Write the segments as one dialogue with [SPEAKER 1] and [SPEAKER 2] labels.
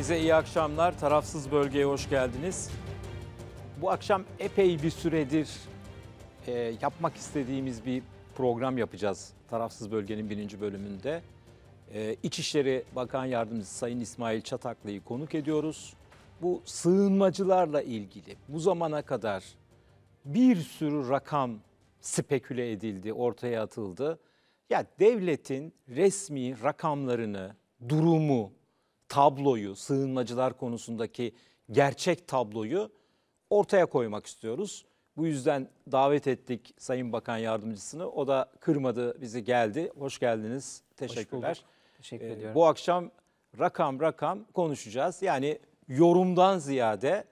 [SPEAKER 1] Hepinize iyi akşamlar. Tarafsız bölgeye hoş geldiniz. Bu akşam epey bir süredir e, yapmak istediğimiz bir program yapacağız. Tarafsız bölgenin birinci bölümünde. E, İçişleri Bakan Yardımcısı Sayın İsmail Çataklı'yı konuk ediyoruz. Bu sığınmacılarla ilgili bu zamana kadar bir sürü rakam speküle edildi, ortaya atıldı. Ya devletin resmi rakamlarını, durumu, tabloyu, sığınmacılar konusundaki gerçek tabloyu ortaya koymak istiyoruz. Bu yüzden davet ettik Sayın Bakan Yardımcısını. O da kırmadı bizi geldi. Hoş geldiniz. Teşekkürler. Hoş Teşekkür ee, ediyorum. Bu akşam rakam rakam konuşacağız. Yani yorumdan ziyade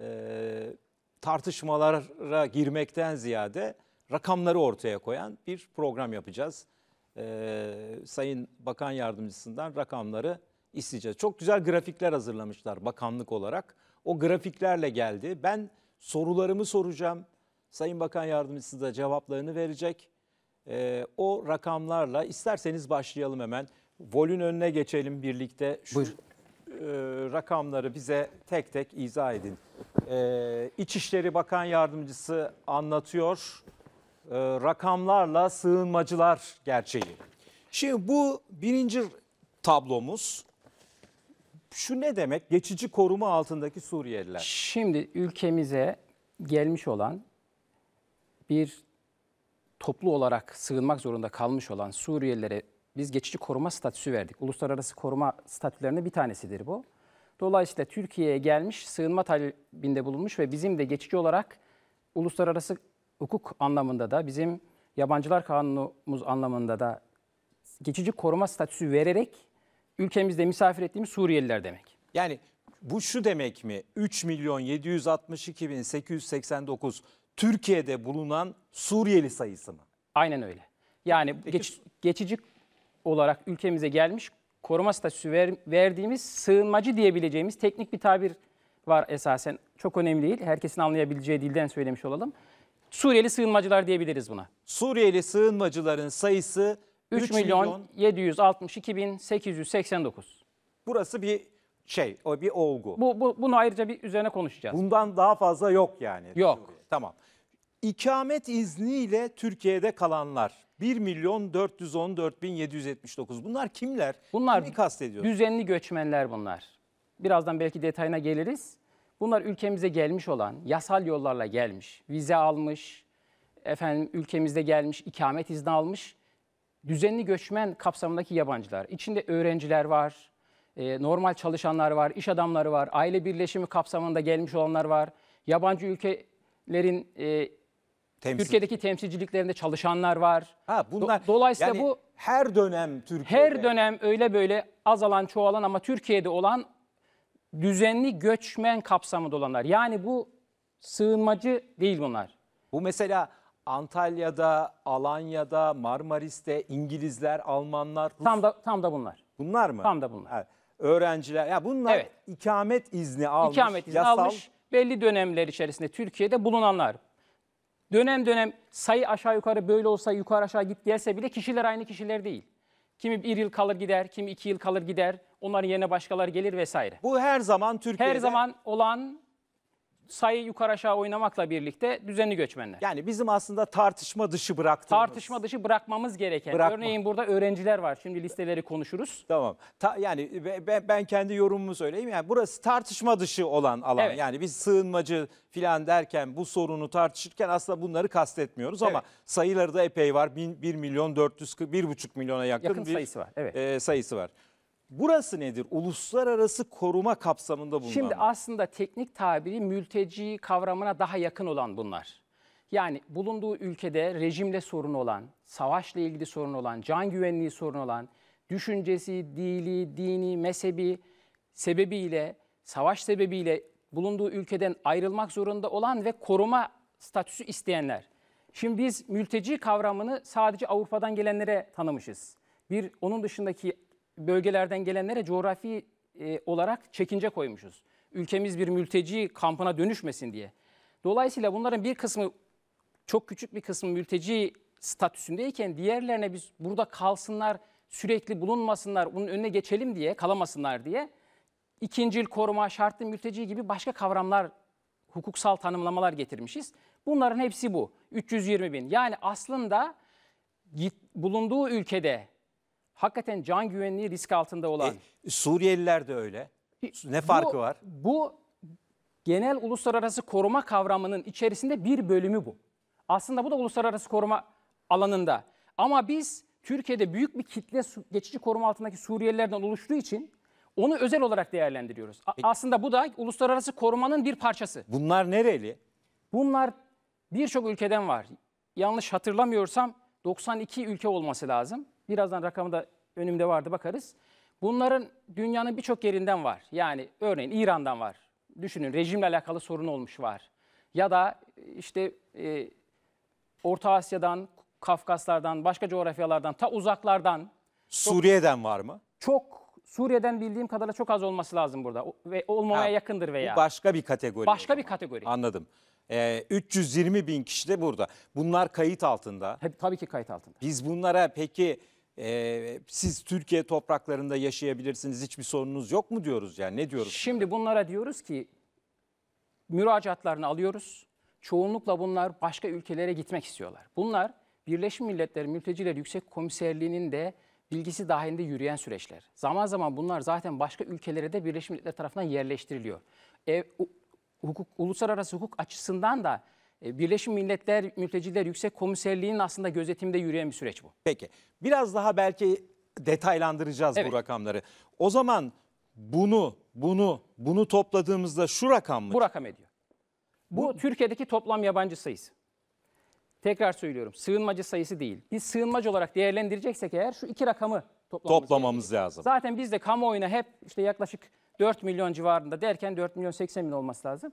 [SPEAKER 1] e, tartışmalara girmekten ziyade rakamları ortaya koyan bir program yapacağız. E, Sayın Bakan Yardımcısından rakamları isteyeceğiz. Çok güzel grafikler hazırlamışlar bakanlık olarak. O grafiklerle geldi. Ben sorularımı soracağım. Sayın Bakan Yardımcısı da cevaplarını verecek. Ee, o rakamlarla isterseniz başlayalım hemen. Vol'ün önüne geçelim birlikte. Şu, E, rakamları bize tek tek izah edin. Ee, İçişleri Bakan Yardımcısı anlatıyor. Ee, rakamlarla sığınmacılar gerçeği. Şimdi bu birinci
[SPEAKER 2] tablomuz şu ne demek? Geçici koruma altındaki Suriyeliler. Şimdi ülkemize gelmiş olan bir toplu olarak sığınmak zorunda kalmış olan Suriyelilere biz geçici koruma statüsü verdik. Uluslararası koruma statülerinde bir tanesidir bu. Dolayısıyla Türkiye'ye gelmiş, sığınma talebinde bulunmuş ve bizim de geçici olarak uluslararası hukuk anlamında da bizim yabancılar kanunumuz anlamında da geçici koruma statüsü vererek ülkemizde misafir ettiğimiz Suriyeliler demek. Yani bu şu demek mi? 3
[SPEAKER 1] milyon 762 bin 889 Türkiye'de bulunan Suriyeli
[SPEAKER 2] sayısı mı? Aynen öyle. Yani Peki, geç, geçici olarak ülkemize gelmiş koruma statüsü ver, verdiğimiz sığınmacı diyebileceğimiz teknik bir tabir var esasen. Çok önemli değil. Herkesin anlayabileceği dilden söylemiş olalım. Suriyeli sığınmacılar diyebiliriz buna. Suriyeli sığınmacıların sayısı 3, milyon, milyon 762 bin 889.
[SPEAKER 1] Burası bir şey, o
[SPEAKER 2] bir olgu. Bu, bu, bunu ayrıca bir üzerine
[SPEAKER 1] konuşacağız. Bundan daha fazla yok yani. Yok. Suriye. Tamam. İkamet izniyle Türkiye'de kalanlar 1 milyon 414 bin 779. Bunlar kimler?
[SPEAKER 2] Bunlar Kimi kastediyor? düzenli göçmenler bunlar. Birazdan belki detayına geliriz. Bunlar ülkemize gelmiş olan, yasal yollarla gelmiş, vize almış, efendim ülkemizde gelmiş, ikamet izni almış düzenli göçmen kapsamındaki yabancılar. İçinde öğrenciler var, e, normal çalışanlar var, iş adamları var, aile birleşimi kapsamında gelmiş olanlar var. Yabancı ülkelerin e, Temsil. Türkiye'deki temsilciliklerinde çalışanlar var. Ha bunlar Do dolayısıyla yani bu her dönem Türkiye'de her dönem öyle böyle azalan çoğalan ama Türkiye'de olan düzenli göçmen kapsamında olanlar. Yani bu sığınmacı değil bunlar. Bu mesela Antalya'da,
[SPEAKER 1] Alanya'da, Marmaris'te İngilizler, Almanlar, Rus. Tam da tam da bunlar. Bunlar mı? Tam da bunlar. Evet. Öğrenciler ya bunlar Evet. ikamet izni almış. İkamet izni yasal. almış.
[SPEAKER 2] Belli dönemler içerisinde Türkiye'de bulunanlar. Dönem dönem sayı aşağı yukarı böyle olsa yukarı aşağı git gelse bile kişiler aynı kişiler değil. Kimi bir yıl kalır gider, kimi iki yıl kalır gider. Onların yerine başkalar gelir vesaire. Bu her zaman Türkiye'de Her zaman olan sayı yukarı aşağı oynamakla birlikte düzenli göçmenler. Yani bizim aslında tartışma dışı bıraktığımız. Tartışma dışı bırakmamız gereken. Bırakma. Örneğin burada öğrenciler var. Şimdi listeleri konuşuruz.
[SPEAKER 1] Tamam. Ta, yani ben, ben kendi yorumumu söyleyeyim. Yani burası tartışma dışı olan alan. Evet. Yani biz sığınmacı filan derken bu sorunu tartışırken aslında bunları kastetmiyoruz evet. ama sayıları da epey var. 1 milyon 400 1,5 milyona yakın, yakın bir sayısı var. Evet. E, sayısı var. Burası
[SPEAKER 2] nedir? Uluslararası koruma kapsamında bunlar. Şimdi aslında teknik tabiri mülteci kavramına daha yakın olan bunlar. Yani bulunduğu ülkede rejimle sorun olan, savaşla ilgili sorun olan, can güvenliği sorun olan, düşüncesi, dili, dini, mezhebi sebebiyle, savaş sebebiyle bulunduğu ülkeden ayrılmak zorunda olan ve koruma statüsü isteyenler. Şimdi biz mülteci kavramını sadece Avrupa'dan gelenlere tanımışız. Bir onun dışındaki bölgelerden gelenlere coğrafi e, olarak çekince koymuşuz. Ülkemiz bir mülteci kampına dönüşmesin diye. Dolayısıyla bunların bir kısmı çok küçük bir kısmı mülteci statüsündeyken diğerlerine biz burada kalsınlar, sürekli bulunmasınlar, bunun önüne geçelim diye, kalamasınlar diye ikincil koruma, şartlı mülteci gibi başka kavramlar, hukuksal tanımlamalar getirmişiz. Bunların hepsi bu. 320 bin. Yani aslında bulunduğu ülkede hakikaten can güvenliği risk altında olan. E, Suriyeliler de öyle. Ne farkı bu, var? Bu genel uluslararası koruma kavramının içerisinde bir bölümü bu. Aslında bu da uluslararası koruma alanında. Ama biz Türkiye'de büyük bir kitle geçici koruma altındaki Suriyelilerden oluştuğu için onu özel olarak değerlendiriyoruz. A- Aslında bu da uluslararası korumanın bir parçası. Bunlar nereli? Bunlar birçok ülkeden var. Yanlış hatırlamıyorsam 92 ülke olması lazım. Birazdan rakamı da önümde vardı bakarız. Bunların dünyanın birçok yerinden var. Yani örneğin İran'dan var. Düşünün rejimle alakalı sorun olmuş var. Ya da işte e, Orta Asya'dan, Kafkaslardan, başka coğrafyalardan, ta uzaklardan. Suriye'den çok, var mı? Çok Suriye'den bildiğim kadarıyla çok az olması lazım burada. Ve olmamaya ha, yakındır veya. Bu
[SPEAKER 1] başka bir kategori. Başka bir kategori. Anladım. Ee, 320 bin kişi de burada. Bunlar kayıt altında. Tabii, ki kayıt altında. Biz bunlara peki ee, siz Türkiye topraklarında
[SPEAKER 2] yaşayabilirsiniz hiçbir sorununuz yok mu diyoruz yani ne diyoruz? Şimdi bunlara diyoruz ki müracaatlarını alıyoruz. Çoğunlukla bunlar başka ülkelere gitmek istiyorlar. Bunlar Birleşmiş Milletler Mülteciler Yüksek Komiserliği'nin de bilgisi dahilinde yürüyen süreçler. Zaman zaman bunlar zaten başka ülkelere de Birleşmiş Milletler tarafından yerleştiriliyor. E, hukuk, uluslararası hukuk açısından da e, Birleşmiş Milletler Mülteciler Yüksek Komiserliği'nin aslında gözetimde yürüyen bir süreç bu. Peki biraz daha
[SPEAKER 1] belki detaylandıracağız evet. bu rakamları. O zaman bunu, bunu, bunu topladığımızda şu rakam mı? Bu rakam
[SPEAKER 2] ediyor. Bu, bu Türkiye'deki toplam yabancı sayısı. Tekrar söylüyorum sığınmacı sayısı değil. Biz sığınmacı olarak değerlendireceksek eğer şu iki rakamı toplamamız,
[SPEAKER 1] toplamamız lazım.
[SPEAKER 2] Zaten biz de kamuoyuna hep işte yaklaşık 4 milyon civarında derken 4 milyon 80 bin olması lazım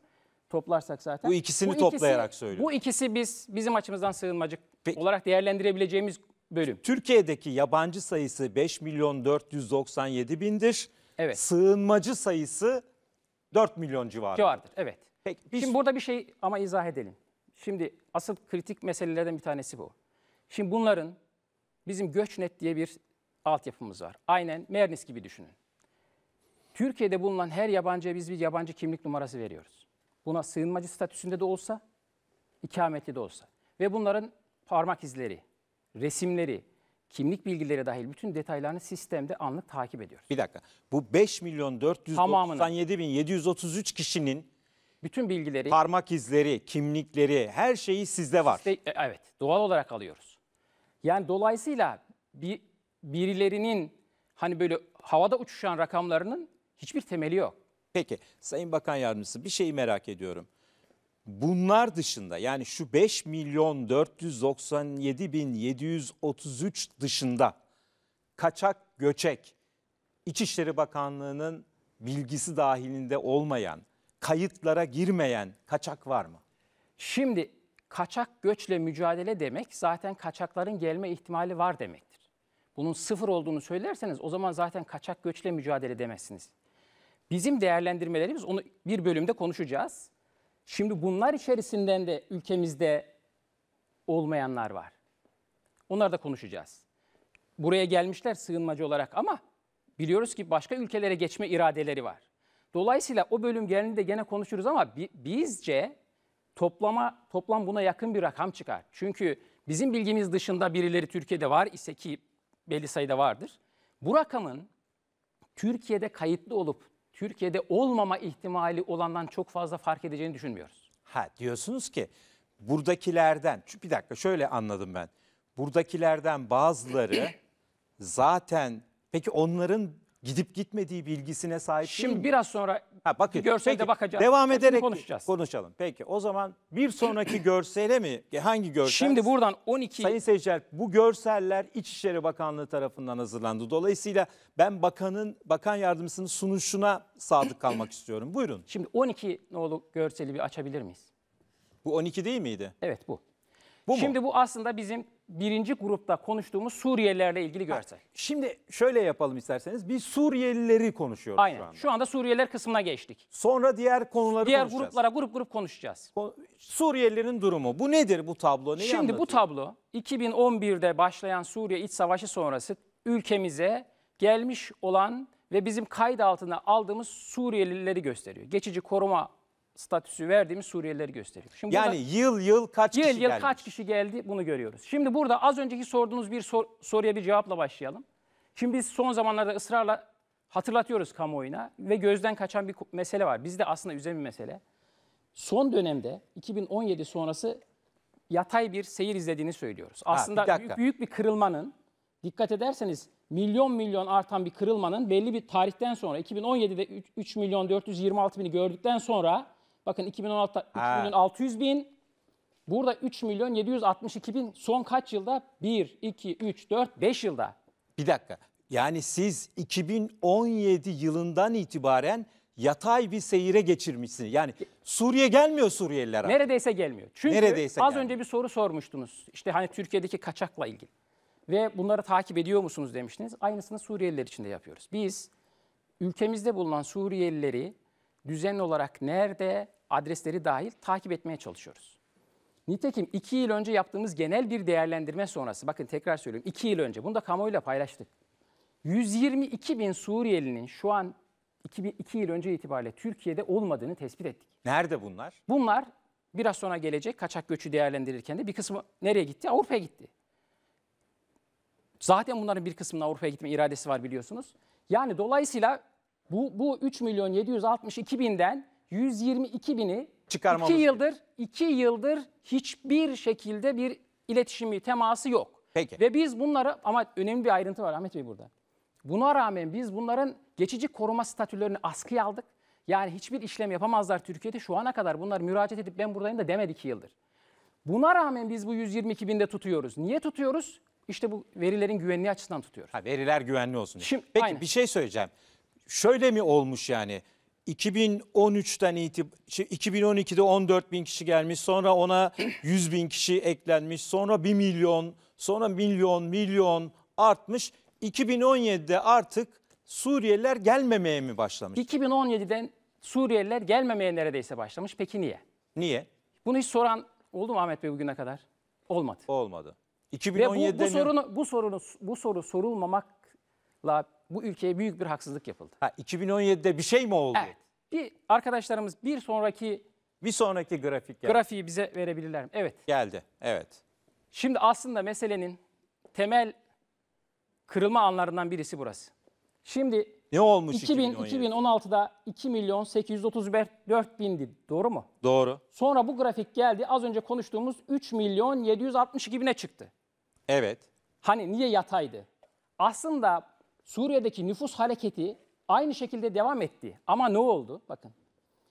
[SPEAKER 2] toplarsak zaten. Bu ikisini bu ikisi, toplayarak söylüyorum. Bu ikisi biz bizim açımızdan sığınmacık Peki.
[SPEAKER 1] olarak değerlendirebileceğimiz bölüm. Türkiye'deki yabancı sayısı 5 milyon 497 bindir. Evet. Sığınmacı sayısı 4 milyon civarı. Civardır
[SPEAKER 2] evet. Peki, biz... Şimdi burada bir şey ama izah edelim. Şimdi asıl kritik meselelerden bir tanesi bu. Şimdi bunların bizim Göçnet diye bir altyapımız var. Aynen Mernis gibi düşünün. Türkiye'de bulunan her yabancıya biz bir yabancı kimlik numarası veriyoruz. Buna sığınmacı statüsünde de olsa, ikametli de olsa. Ve bunların parmak izleri, resimleri, kimlik bilgileri dahil bütün detaylarını sistemde anlık takip ediyoruz.
[SPEAKER 1] Bir dakika. Bu 5 milyon 497 kişinin
[SPEAKER 2] bütün bilgileri, parmak
[SPEAKER 1] izleri, kimlikleri, her şeyi sizde var. Sizde, e, evet, doğal olarak
[SPEAKER 2] alıyoruz. Yani dolayısıyla bir birilerinin hani böyle havada uçuşan rakamlarının hiçbir temeli yok. Peki Sayın Bakan Yardımcısı bir şeyi merak
[SPEAKER 1] ediyorum. Bunlar dışında yani şu 5 milyon 497 bin 733 dışında kaçak göçek İçişleri Bakanlığı'nın bilgisi dahilinde olmayan, kayıtlara
[SPEAKER 2] girmeyen kaçak var mı? Şimdi kaçak göçle mücadele demek zaten kaçakların gelme ihtimali var demektir. Bunun sıfır olduğunu söylerseniz o zaman zaten kaçak göçle mücadele demezsiniz. Bizim değerlendirmelerimiz onu bir bölümde konuşacağız. Şimdi bunlar içerisinden de ülkemizde olmayanlar var. Onları da konuşacağız. Buraya gelmişler sığınmacı olarak ama biliyoruz ki başka ülkelere geçme iradeleri var. Dolayısıyla o bölüm gelini de gene konuşuruz ama bizce toplama toplam buna yakın bir rakam çıkar. Çünkü bizim bilgimiz dışında birileri Türkiye'de var ise ki belli sayıda vardır. Bu rakamın Türkiye'de kayıtlı olup Türkiye'de olmama ihtimali olandan çok fazla fark edeceğini düşünmüyoruz. Ha diyorsunuz ki buradakilerden, bir dakika şöyle anladım
[SPEAKER 1] ben. Buradakilerden bazıları zaten peki onların gidip gitmediği bilgisine sahip Şimdi değil mi? biraz sonra ha, bakın. görselde Peki, bakacağız. Devam Hepsini ederek konuşacağız. konuşalım. Peki o zaman bir sonraki görsele mi? Hangi görsel? Şimdi buradan 12... Sayın seyirciler bu görseller İçişleri Bakanlığı tarafından hazırlandı. Dolayısıyla ben bakanın bakan yardımcısının sunuşuna sadık kalmak istiyorum. Buyurun. Şimdi 12 nolu
[SPEAKER 2] görseli bir açabilir miyiz? Bu 12 değil miydi? Evet bu. bu mu? Şimdi bu aslında bizim birinci grupta konuştuğumuz Suriyelilerle ilgili görsel. Ha, şimdi şöyle yapalım isterseniz. Bir
[SPEAKER 1] Suriyelileri konuşuyoruz Aynen. şu anda.
[SPEAKER 2] Şu anda Suriyeliler kısmına geçtik. Sonra diğer konuları diğer konuşacağız. Diğer gruplara grup grup konuşacağız. Suriyelilerin durumu. Bu nedir bu tablo? Neyi şimdi anlatıyor? bu tablo 2011'de başlayan Suriye iç Savaşı sonrası ülkemize gelmiş olan ve bizim kayıt altına aldığımız Suriyelileri gösteriyor. Geçici koruma statüsü verdiğimiz Suriyelileri gösteriyor. Şimdi yani burada, yıl yıl kaç yıl, kişi yıl geldi? Yıl kaç kişi geldi bunu görüyoruz. Şimdi burada az önceki sorduğunuz bir sor, soruya bir cevapla başlayalım. Şimdi biz son zamanlarda ısrarla hatırlatıyoruz kamuoyuna ve gözden kaçan bir mesele var. Bizde aslında üzen bir mesele. Son dönemde 2017 sonrası yatay bir seyir izlediğini söylüyoruz. Aslında ha, bir büyük, büyük bir kırılmanın dikkat ederseniz milyon milyon artan bir kırılmanın belli bir tarihten sonra 2017'de 3 milyon 426 bini gördükten sonra Bakın 2016 2 milyon 600 bin. Burada 3 milyon 762 bin son kaç yılda? 1, 2, 3, 4, 5 yılda. Bir dakika.
[SPEAKER 1] Yani siz 2017 yılından itibaren yatay bir seyire geçirmişsiniz. Yani Suriye gelmiyor Suriyelilere. Neredeyse
[SPEAKER 2] gelmiyor. Çünkü Neredeyse az gelmiyor. önce bir soru sormuştunuz. İşte hani Türkiye'deki kaçakla ilgili. Ve bunları takip ediyor musunuz demiştiniz. Aynısını Suriyeliler için de yapıyoruz. Biz ülkemizde bulunan Suriyelileri düzenli olarak nerede adresleri dahil takip etmeye çalışıyoruz. Nitekim 2 yıl önce yaptığımız genel bir değerlendirme sonrası, bakın tekrar söylüyorum 2 yıl önce bunu da kamuoyuyla paylaştık. 122 bin Suriyelinin şu an 2002 yıl önce itibariyle Türkiye'de olmadığını tespit ettik. Nerede bunlar? Bunlar biraz sonra gelecek kaçak göçü değerlendirirken de bir kısmı nereye gitti? Avrupa'ya gitti. Zaten bunların bir kısmının Avrupa'ya gitme iradesi var biliyorsunuz. Yani dolayısıyla bu, bu 3 milyon 762 binden 122 bini çıkarmamız. 2 yıldır, 2 yıldır hiçbir şekilde bir iletişimi, teması yok. Peki. Ve biz bunları ama önemli bir ayrıntı var Ahmet Bey burada. Buna rağmen biz bunların geçici koruma statülerini askıya aldık. Yani hiçbir işlem yapamazlar Türkiye'de şu ana kadar. Bunlar müracaat edip ben buradayım da demedi iki yıldır. Buna rağmen biz bu 122 binde tutuyoruz. Niye tutuyoruz? İşte bu verilerin güvenliği açısından tutuyoruz.
[SPEAKER 1] Ha, veriler güvenli olsun. Diye. Şimdi, Peki aynen. bir şey söyleyeceğim şöyle mi olmuş yani? 2013'ten itibaren 2012'de 14 bin kişi gelmiş sonra ona 100 bin kişi eklenmiş sonra 1 milyon sonra milyon milyon artmış 2017'de artık Suriyeliler gelmemeye mi başlamış?
[SPEAKER 2] 2017'den Suriyeliler gelmemeye neredeyse başlamış peki niye? Niye? Bunu hiç soran oldu mu Ahmet Bey bugüne kadar? Olmadı. Olmadı. 2017'de Ve bu, bu sorunu bu sorunu bu soru sorulmamakla bu ülkeye büyük
[SPEAKER 1] bir haksızlık yapıldı. Ha, 2017'de bir şey mi oldu? Evet.
[SPEAKER 2] Bir arkadaşlarımız bir sonraki
[SPEAKER 1] bir sonraki grafik geldi. grafiği
[SPEAKER 2] bize verebilirler mi? Evet.
[SPEAKER 1] Geldi. Evet.
[SPEAKER 2] Şimdi aslında meselenin temel kırılma anlarından birisi burası. Şimdi
[SPEAKER 1] ne olmuş 2000, 2017?
[SPEAKER 2] 2016'da 2 milyon 834 bindi. Doğru mu? Doğru. Sonra bu grafik geldi. Az önce konuştuğumuz 3 milyon 762 bine çıktı. Evet. Hani niye yataydı? Aslında Suriye'deki nüfus hareketi aynı şekilde devam etti. Ama ne oldu? Bakın.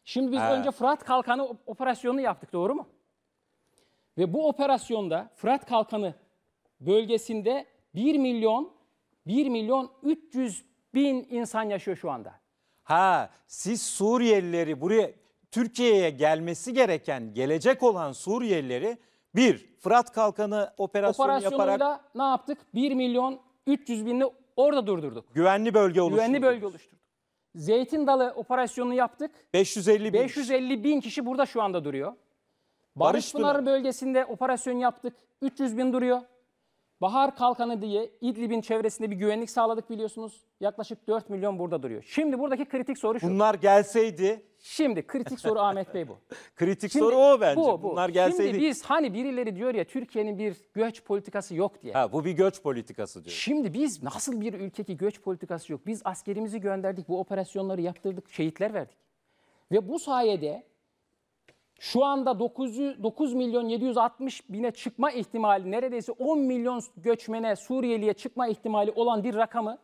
[SPEAKER 2] Şimdi biz He. önce Fırat Kalkanı operasyonu yaptık doğru mu? Ve bu operasyonda Fırat Kalkanı bölgesinde 1 milyon 1 milyon 300 bin insan yaşıyor şu anda. Ha siz Suriyelileri buraya Türkiye'ye
[SPEAKER 1] gelmesi gereken gelecek olan Suriyelileri bir Fırat Kalkanı operasyonu yaparak...
[SPEAKER 2] ne yaptık? 1 milyon 300 binle Orada durdurduk.
[SPEAKER 1] Güvenli bölge oluşturduk.
[SPEAKER 2] Güvenli bölge oluşturduk. Zeytin Dalı operasyonunu yaptık. 550 bin. 550 bin kişi burada şu anda duruyor. Barış Pınarı bölgesinde operasyon yaptık. 300 bin duruyor. Bahar Kalkanı diye İdlib'in çevresinde bir güvenlik sağladık biliyorsunuz. Yaklaşık 4 milyon burada duruyor. Şimdi buradaki kritik soru şu. Bunlar gelseydi Şimdi kritik soru Ahmet Bey bu. kritik Şimdi, soru o bence. Bu, bu. Bunlar gelseydi. Şimdi biz hani birileri diyor ya Türkiye'nin bir göç politikası yok
[SPEAKER 1] diye. Ha bu bir göç politikası diyor.
[SPEAKER 2] Şimdi biz nasıl bir ülkeki göç politikası yok? Biz askerimizi gönderdik, bu operasyonları yaptırdık, şehitler verdik. Ve bu sayede şu anda 900, 9 milyon 760 bine çıkma ihtimali neredeyse 10 milyon göçmene Suriyeli'ye çıkma ihtimali olan bir rakamı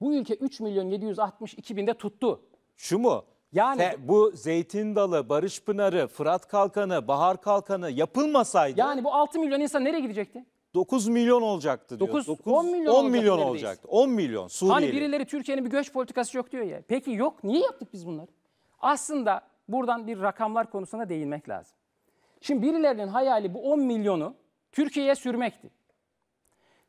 [SPEAKER 2] bu ülke 3 milyon 762 binde tuttu.
[SPEAKER 1] Şu mu? Yani Te, bu Zeytin Dalı, Barış Pınarı, Fırat Kalkanı, Bahar Kalkanı yapılmasaydı yani bu 6 milyon insan nereye gidecekti? 9 milyon olacaktı diyor. 9, 9 10 milyon, 10 milyon olacaktı. olacaktı. 10 milyon hani Suriyeli. Hani
[SPEAKER 2] birileri Türkiye'nin bir göç politikası yok diyor ya. Peki yok. Niye yaptık biz bunları? Aslında buradan bir rakamlar konusuna değinmek lazım. Şimdi birilerinin hayali bu 10 milyonu Türkiye'ye sürmekti.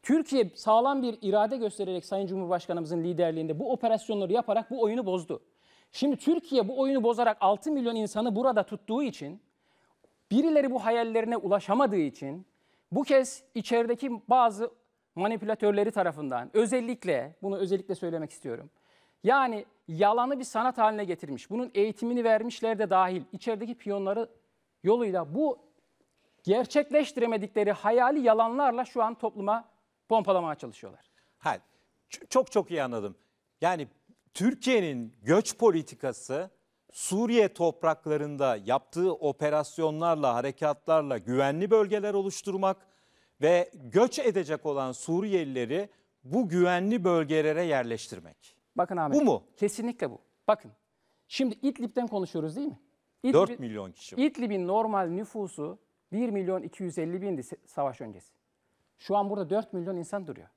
[SPEAKER 2] Türkiye sağlam bir irade göstererek Sayın Cumhurbaşkanımızın liderliğinde bu operasyonları yaparak bu oyunu bozdu. Şimdi Türkiye bu oyunu bozarak 6 milyon insanı burada tuttuğu için birileri bu hayallerine ulaşamadığı için bu kez içerideki bazı manipülatörleri tarafından özellikle bunu özellikle söylemek istiyorum. Yani yalanı bir sanat haline getirmiş. Bunun eğitimini vermişler de dahil. İçerideki piyonları yoluyla bu gerçekleştiremedikleri hayali yalanlarla şu an topluma pompalamaya çalışıyorlar. Ha, çok çok iyi anladım. Yani
[SPEAKER 1] Türkiye'nin göç politikası Suriye topraklarında yaptığı operasyonlarla, harekatlarla güvenli bölgeler oluşturmak ve göç edecek olan Suriyelileri bu güvenli bölgelere yerleştirmek.
[SPEAKER 2] Bakın Ahmet. Bu mu? Kesinlikle bu. Bakın. Şimdi İdlib'den konuşuyoruz değil mi? İdlib, 4 milyon kişi var. İdlib'in normal nüfusu 1 milyon 250 bindi savaş öncesi. Şu an burada 4 milyon insan duruyor.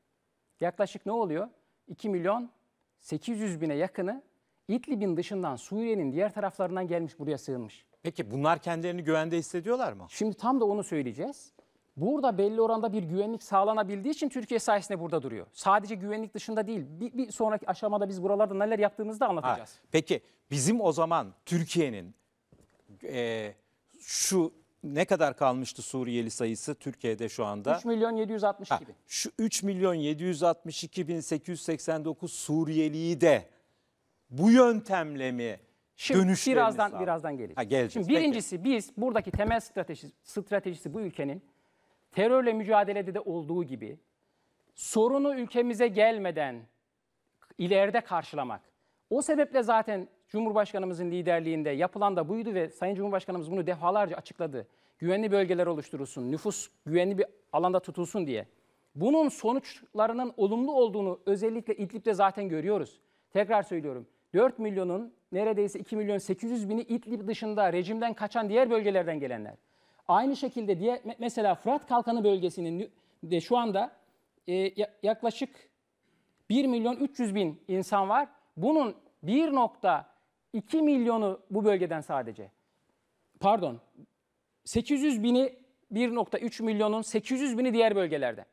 [SPEAKER 2] Yaklaşık ne oluyor? 2 milyon 800 bine yakını İdlib'in dışından Suriye'nin diğer taraflarından gelmiş buraya sığınmış. Peki bunlar kendilerini güvende hissediyorlar mı? Şimdi tam da onu söyleyeceğiz. Burada belli oranda bir güvenlik sağlanabildiği için Türkiye sayesinde burada duruyor. Sadece güvenlik dışında değil. Bir, bir sonraki aşamada biz buralarda neler yaptığımızı da anlatacağız. Ha,
[SPEAKER 1] peki bizim o zaman Türkiye'nin e, şu ne kadar kalmıştı Suriyeli sayısı Türkiye'de şu anda? 3
[SPEAKER 2] milyon 762 bin.
[SPEAKER 1] şu 3 milyon 762 bin 889 Suriyeliyi de bu yöntemle mi Şimdi dönüş birazdan birazdan geleceğiz. Ha, geleceğiz. Şimdi birincisi
[SPEAKER 2] Peki. biz buradaki temel stratejisi, stratejisi bu ülkenin terörle mücadelede de olduğu gibi sorunu ülkemize gelmeden ileride karşılamak. O sebeple zaten Cumhurbaşkanımızın liderliğinde yapılan da buydu ve Sayın Cumhurbaşkanımız bunu defalarca açıkladı. Güvenli bölgeler oluşturulsun, nüfus güvenli bir alanda tutulsun diye. Bunun sonuçlarının olumlu olduğunu özellikle İdlib'de zaten görüyoruz. Tekrar söylüyorum. 4 milyonun neredeyse 2 milyon 800 bini İdlib dışında rejimden kaçan diğer bölgelerden gelenler. Aynı şekilde diye mesela Fırat Kalkanı bölgesinin de şu anda e, yaklaşık 1 milyon 300 bin insan var. Bunun 1.2 milyonu bu bölgeden sadece. Pardon 800 bini 1.3 milyonun 800 bini diğer bölgelerde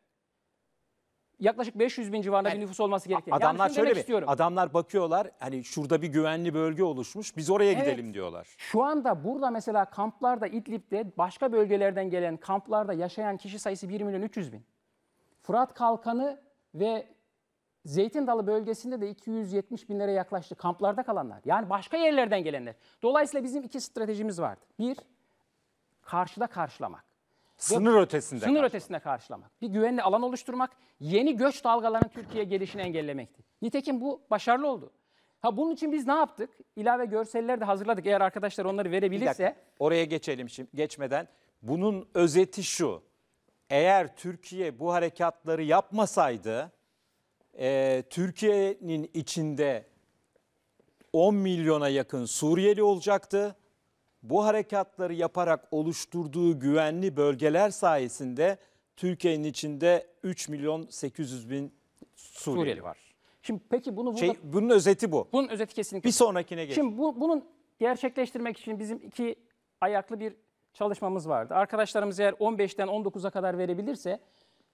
[SPEAKER 2] yaklaşık 500 bin civarında bir nüfus olması gerekiyor. Adamlar yani şöyle bir, istiyorum.
[SPEAKER 1] adamlar bakıyorlar hani şurada bir güvenli bölge oluşmuş biz oraya evet. gidelim diyorlar.
[SPEAKER 2] Şu anda burada mesela kamplarda İdlib'de başka bölgelerden gelen kamplarda yaşayan kişi sayısı 1 milyon 300 bin. Fırat Kalkanı ve Zeytin Dalı bölgesinde de 270 binlere yaklaştı kamplarda kalanlar. Yani başka yerlerden gelenler. Dolayısıyla bizim iki stratejimiz vardı. Bir, karşıda karşılamak. Sınır ötesinde. Sınır karşılamak. ötesinde karşılamak. Bir güvenli alan oluşturmak, yeni göç dalgalarının Türkiye'ye gelişini engellemekti. Nitekim bu başarılı oldu. Ha bunun için biz ne yaptık? İlave görseller de hazırladık. Eğer arkadaşlar onları verebilirse. Dakika,
[SPEAKER 1] oraya geçelim şimdi geçmeden. Bunun özeti şu. Eğer Türkiye bu harekatları yapmasaydı e, Türkiye'nin içinde 10 milyona yakın Suriyeli olacaktı bu harekatları yaparak oluşturduğu güvenli bölgeler sayesinde Türkiye'nin içinde 3 milyon 800 bin Suriyeli, Suriyeli var.
[SPEAKER 2] Şimdi peki bunu şey, burada...
[SPEAKER 1] Şey, bunun özeti bu. Bunun özeti kesinlikle. Bir sonrakine geçelim. Şimdi
[SPEAKER 2] bu, bunun gerçekleştirmek için bizim iki ayaklı bir çalışmamız vardı. Arkadaşlarımız eğer 15'ten 19'a kadar verebilirse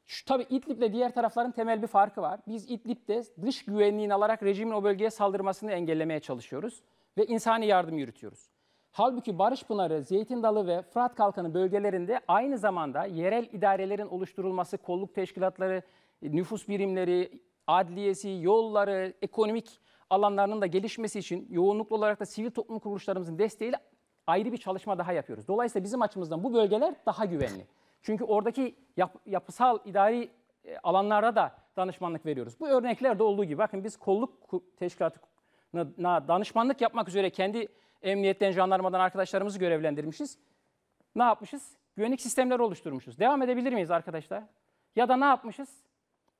[SPEAKER 2] şu tabii İdlib'le diğer tarafların temel bir farkı var. Biz İdlib'de dış güvenliğini alarak rejimin o bölgeye saldırmasını engellemeye çalışıyoruz ve insani yardım yürütüyoruz. Halbuki Barış Pınarı, Zeytin Dalı ve Fırat Kalkanı bölgelerinde aynı zamanda yerel idarelerin oluşturulması, kolluk teşkilatları, e, nüfus birimleri, adliyesi, yolları, ekonomik alanlarının da gelişmesi için yoğunluklu olarak da sivil toplum kuruluşlarımızın desteğiyle ayrı bir çalışma daha yapıyoruz. Dolayısıyla bizim açımızdan bu bölgeler daha güvenli. Çünkü oradaki yap, yapısal idari e, alanlara da danışmanlık veriyoruz. Bu örneklerde olduğu gibi bakın biz kolluk teşkilatına danışmanlık yapmak üzere kendi Emniyetten, jandarmadan arkadaşlarımızı görevlendirmişiz. Ne yapmışız? Güvenlik sistemleri oluşturmuşuz. Devam edebilir miyiz arkadaşlar? Ya da ne yapmışız?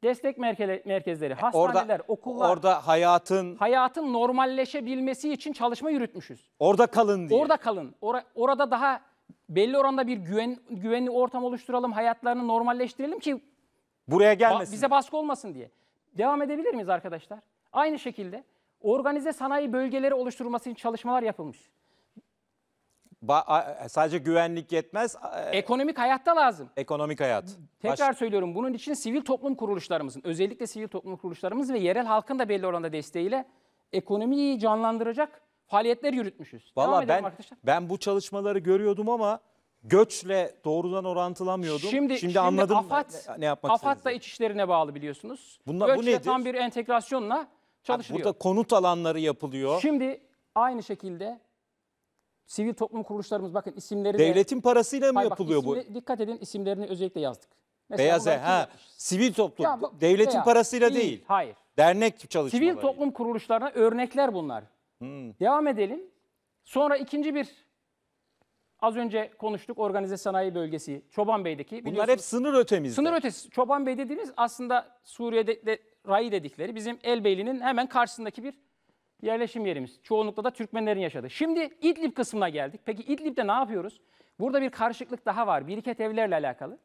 [SPEAKER 2] Destek merkezleri, hastaneler, orada, okullar. Orada
[SPEAKER 1] hayatın...
[SPEAKER 2] Hayatın normalleşebilmesi için çalışma yürütmüşüz.
[SPEAKER 1] Orada kalın
[SPEAKER 2] diye. Orada kalın. Or orada daha belli oranda bir güven güvenli ortam oluşturalım, hayatlarını normalleştirelim ki... Buraya gelmesin. Bize baskı olmasın diye. Devam edebilir miyiz arkadaşlar? Aynı şekilde organize sanayi bölgeleri oluşturulması için çalışmalar yapılmış. Ba e, sadece güvenlik yetmez. E, ekonomik hayatta lazım. Ekonomik hayat. Tekrar Baş... söylüyorum bunun için sivil toplum kuruluşlarımızın özellikle sivil toplum kuruluşlarımız ve yerel halkın da belli oranda desteğiyle ekonomiyi canlandıracak faaliyetler yürütmüşüz. Valla ben,
[SPEAKER 1] ben bu çalışmaları görüyordum ama göçle doğrudan orantılamıyordum. Şimdi, şimdi, şimdi anladım AFAD, ne yapmak AFAD
[SPEAKER 2] da iç bağlı biliyorsunuz. Bunlar, göçle bu nedir? tam bir entegrasyonla çalışılıyor. Burada konut alanları yapılıyor. Şimdi aynı şekilde sivil toplum kuruluşlarımız bakın isimleri Devletin de, parasıyla mı Hayır, bak, yapılıyor bu? Dikkat edin isimlerini özellikle yazdık. Mesela Beyaz ev, ha. yapmış?
[SPEAKER 1] Sivil toplum. Ya bu- devletin veya- parasıyla değil. Hayır. Dernek çalışmaları. Sivil toplum
[SPEAKER 2] kuruluşlarına örnekler bunlar. Hmm. Devam edelim. Sonra ikinci bir az önce konuştuk organize sanayi bölgesi Çobanbey'deki. Bunlar hep
[SPEAKER 1] sınır ötemizde. Sınır
[SPEAKER 2] ötesi. Çobanbey Bey dediğimiz aslında Suriye'de de Rayi dedikleri bizim Elbeyli'nin hemen karşısındaki bir yerleşim yerimiz. Çoğunlukla da Türkmenlerin yaşadığı. Şimdi İdlib kısmına geldik. Peki İdlib'de ne yapıyoruz? Burada bir karışıklık daha var. Biriket evlerle alakalı.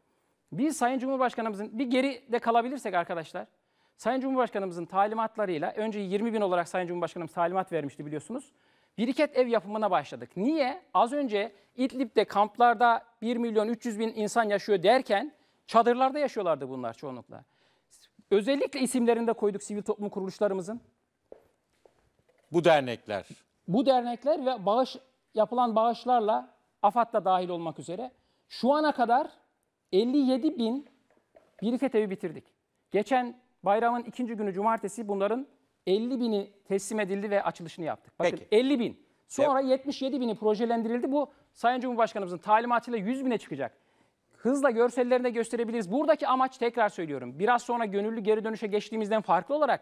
[SPEAKER 2] Biz Sayın Cumhurbaşkanımızın bir geride kalabilirsek arkadaşlar. Sayın Cumhurbaşkanımızın talimatlarıyla önce 20 bin olarak Sayın Cumhurbaşkanımız talimat vermişti biliyorsunuz. Biriket ev yapımına başladık. Niye? Az önce İdlib'de kamplarda 1 milyon 300 bin insan yaşıyor derken çadırlarda yaşıyorlardı bunlar çoğunlukla. Özellikle isimlerinde koyduk sivil toplum kuruluşlarımızın.
[SPEAKER 1] Bu dernekler.
[SPEAKER 2] Bu dernekler ve bağış yapılan bağışlarla AFAD da dahil olmak üzere şu ana kadar 57 bin biriket evi bitirdik. Geçen bayramın ikinci günü cumartesi bunların 50 bini teslim edildi ve açılışını yaptık. Bakın Peki. 50 bin. Sonra evet. 77 bini projelendirildi. Bu Sayın Cumhurbaşkanımızın talimatıyla 100 bine çıkacak hızla görsellerine gösterebiliriz. Buradaki amaç tekrar söylüyorum. Biraz sonra gönüllü geri dönüşe geçtiğimizden farklı olarak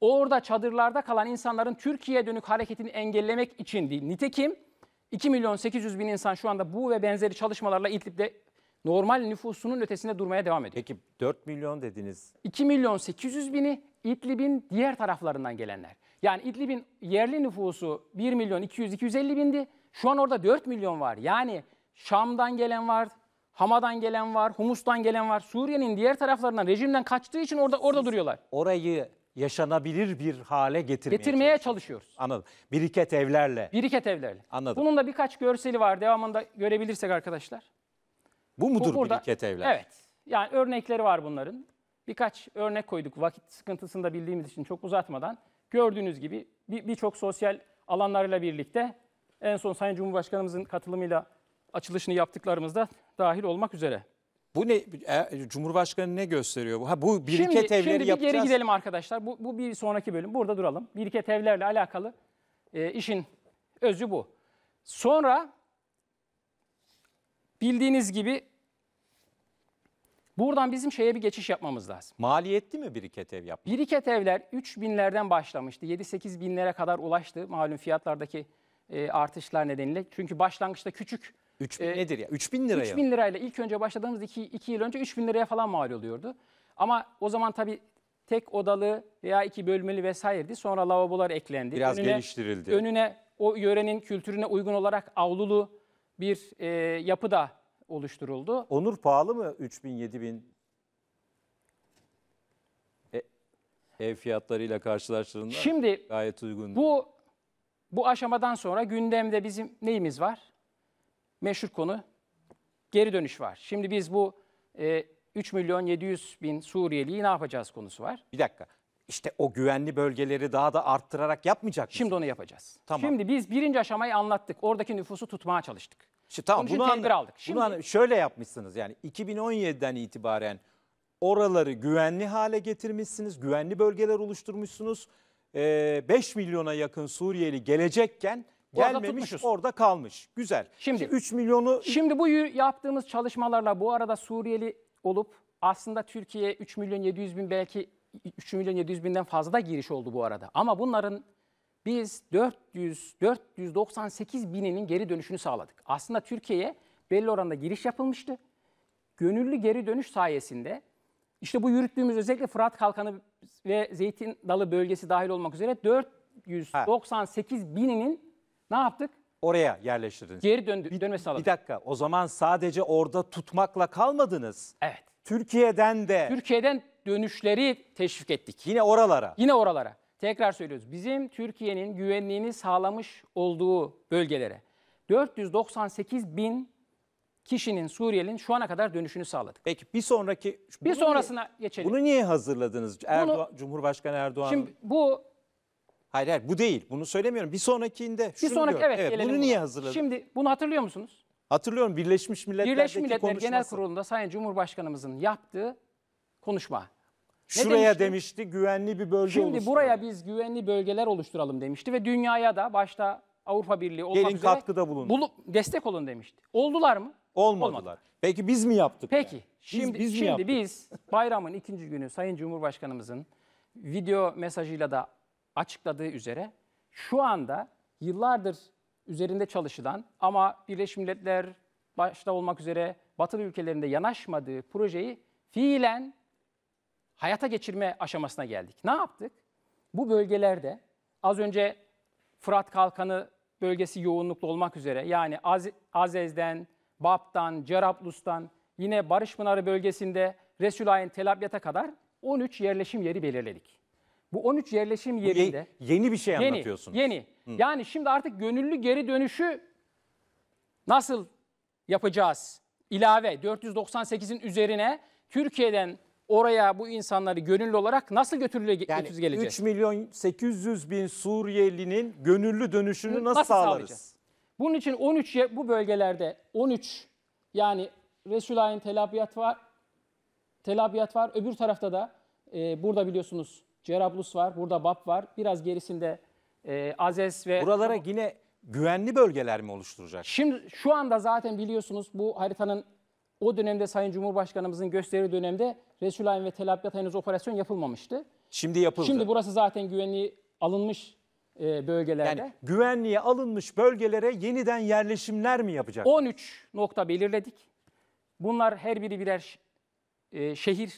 [SPEAKER 2] orada çadırlarda kalan insanların Türkiye'ye dönük hareketini engellemek için değil. Nitekim 2 milyon 800 bin insan şu anda bu ve benzeri çalışmalarla İdlib'de normal nüfusunun ötesinde durmaya devam ediyor. Peki 4 milyon dediniz. 2 milyon 800 bini İdlib'in diğer taraflarından gelenler. Yani İdlib'in yerli nüfusu 1 milyon 200-250 bindi. Şu an orada 4 milyon var. Yani Şam'dan gelen var, Hama'dan gelen var, Humus'tan gelen var. Suriye'nin diğer taraflarından rejimden kaçtığı için orada orada duruyorlar. Orayı yaşanabilir bir hale getirmeye, getirmeye çalışıyoruz. Anladım. Biriket evlerle. Biriket evlerle. Anladım. Bunun da birkaç görseli var. Devamında görebilirsek arkadaşlar. Bu mudur Bu burada, biriket evler? Evet. Yani örnekleri var bunların. Birkaç örnek koyduk vakit sıkıntısında bildiğimiz için çok uzatmadan. Gördüğünüz gibi birçok bir sosyal alanlarla birlikte en son Sayın Cumhurbaşkanımızın katılımıyla açılışını yaptıklarımızda dahil olmak üzere. Bu ne e, Cumhurbaşkanı ne gösteriyor bu? Ha bu biriket evleri şimdi bir yapacağız. geri gidelim arkadaşlar. Bu, bu bir sonraki bölüm. Burada duralım. Biriket evlerle alakalı e, işin özü bu. Sonra bildiğiniz gibi buradan bizim şeye bir geçiş yapmamız lazım. Maliyetli mi biriket ev yapmak? Biriket evler 3 binlerden başlamıştı. 7-8 binlere kadar ulaştı malum fiyatlardaki e, artışlar nedeniyle. Çünkü başlangıçta küçük 3000 e, ee, nedir ya? 3000 liraya. 3000 lirayla ilk önce başladığımız 2 iki yıl önce 3000 liraya falan mal oluyordu. Ama o zaman tabii tek odalı veya iki bölmeli vesaireydi. Sonra lavabolar eklendi. Biraz önüne, geliştirildi. Önüne o yörenin kültürüne uygun olarak avlulu bir e, yapı da oluşturuldu.
[SPEAKER 1] Onur pahalı mı 3000 7000
[SPEAKER 2] e, ev fiyatlarıyla karşılaştığında? Şimdi gayet uygun. Bu bu aşamadan sonra gündemde bizim neyimiz var? meşhur konu geri dönüş var. Şimdi biz bu e, 3 milyon 700 bin Suriyeliyi ne yapacağız konusu var. Bir dakika. İşte o güvenli bölgeleri daha da arttırarak yapmayacak mısın? Şimdi onu yapacağız. Tamam. Şimdi biz birinci aşamayı anlattık. Oradaki nüfusu tutmaya çalıştık. İşte tamam Bunun bunu için tedbir aldık. Şimdi, bunu
[SPEAKER 1] şöyle yapmışsınız yani 2017'den itibaren oraları güvenli hale getirmişsiniz. Güvenli bölgeler oluşturmuşsunuz. Ee, 5 milyona yakın Suriyeli gelecekken Orada Gelmemiş tutmuşuz. orada kalmış. Güzel. Şimdi,
[SPEAKER 2] 3 milyonu Şimdi bu yaptığımız çalışmalarla bu arada Suriyeli olup aslında Türkiye'ye 3 milyon 700 bin belki 3 milyon 700 binden fazla da giriş oldu bu arada. Ama bunların biz 400 498 bininin geri dönüşünü sağladık. Aslında Türkiye'ye belli oranda giriş yapılmıştı. Gönüllü geri dönüş sayesinde işte bu yürüttüğümüz özellikle Fırat Kalkanı ve Zeytin Dalı bölgesi dahil olmak üzere 498 bininin ne yaptık? Oraya yerleştirdiniz. Geri döndü. Bir dönme sağladık. Bir
[SPEAKER 1] dakika o zaman sadece orada tutmakla kalmadınız. Evet. Türkiye'den de.
[SPEAKER 2] Türkiye'den dönüşleri teşvik ettik. Yine oralara. Yine oralara. Tekrar söylüyoruz. Bizim Türkiye'nin güvenliğini sağlamış olduğu bölgelere 498 bin kişinin Suriyelinin şu ana kadar dönüşünü sağladık. Peki bir sonraki bir sonrasına niye,
[SPEAKER 1] geçelim. Bunu niye hazırladınız? Erdoğan, bunu, Cumhurbaşkanı Erdoğan. Şimdi bu Hayır hayır bu değil. Bunu söylemiyorum. Bir sonrakinde şunu bir sonraki, Evet, evet, bunu buna. niye hazırladın?
[SPEAKER 2] Şimdi bunu hatırlıyor musunuz?
[SPEAKER 1] Hatırlıyorum Birleşmiş Milletler'deki Birleşmiş Milletler konuşması. Genel Kurulu'nda
[SPEAKER 2] Sayın Cumhurbaşkanımızın yaptığı konuşma. Şuraya demişti? demişti güvenli bir bölge Şimdi buraya biz güvenli bölgeler oluşturalım demişti ve dünyaya da başta Avrupa Birliği olmak Gelin üzere katkıda bulun. Bulup destek olun demişti. Oldular mı? Olmadılar. Olmadı. Peki biz mi yaptık? Peki. Yani? Şimdi biz, biz şimdi biz bayramın ikinci günü Sayın Cumhurbaşkanımızın video mesajıyla da açıkladığı üzere şu anda yıllardır üzerinde çalışılan ama Birleşmiş Milletler başta olmak üzere Batı ülkelerinde yanaşmadığı projeyi fiilen hayata geçirme aşamasına geldik. Ne yaptık? Bu bölgelerde az önce Fırat Kalkanı bölgesi yoğunluklu olmak üzere yani Az Azez'den, Bap'tan, Cerablus'tan yine Barış Pınarı bölgesinde Resulayn, Telabiyata kadar 13 yerleşim yeri belirledik. Bu 13 yerleşim yerinde. Ye,
[SPEAKER 1] yeni bir şey yeni, anlatıyorsunuz. Yeni.
[SPEAKER 2] Hı. Yani şimdi artık gönüllü geri dönüşü nasıl yapacağız? İlave 498'in üzerine Türkiye'den oraya bu insanları gönüllü olarak nasıl götürüle yani geleceğiz? 3
[SPEAKER 1] milyon 800 bin Suriyelinin gönüllü dönüşünü nasıl, nasıl sağlarız?
[SPEAKER 2] Bunun için 13 bu bölgelerde 13 yani Resulayn telabiyat var. Telabiyat var. Öbür tarafta da e, burada biliyorsunuz Cerablus var, burada Bab var. Biraz gerisinde
[SPEAKER 1] e, Azes ve... Buralara yine güvenli bölgeler mi oluşturacak?
[SPEAKER 2] Şimdi şu anda zaten biliyorsunuz bu haritanın o dönemde Sayın Cumhurbaşkanımızın gösteri dönemde Resulayn ve Tel henüz operasyon yapılmamıştı. Şimdi yapıldı. Şimdi burası zaten güvenliği alınmış e, bölgelerde. Yani güvenliğe
[SPEAKER 1] alınmış bölgelere
[SPEAKER 2] yeniden yerleşimler mi yapacak? 13 nokta belirledik. Bunlar her biri birer e, şehir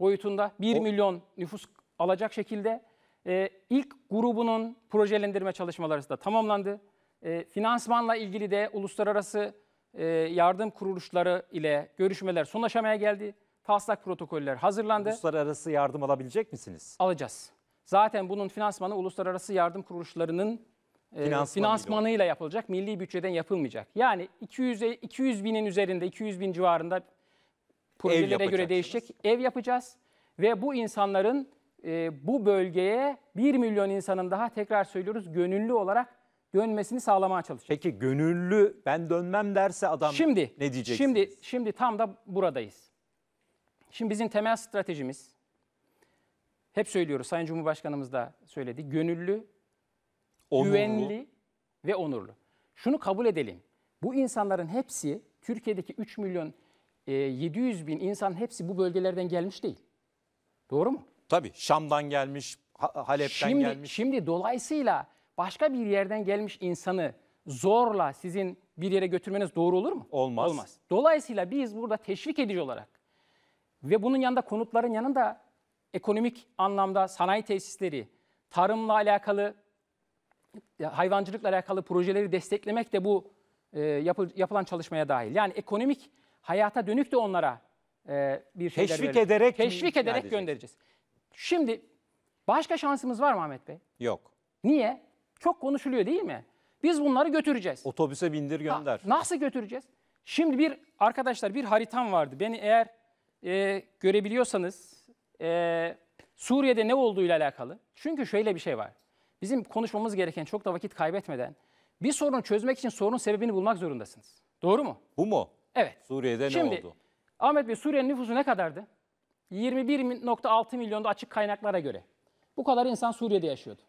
[SPEAKER 2] boyutunda 1 o... milyon nüfus alacak şekilde e, ilk grubunun projelendirme çalışmaları da tamamlandı. E, finansmanla ilgili de uluslararası e, yardım kuruluşları ile görüşmeler son aşamaya geldi. Taslak protokoller hazırlandı. Uluslararası yardım alabilecek misiniz? Alacağız. Zaten bunun finansmanı uluslararası yardım kuruluşlarının e, Finansmanı finansmanıyla yapılacak. Milli bütçeden yapılmayacak. Yani 200 200 binin üzerinde 200 bin civarında projelere göre değişecek. Ev yapacağız ve bu insanların e, bu bölgeye 1 milyon insanın daha tekrar söylüyoruz gönüllü olarak dönmesini sağlamaya çalışacak. Peki gönüllü ben dönmem derse adam şimdi, ne diyeceksiniz? Şimdi, şimdi tam da buradayız. Şimdi bizim temel stratejimiz hep söylüyoruz Sayın Cumhurbaşkanımız da söyledi. Gönüllü, onurlu. güvenli ve onurlu. Şunu kabul edelim. Bu insanların hepsi Türkiye'deki 3 milyon e, 700 bin insan hepsi bu bölgelerden gelmiş değil.
[SPEAKER 1] Doğru mu? Tabii Şam'dan gelmiş, Halep'ten şimdi, gelmiş.
[SPEAKER 2] Şimdi dolayısıyla başka bir yerden gelmiş insanı zorla sizin bir yere götürmeniz doğru olur mu? Olmaz. Olmaz. Dolayısıyla biz burada teşvik edici olarak ve bunun yanında konutların yanında ekonomik anlamda sanayi tesisleri, tarımla alakalı, hayvancılıkla alakalı projeleri desteklemek de bu e, yapı, yapılan çalışmaya dahil. Yani ekonomik hayata dönük de onlara e, bir şeyler teşvik ederek teşvik ederek göndereceğiz. Şimdi başka şansımız var mı Ahmet Bey? Yok. Niye? Çok konuşuluyor değil mi? Biz bunları götüreceğiz. Otobüse bindir gönder. Ha, nasıl götüreceğiz? Şimdi bir arkadaşlar bir haritam vardı. Beni eğer e, görebiliyorsanız e, Suriye'de ne olduğuyla alakalı. Çünkü şöyle bir şey var. Bizim konuşmamız gereken çok da vakit kaybetmeden bir sorun çözmek için sorunun sebebini bulmak zorundasınız. Doğru mu? Bu mu? Evet. Suriye'de Şimdi, ne oldu? Ahmet Bey Suriye'nin nüfusu ne kadardı? 21.6 milyonda açık kaynaklara göre. Bu kadar insan Suriye'de yaşıyordu.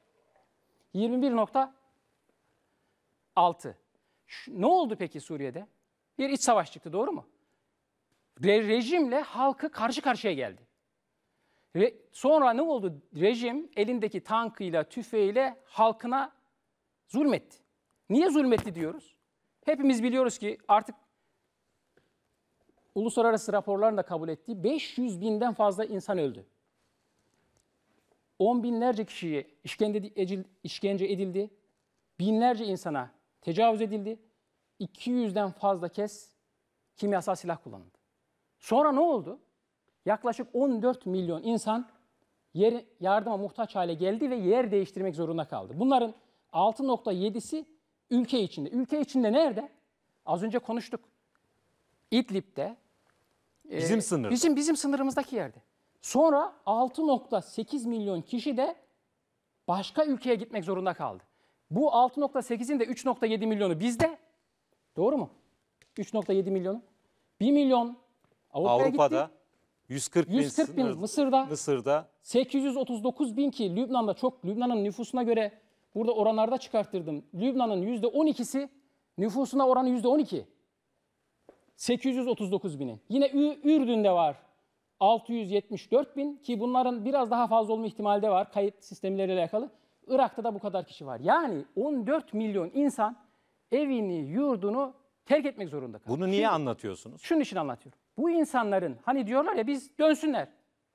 [SPEAKER 2] 21.6. Ne oldu peki Suriye'de? Bir iç savaş çıktı doğru mu? Re rejimle halkı karşı karşıya geldi. Re sonra ne oldu? Rejim elindeki tankıyla, tüfeğiyle halkına zulmetti. Niye zulmetti diyoruz? Hepimiz biliyoruz ki artık uluslararası raporların da kabul ettiği 500 binden fazla insan öldü. 10 binlerce kişiye işkence edildi. Binlerce insana tecavüz edildi. 200'den fazla kez kimyasal silah kullanıldı. Sonra ne oldu? Yaklaşık 14 milyon insan yer, yardıma muhtaç hale geldi ve yer değiştirmek zorunda kaldı. Bunların 6.7'si ülke içinde. Ülke içinde nerede? Az önce konuştuk. İdlib'de,
[SPEAKER 1] ee, bizim sınır. Bizim
[SPEAKER 2] bizim sınırımızdaki yerde. Sonra 6.8 milyon kişi de başka ülkeye gitmek zorunda kaldı. Bu 6.8'in de 3.7 milyonu bizde. Doğru mu? 3.7 milyonu. 1 milyon Avrupa'ya Avrupa'da gitti.
[SPEAKER 1] 140 140 bin sınır- Mısır'da, Mısır'da
[SPEAKER 2] 839 bin ki Lübnan'da çok Lübnan'ın nüfusuna göre burada oranlarda çıkarttırdım. Lübnan'ın %12'si nüfusuna oranı %12. 839 bini. Yine Ürdün'de var 674 bin ki bunların biraz daha fazla olma ihtimali de var kayıt sistemleriyle alakalı. Irak'ta da bu kadar kişi var. Yani 14 milyon insan evini, yurdunu terk etmek zorunda kalıyor. Bunu niye
[SPEAKER 1] anlatıyorsunuz?
[SPEAKER 2] Şunun için anlatıyorum. Bu insanların hani diyorlar ya biz dönsünler.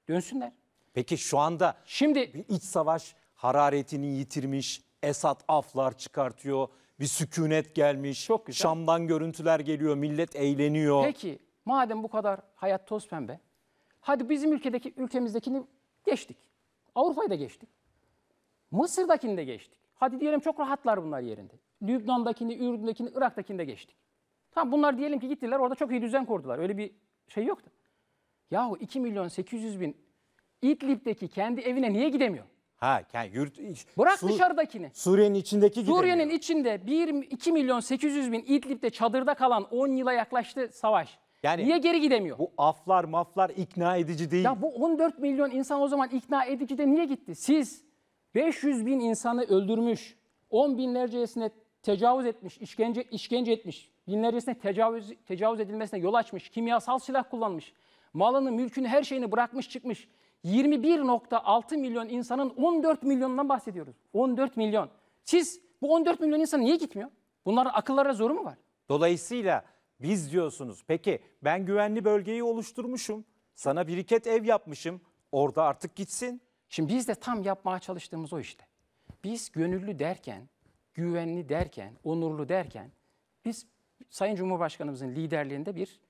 [SPEAKER 2] Dönsünler.
[SPEAKER 1] Peki şu anda Şimdi bir iç savaş hararetini yitirmiş, esat aflar çıkartıyor. Bir sükunet gelmiş. Çok güzel. Şam'dan görüntüler geliyor. Millet eğleniyor. Peki
[SPEAKER 2] madem bu kadar hayat toz pembe. Hadi bizim ülkedeki ülkemizdekini geçtik. Avrupa'yı da geçtik. Mısır'dakini de geçtik. Hadi diyelim çok rahatlar bunlar yerinde. Lübnan'dakini, Ürdün'dekini, Irak'takini de geçtik. Tamam bunlar diyelim ki gittiler orada çok iyi düzen kurdular. Öyle bir şey yoktu. Yahu 2 milyon 800 bin İdlib'deki kendi evine niye gidemiyor?
[SPEAKER 1] Ha yani yurt, Bırak Su- dışarıdakini. Suriye'nin içindeki gibi. Suriye'nin
[SPEAKER 2] içinde 1, 2 milyon 800 bin İdlib'de çadırda kalan 10 yıla yaklaştı savaş.
[SPEAKER 1] Yani Niye geri gidemiyor? Bu aflar maflar ikna edici değil. Ya
[SPEAKER 2] bu 14 milyon insan o zaman ikna edici de niye gitti? Siz 500 bin insanı öldürmüş, 10 binlercesine tecavüz etmiş, işkence işkence etmiş, binlercesine tecavüz tecavüz edilmesine yol açmış, kimyasal silah kullanmış, malını, mülkünü, her şeyini bırakmış çıkmış. 21.6 milyon insanın 14 milyonundan bahsediyoruz. 14 milyon. Siz bu 14 milyon insan niye gitmiyor? Bunların akıllara zoru mu var?
[SPEAKER 1] Dolayısıyla biz diyorsunuz peki ben güvenli bölgeyi oluşturmuşum. Sana biriket ev yapmışım.
[SPEAKER 2] Orada artık gitsin. Şimdi biz de tam yapmaya çalıştığımız o işte. Biz gönüllü derken, güvenli derken, onurlu derken biz Sayın Cumhurbaşkanımızın liderliğinde bir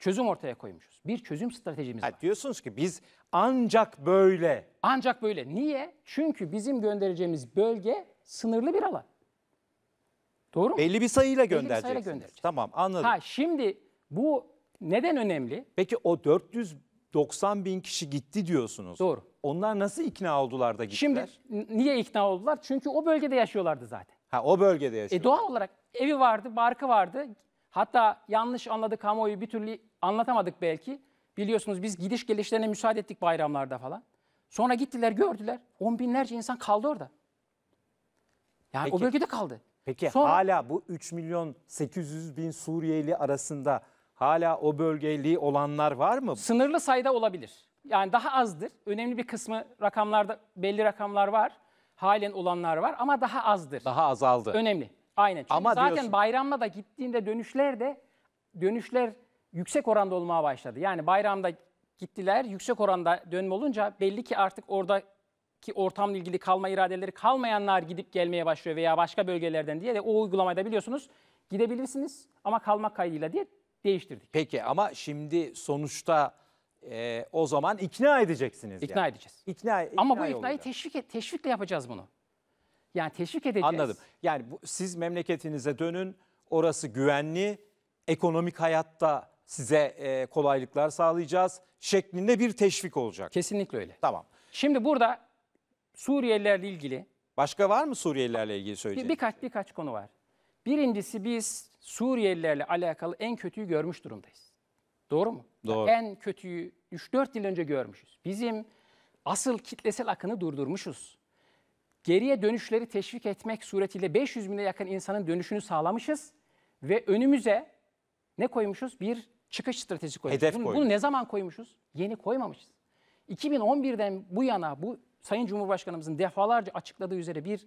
[SPEAKER 2] çözüm ortaya koymuşuz. Bir çözüm stratejimiz var. Ha, diyorsunuz ki biz ancak böyle. Ancak böyle. Niye? Çünkü bizim göndereceğimiz bölge sınırlı bir alan.
[SPEAKER 1] Doğru mu? Belli bir sayıyla göndereceksiniz. Belli bir sayıyla göndereceğiz. Tamam anladım. Ha şimdi bu neden önemli? Peki o 490 bin kişi gitti diyorsunuz. Doğru. Onlar nasıl ikna oldular da gittiler?
[SPEAKER 2] Şimdi niye ikna oldular? Çünkü o bölgede yaşıyorlardı zaten.
[SPEAKER 1] Ha o bölgede yaşıyor. E, doğal
[SPEAKER 2] olarak evi vardı, barkı vardı. Hatta yanlış anladı kamuoyu bir türlü Anlatamadık belki. Biliyorsunuz biz gidiş gelişlerine müsaade ettik bayramlarda falan. Sonra gittiler gördüler. On binlerce insan kaldı orada.
[SPEAKER 1] Yani Peki. o bölgede kaldı. Peki Sonra, hala bu 3 milyon 800 bin Suriyeli arasında hala o bölgeli olanlar var mı? Sınırlı sayıda olabilir.
[SPEAKER 2] Yani daha azdır. Önemli bir kısmı rakamlarda belli rakamlar var. Halen olanlar var ama daha azdır. Daha
[SPEAKER 1] azaldı. Önemli.
[SPEAKER 2] Aynen. Çünkü ama zaten diyorsun... bayramla da gittiğinde dönüşler de dönüşler yüksek oranda olmaya başladı. Yani bayramda gittiler yüksek oranda dönme olunca belli ki artık oradaki ortamla ilgili kalma iradeleri kalmayanlar gidip gelmeye başlıyor veya başka bölgelerden diye de o uygulamada biliyorsunuz gidebilirsiniz ama kalmak kaydıyla diye değiştirdik. Peki ama şimdi sonuçta e, o zaman ikna edeceksiniz.
[SPEAKER 1] İkna yani. edeceğiz.
[SPEAKER 2] İkna, ikna ama bu iknayı teşvik, teşvikle yapacağız bunu. Yani teşvik edeceğiz. Anladım.
[SPEAKER 1] Yani bu, siz memleketinize dönün, orası güvenli, ekonomik hayatta size e, kolaylıklar sağlayacağız şeklinde bir teşvik olacak. Kesinlikle
[SPEAKER 2] öyle. Tamam. Şimdi burada Suriyelilerle ilgili Başka var mı Suriyelilerle ilgili söyleyeceğim? bir, söyleyeceğiniz? birkaç birkaç konu var. Birincisi biz Suriyelilerle alakalı en kötüyü görmüş durumdayız. Doğru mu? Doğru. En kötüyü 3-4 yıl önce görmüşüz. Bizim asıl kitlesel akını durdurmuşuz. Geriye dönüşleri teşvik etmek suretiyle 500 bine yakın insanın dönüşünü sağlamışız ve önümüze ne koymuşuz? Bir çıkış stratejisi koymuşuz. Hedef bunu, bunu ne zaman koymuşuz? Yeni koymamışız. 2011'den bu yana bu Sayın Cumhurbaşkanımızın defalarca açıkladığı üzere bir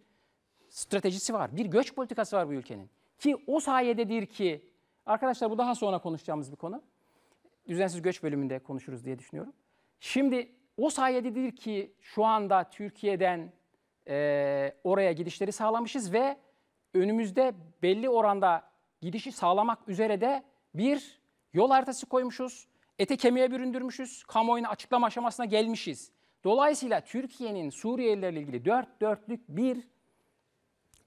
[SPEAKER 2] stratejisi var. Bir göç politikası var bu ülkenin. Ki o sayededir ki arkadaşlar bu daha sonra konuşacağımız bir konu. Düzensiz göç bölümünde konuşuruz diye düşünüyorum. Şimdi o sayededir ki şu anda Türkiye'den e, oraya gidişleri sağlamışız ve önümüzde belli oranda gidişi sağlamak üzere de bir Yol haritası koymuşuz. Ete kemiğe büründürmüşüz. Kamuoyuna açıklama aşamasına gelmişiz. Dolayısıyla Türkiye'nin Suriyelilerle ilgili dört dörtlük bir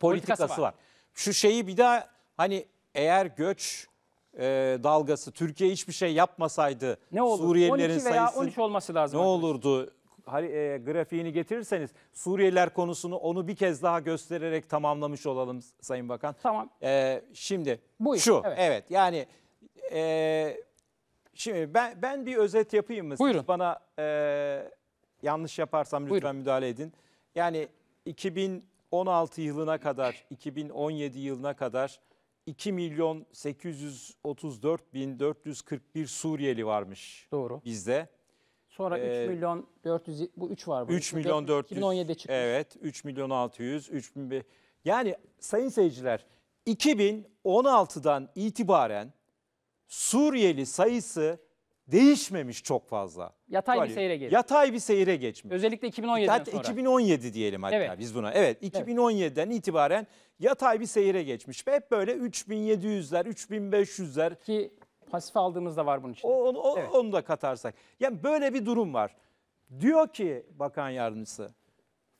[SPEAKER 2] politikası, var. var.
[SPEAKER 1] Şu şeyi bir daha hani eğer göç e, dalgası Türkiye hiçbir şey yapmasaydı ne olur? Suriyelilerin 12 veya sayısı 13 olması lazım. Ne arkadaşlar. olurdu? e, grafiğini getirirseniz Suriyeliler konusunu onu bir kez daha göstererek tamamlamış olalım Sayın Bakan. Tamam. E, şimdi Buyur, şu evet, evet yani e, şimdi ben ben bir özet yapayım mı? Siz bana e, yanlış yaparsam lütfen Buyurun. müdahale edin. Yani 2016 yılına kadar, 2017 yılına kadar 2 milyon 834 bin 441 Suriyeli varmış Doğru. bizde. Sonra 3 ee,
[SPEAKER 2] milyon 400 bu 3 var bu. 3 milyon 400.
[SPEAKER 1] 2017'de çıkmış. Evet 3 milyon 600. 3 bin, yani sayın seyirciler 2016'dan itibaren Suriyeli sayısı değişmemiş çok fazla. Yatay Böyle, bir seyre geçmiş. Yatay bir seyre geçmiş. Özellikle 2017'den sonra. 2017 diyelim hatta evet. biz buna. Evet 2017'den evet. itibaren yatay bir seyre geçmiş ve hep böyle 3700'ler, 3500'ler ki pasif aldığımızda var bunun için. O, o, evet. Onu da katarsak. Yani böyle bir durum var. Diyor ki bakan yardımcısı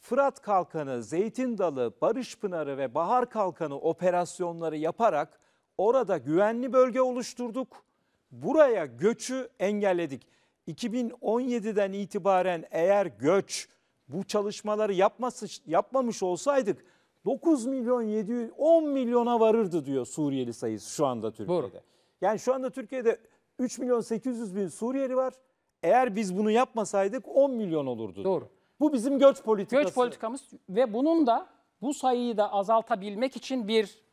[SPEAKER 1] Fırat Kalkanı, Zeytin Dalı, Barış Pınarı ve Bahar Kalkanı operasyonları yaparak Orada güvenli bölge oluşturduk. Buraya göçü engelledik. 2017'den itibaren eğer göç bu çalışmaları yapması, yapmamış olsaydık 9 milyon 700 10 milyona varırdı diyor Suriyeli sayısı şu anda Türkiye'de. Doğru. Yani şu anda Türkiye'de 3 milyon 800 bin Suriyeli var. Eğer biz bunu yapmasaydık 10 milyon
[SPEAKER 2] olurdu. Doğru. Bu bizim göç politikası. Göç politikamız ve bunun da bu sayıyı da azaltabilmek için bir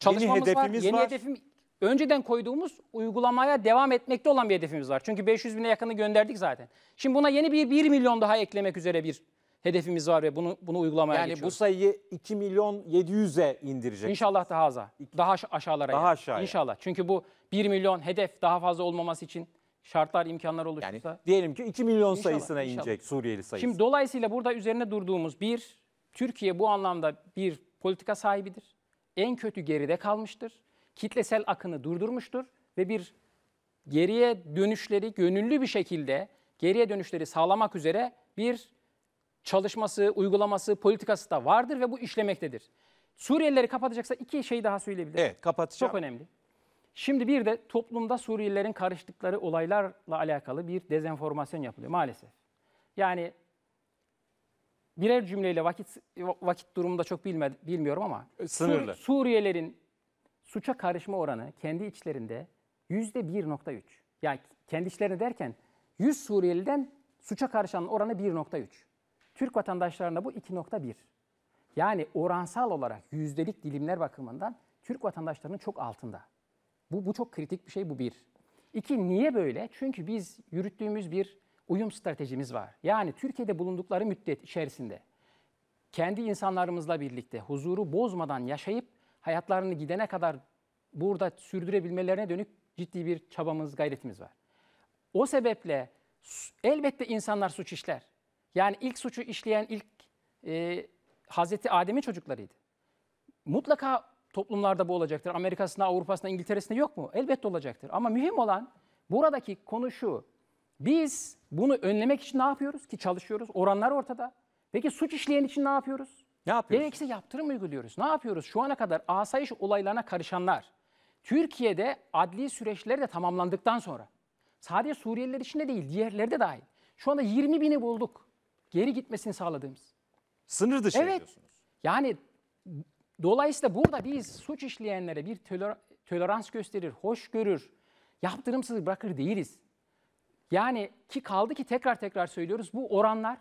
[SPEAKER 2] çalışmamız yeni hedefimiz var. Yeni var. hedefim önceden koyduğumuz uygulamaya devam etmekte olan bir hedefimiz var. Çünkü 500 bine yakını gönderdik zaten. Şimdi buna yeni bir 1 milyon daha eklemek üzere bir hedefimiz var ve bunu bunu uygulamaya yani geçiyoruz. Yani bu
[SPEAKER 1] sayıyı 2 milyon 700'e indirecek. İnşallah
[SPEAKER 2] daha aza. Daha aşağılara. Daha yani. İnşallah. Çünkü bu 1 milyon hedef daha fazla olmaması için şartlar, imkanlar oluşursa. Yani diyelim ki 2 milyon inşallah, sayısına inşallah. Suriyeli sayısı. Şimdi dolayısıyla burada üzerine durduğumuz bir, Türkiye bu anlamda bir politika sahibidir en kötü geride kalmıştır. Kitlesel akını durdurmuştur ve bir geriye dönüşleri gönüllü bir şekilde geriye dönüşleri sağlamak üzere bir çalışması, uygulaması, politikası da vardır ve bu işlemektedir. Suriyelileri kapatacaksa iki şey daha söyleyebilirim. Evet, kapatacağım. Çok önemli. Şimdi bir de toplumda Suriyelilerin karıştıkları olaylarla alakalı bir dezenformasyon yapılıyor maalesef. Yani birer cümleyle vakit vakit durumunda çok bilme, bilmiyorum ama e, Sınırlı. Sur, Suriyelerin suça karışma oranı kendi içlerinde yüzde 1.3. Yani kendi içlerinde derken 100 Suriyeliden suça karışan oranı 1.3. Türk vatandaşlarında bu 2.1. Yani oransal olarak yüzdelik dilimler bakımından Türk vatandaşlarının çok altında. Bu, bu çok kritik bir şey bu bir. İki niye böyle? Çünkü biz yürüttüğümüz bir uyum stratejimiz var. Yani Türkiye'de bulundukları müddet içerisinde kendi insanlarımızla birlikte huzuru bozmadan yaşayıp hayatlarını gidene kadar burada sürdürebilmelerine dönük ciddi bir çabamız, gayretimiz var. O sebeple elbette insanlar suç işler. Yani ilk suçu işleyen ilk e, Hazreti Adem'in çocuklarıydı. Mutlaka toplumlarda bu olacaktır. Amerikasında, Avrupasında, İngilteresinde yok mu? Elbette olacaktır. Ama mühim olan buradaki konu şu. Biz bunu önlemek için ne yapıyoruz ki çalışıyoruz? Oranlar ortada. Peki suç işleyen için ne yapıyoruz? Ne yapıyoruz? Gerekirse yaptırım uyguluyoruz. Ne yapıyoruz? Şu ana kadar asayiş olaylarına karışanlar Türkiye'de adli süreçleri de tamamlandıktan sonra sadece Suriyeliler için de değil diğerleri de dahil. Şu anda 20 bini bulduk. Geri gitmesini sağladığımız. Sınır dışı evet. diyorsunuz. Yani dolayısıyla burada biz suç işleyenlere bir tolerans gösterir, hoş görür, yaptırımsız bırakır değiliz. Yani ki kaldı ki tekrar tekrar söylüyoruz bu oranlar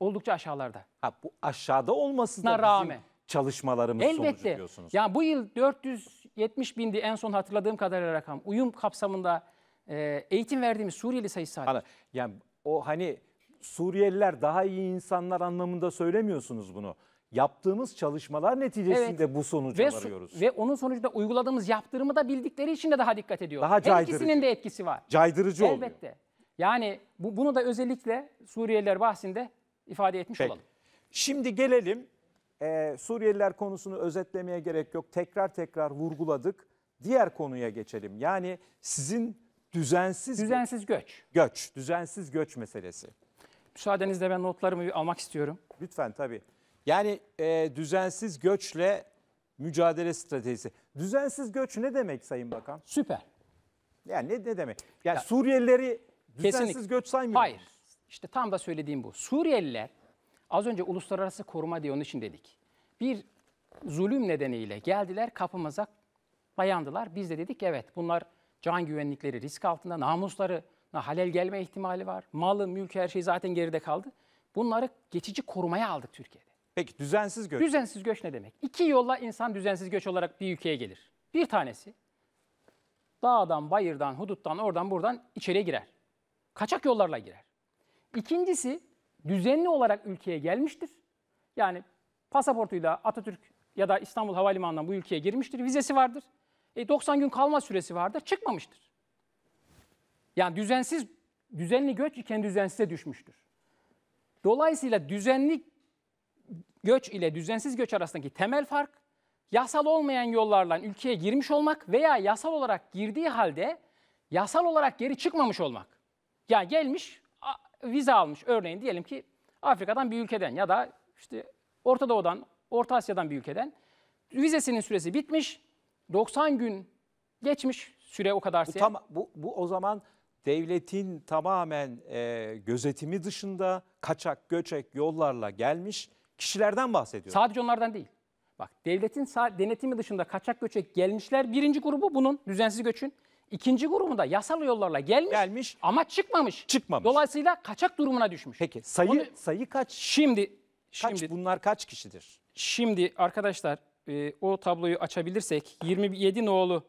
[SPEAKER 2] oldukça aşağılarda. Ha, bu
[SPEAKER 1] aşağıda olması da rağmen. bizim çalışmalarımız Elbette. sonucu diyorsunuz.
[SPEAKER 2] Yani bu yıl 470 bindi en son hatırladığım kadarıyla rakam. Uyum kapsamında e, eğitim verdiğimiz Suriyeli sayısı hariç. Yani o
[SPEAKER 1] hani Suriyeliler daha iyi insanlar anlamında söylemiyorsunuz bunu yaptığımız çalışmalar neticesinde Evet. bu sonuca Ve, varıyoruz.
[SPEAKER 2] ve onun sonucunda uyguladığımız yaptırımı da bildikleri için de daha dikkat ediyor. Daha Her caydırıcı. ikisinin de etkisi var. Caydırıcı oluyor. Elbette. Yani bu, bunu da özellikle Suriyeliler bahsinde ifade etmiş Peki. olalım. Şimdi gelelim eee, Suriyeliler konusunu
[SPEAKER 1] özetlemeye gerek yok. Tekrar tekrar vurguladık. Diğer konuya geçelim. Yani sizin düzensiz Düzensiz göç. göç, düzensiz göç meselesi. Müsaadenizle ben notlarımı almak istiyorum. Lütfen tabii. Yani e, düzensiz göçle mücadele stratejisi. Düzensiz göç ne demek Sayın Bakan? Süper.
[SPEAKER 2] Yani ne, ne demek? Yani ya, Suriyelileri düzensiz kesinlikle. göç saymıyor. Hayır. İşte tam da söylediğim bu. Suriyeliler az önce uluslararası koruma diye onun için dedik. Bir zulüm nedeniyle geldiler kapımıza bayandılar. Biz de dedik evet bunlar can güvenlikleri risk altında, namusları halel gelme ihtimali var. Malı, mülk her şey zaten geride kaldı. Bunları geçici korumaya aldık Türkiye'de. Peki
[SPEAKER 1] düzensiz göç. Düzensiz
[SPEAKER 2] göç ne demek? İki yolla insan düzensiz göç olarak bir ülkeye gelir. Bir tanesi dağdan, bayırdan, huduttan, oradan buradan içeriye girer. Kaçak yollarla girer. İkincisi düzenli olarak ülkeye gelmiştir. Yani pasaportuyla Atatürk ya da İstanbul Havalimanı'ndan bu ülkeye girmiştir. Vizesi vardır. E, 90 gün kalma süresi vardır. Çıkmamıştır. Yani düzensiz, düzenli göç iken düzensize düşmüştür. Dolayısıyla düzenli göç ile düzensiz göç arasındaki temel fark yasal olmayan yollarla ülkeye girmiş olmak veya yasal olarak girdiği halde yasal olarak geri çıkmamış olmak. Ya yani gelmiş vize almış örneğin diyelim ki Afrika'dan bir ülkeden ya da işte Orta Doğu'dan, Orta Asya'dan bir ülkeden vizesinin süresi bitmiş. 90 gün geçmiş süre o kadar. Bu, tam,
[SPEAKER 1] bu, bu o zaman devletin tamamen e, gözetimi dışında
[SPEAKER 2] kaçak göçek yollarla gelmiş kişilerden bahsediyor. Sadece onlardan değil. Bak devletin denetimi dışında kaçak göçek gelmişler. Birinci grubu bunun düzensiz göçün. İkinci grubu da yasal yollarla gelmiş, gelmiş ama çıkmamış. Çıkmamış. Dolayısıyla kaçak durumuna düşmüş. Peki sayı Onu, sayı kaç? Şimdi kaç şimdi bunlar kaç kişidir? Şimdi arkadaşlar e, o tabloyu açabilirsek 27 nolu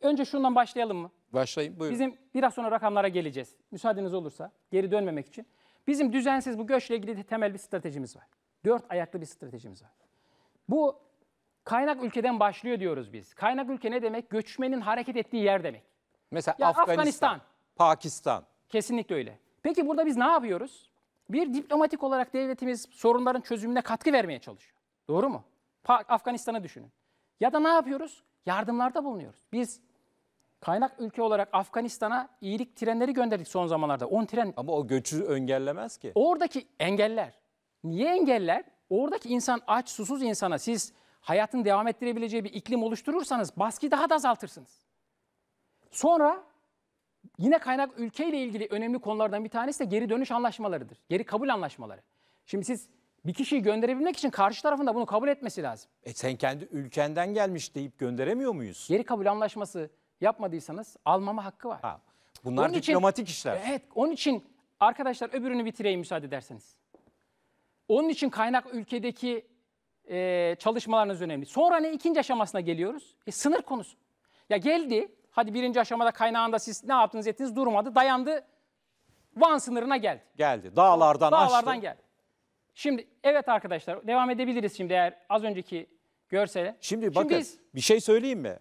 [SPEAKER 2] önce şundan başlayalım mı? Başlayayım. buyurun. Bizim biraz sonra rakamlara geleceğiz. Müsaadeniz olursa geri dönmemek için. Bizim düzensiz bu göçle ilgili de temel bir stratejimiz var. Dört ayaklı bir stratejimiz var. Bu kaynak ülkeden başlıyor diyoruz biz. Kaynak ülke ne demek? Göçmenin hareket ettiği yer demek. Mesela ya Afganistan, Afganistan, Pakistan. Kesinlikle öyle. Peki burada biz ne yapıyoruz? Bir diplomatik olarak devletimiz sorunların çözümüne katkı vermeye çalışıyor. Doğru mu? Afganistan'ı düşünün. Ya da ne yapıyoruz? Yardımlarda bulunuyoruz. Biz Kaynak ülke olarak Afganistan'a iyilik trenleri gönderdik son zamanlarda. 10 tren. Ama o göçü engellemez ki. Oradaki engeller. Niye engeller? Oradaki insan aç, susuz insana siz hayatın devam ettirebileceği bir iklim oluşturursanız baskıyı daha da azaltırsınız. Sonra yine kaynak ülkeyle ilgili önemli konulardan bir tanesi de geri dönüş anlaşmalarıdır. Geri kabul anlaşmaları. Şimdi siz bir kişiyi gönderebilmek için karşı tarafın da bunu kabul etmesi lazım. E sen kendi ülkenden gelmiş deyip gönderemiyor muyuz? Geri kabul anlaşması Yapmadıysanız almama hakkı var. Ha, bunlar onun diplomatik için, işler. Evet, onun için arkadaşlar öbürünü bitireyim müsaade ederseniz. Onun için kaynak ülkedeki e, çalışmalarınız önemli. Sonra ne ikinci aşamasına geliyoruz? E, sınır konusu. Ya geldi, hadi birinci aşamada kaynağında siz ne yaptınız ettiniz durmadı, dayandı. Van sınırına geldi.
[SPEAKER 1] Geldi, dağlardan, dağlardan aştı. geldi.
[SPEAKER 2] Şimdi evet arkadaşlar devam edebiliriz şimdi eğer az önceki görsele. Şimdi bakın şimdi biz,
[SPEAKER 1] bir şey söyleyeyim mi?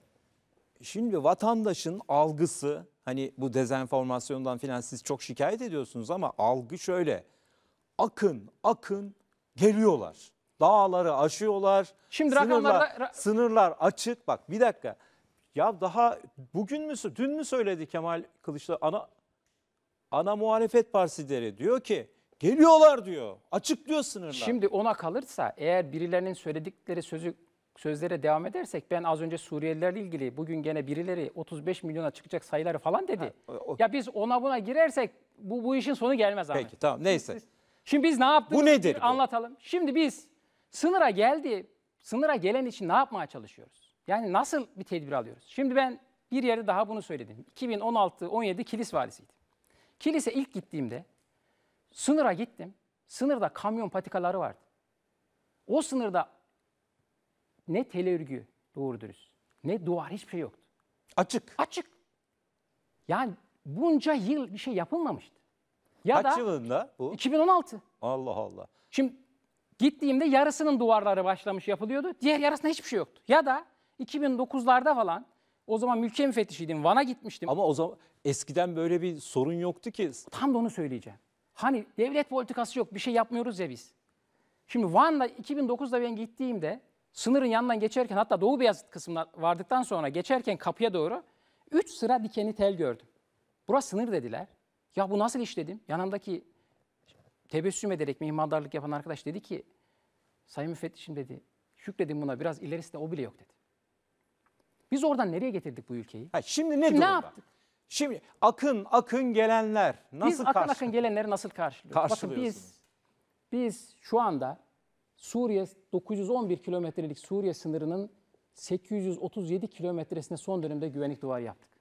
[SPEAKER 1] Şimdi vatandaşın algısı hani bu dezenformasyondan filan siz çok şikayet ediyorsunuz ama algı şöyle. Akın akın geliyorlar. Dağları aşıyorlar. Şimdi sınırlar, rakamlarda sınırlar açık. Bak bir dakika. Ya daha bugün mü dün mü söyledi Kemal Kılıçdaroğlu ana ana muhalefet partileri diyor ki
[SPEAKER 2] geliyorlar diyor. Açık diyor sınırlar. Şimdi ona kalırsa eğer birilerinin söyledikleri sözü sözlere devam edersek ben az önce Suriyelilerle ilgili bugün gene birileri 35 milyona çıkacak sayıları falan dedi. Ha, o, Ya biz ona buna girersek bu bu işin sonu gelmez abi. Peki tamam neyse. Şimdi, şimdi biz ne yaptık? Bu nedir? Bu? Anlatalım. Şimdi biz sınıra geldi. Sınıra gelen için ne yapmaya çalışıyoruz? Yani nasıl bir tedbir alıyoruz? Şimdi ben bir yerde daha bunu söyledim. 2016-17 Kilis valisiydi. Kilise ilk gittiğimde sınıra gittim. Sınırda kamyon patikaları vardı. O sınırda ne tel örgü doğru dürüst ne duvar hiçbir şey yoktu. Açık. Açık. Yani bunca yıl bir şey yapılmamıştı. Ya Kaç da yılında bu? 2016.
[SPEAKER 1] Allah Allah.
[SPEAKER 2] Şimdi gittiğimde yarısının duvarları başlamış yapılıyordu. Diğer yarısında hiçbir şey yoktu. Ya da 2009'larda falan o zaman mülkiye müfettişiydim. Van'a gitmiştim. Ama o zaman eskiden böyle bir sorun yoktu ki. Tam da onu söyleyeceğim. Hani devlet politikası yok bir şey yapmıyoruz ya biz. Şimdi Van'da 2009'da ben gittiğimde Sınırın yanından geçerken hatta Doğu Beyazıt kısmına vardıktan sonra geçerken kapıya doğru 3 sıra dikeni tel gördüm. Burası sınır dediler. Ya bu nasıl iş dedim. Yanımdaki tebessüm ederek mihmandarlık yapan arkadaş dedi ki Sayın müfettişim dedi şükredin buna biraz ilerisinde o bile yok dedi. Biz oradan nereye getirdik bu ülkeyi? Ha, şimdi ne şimdi durumda? Ne yaptık? Şimdi akın akın gelenler nasıl Biz akın akın gelenleri nasıl karşılıyoruz? Bakın biz biz şu anda Suriye 911 kilometrelik Suriye sınırının 837 kilometresine son dönemde güvenlik duvar yaptık.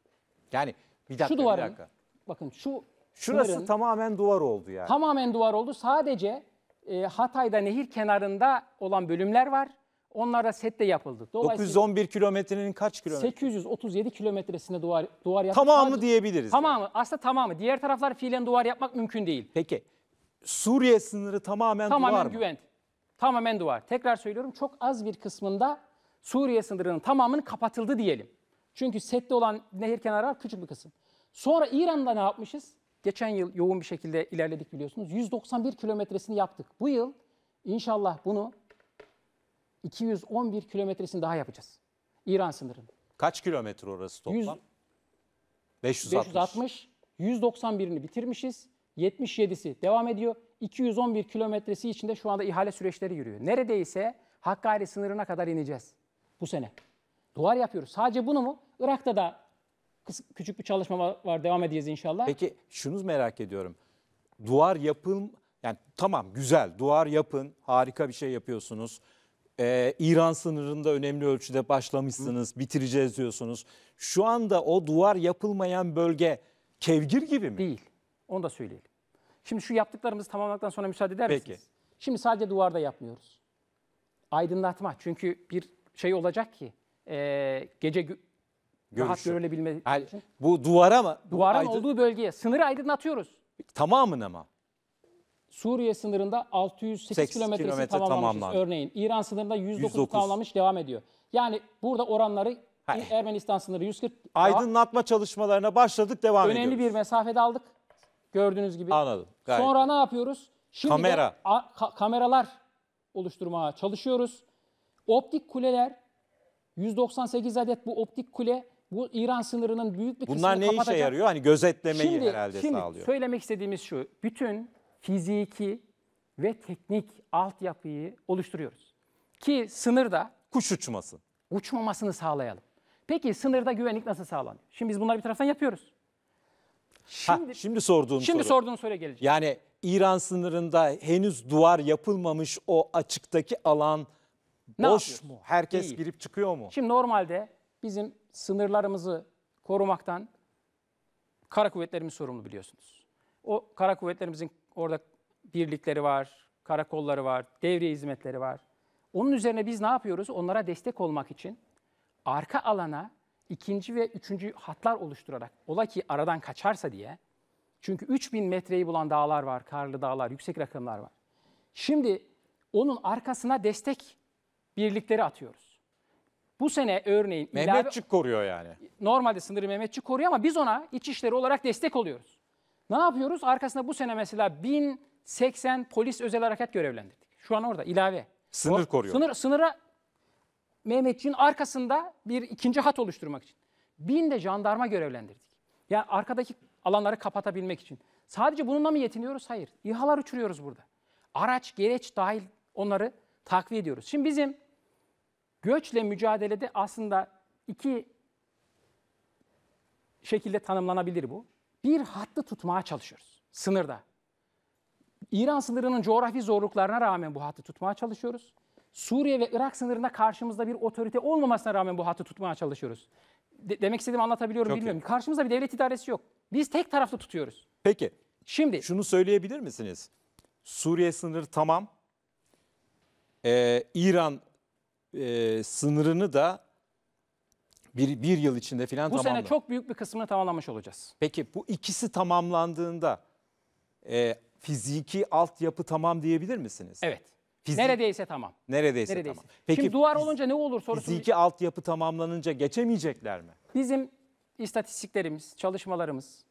[SPEAKER 2] Yani bir dakika şu duvarın, bir dakika. Bakın şu Şurası sınırın,
[SPEAKER 1] tamamen duvar oldu yani. Tamamen
[SPEAKER 2] duvar oldu. Sadece e, Hatay'da nehir kenarında olan bölümler var. Onlara set de yapıldı. 911
[SPEAKER 1] kilometrenin kaç kilometre?
[SPEAKER 2] 837 kilometresine duvar duvar yapmak. Tamamı sadece, diyebiliriz. Tamamı. Yani. Aslında tamamı. Diğer taraflar fiilen duvar yapmak mümkün değil. Peki.
[SPEAKER 1] Suriye sınırı tamamen, tamamen duvar mı? Tamamen
[SPEAKER 2] güvenlik. Tamamen duvar. Tekrar söylüyorum çok az bir kısmında Suriye sınırının tamamını kapatıldı diyelim. Çünkü sette olan nehir kenarı küçük bir kısım. Sonra İran'da ne yapmışız? Geçen yıl yoğun bir şekilde ilerledik biliyorsunuz. 191 kilometresini yaptık. Bu yıl inşallah bunu 211 kilometresini daha yapacağız. İran sınırını.
[SPEAKER 1] Kaç kilometre orası toplam? 100, 560.
[SPEAKER 2] 560. 191'ini bitirmişiz. 77'si devam ediyor. 211 kilometresi içinde şu anda ihale süreçleri yürüyor. Neredeyse Hakkari sınırına kadar ineceğiz bu sene. Duvar yapıyoruz. Sadece bunu mu? Irak'ta da küçük bir çalışma var. Devam edeceğiz inşallah.
[SPEAKER 1] Peki şunu merak ediyorum. Duvar yapın, yani tamam güzel duvar yapın, harika bir şey yapıyorsunuz. Ee, İran sınırında önemli ölçüde başlamışsınız, Hı. bitireceğiz diyorsunuz. Şu anda o duvar
[SPEAKER 2] yapılmayan bölge kevgir gibi mi? Değil, onu da söyleyelim. Şimdi şu yaptıklarımızı tamamladıktan sonra müsaade eder misiniz? Peki. Şimdi sadece duvarda yapmıyoruz. Aydınlatma. Çünkü bir şey olacak ki e, gece rahat görülebilme yani,
[SPEAKER 1] Bu duvara mı? Duvarın aydın... olduğu
[SPEAKER 2] bölgeye. Sınırı aydınlatıyoruz.
[SPEAKER 1] Tamamını mı?
[SPEAKER 2] Suriye sınırında 608 kilometresini tamamlamış tamamlandı. örneğin. İran sınırında 109, 109 tamamlamış devam ediyor. Yani burada oranları Hayır. Ermenistan sınırı 140. Aydınlatma daha... çalışmalarına
[SPEAKER 1] başladık devam Önemli ediyoruz.
[SPEAKER 2] Önemli bir mesafede aldık. Gördüğünüz gibi.
[SPEAKER 1] Anladım. Gayet. Sonra
[SPEAKER 2] ne yapıyoruz? Şimdi Kamera. a, ka, kameralar oluşturmaya çalışıyoruz. Optik kuleler 198 adet bu optik kule bu İran sınırının büyük bir kısmını kapatacak. Bunlar ne kapatacak. işe yarıyor? Hani gözetlemeyi şimdi, herhalde şimdi sağlıyor. Şimdi söylemek istediğimiz şu. Bütün fiziki ve teknik altyapıyı oluşturuyoruz. Ki sınırda kuş uçmasın. Uçmamasını sağlayalım. Peki sınırda güvenlik nasıl sağlanıyor? Şimdi biz bunları bir taraftan yapıyoruz.
[SPEAKER 1] Şimdi, ha, şimdi sorduğun Şimdi soru. sorduğun soruya geleceğim. Yani İran sınırında henüz duvar yapılmamış o açıktaki alan ne boş yapıyor? mu? Herkes Değil.
[SPEAKER 2] girip çıkıyor mu? Şimdi normalde bizim sınırlarımızı korumaktan kara kuvvetlerimiz sorumlu biliyorsunuz. O kara kuvvetlerimizin orada birlikleri var, karakolları var, devriye hizmetleri var. Onun üzerine biz ne yapıyoruz? Onlara destek olmak için arka alana ikinci ve üçüncü hatlar oluşturarak ola ki aradan kaçarsa diye. Çünkü 3000 metreyi bulan dağlar var, karlı dağlar, yüksek rakımlar var. Şimdi onun arkasına destek birlikleri atıyoruz. Bu sene örneğin... Mehmetçik
[SPEAKER 1] ilave, koruyor yani.
[SPEAKER 2] Normalde sınırı Mehmetçik koruyor ama biz ona içişleri olarak destek oluyoruz. Ne yapıyoruz? Arkasında bu sene mesela 1080 polis özel harekat görevlendirdik. Şu an orada ilave.
[SPEAKER 1] Sınır koruyor. Sınır,
[SPEAKER 2] sınıra Mehmetçiğin arkasında bir ikinci hat oluşturmak için. Bin de jandarma görevlendirdik. Yani arkadaki alanları kapatabilmek için. Sadece bununla mı yetiniyoruz? Hayır. İHA'lar uçuruyoruz burada. Araç, gereç dahil onları takviye ediyoruz. Şimdi bizim göçle mücadelede aslında iki şekilde tanımlanabilir bu. Bir hattı tutmaya çalışıyoruz sınırda. İran sınırının coğrafi zorluklarına rağmen bu hattı tutmaya çalışıyoruz. Suriye ve Irak sınırında karşımızda bir otorite olmamasına rağmen bu hattı tutmaya çalışıyoruz. De- demek istediğimi anlatabiliyorum Çok bilmiyorum. Iyi. Karşımızda bir devlet idaresi yok. Biz tek taraflı tutuyoruz. Peki. Şimdi şunu söyleyebilir misiniz?
[SPEAKER 1] Suriye sınırı tamam. Ee, İran e, sınırını da bir, bir yıl içinde filan tamamlandı. Bu tamamla. sene çok büyük bir kısmını tamamlamış olacağız. Peki bu ikisi tamamlandığında e, fiziki altyapı tamam diyebilir misiniz? Evet.
[SPEAKER 2] Fizik- Neredeyse tamam. Neredeyse, Neredeyse. tamam. Peki Şimdi duvar olunca ne olur sorusu. fiziki
[SPEAKER 1] altyapı tamamlanınca geçemeyecekler mi?
[SPEAKER 2] Bizim istatistiklerimiz, çalışmalarımız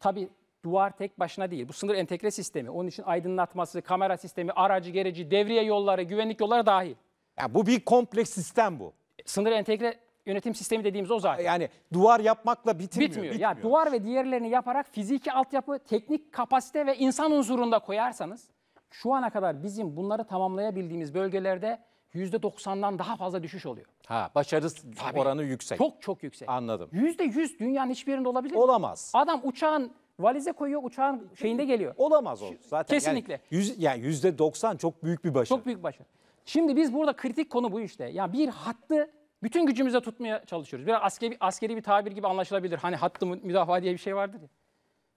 [SPEAKER 2] tabi duvar tek başına değil. Bu sınır entegre sistemi. Onun için aydınlatması, kamera sistemi, aracı, gereci, devriye yolları, güvenlik yolları dahil. Ya bu bir kompleks sistem bu. Sınır entegre yönetim sistemi dediğimiz o zaten. Yani duvar yapmakla bitmiyor. bitmiyor. Ya duvar ve diğerlerini yaparak fiziki altyapı, teknik kapasite ve insan unsurunda koyarsanız şu ana kadar bizim bunları tamamlayabildiğimiz bölgelerde %90'dan daha fazla düşüş oluyor. Ha, başarı Tabii. oranı yüksek. Çok çok yüksek. Anladım. %100 dünyanın hiçbir yerinde olabilir mi? Olamaz. Adam uçağın valize koyuyor, uçağın şeyinde geliyor. Olamaz o zaten. Kesinlikle. Yani, yüz, yani %90 çok büyük bir başarı. Çok büyük başarı. Şimdi biz burada kritik konu bu işte. Yani bir hattı bütün gücümüze tutmaya çalışıyoruz. Biraz askeri, askeri bir tabir gibi anlaşılabilir. Hani hattı müdafaa diye bir şey vardır ya.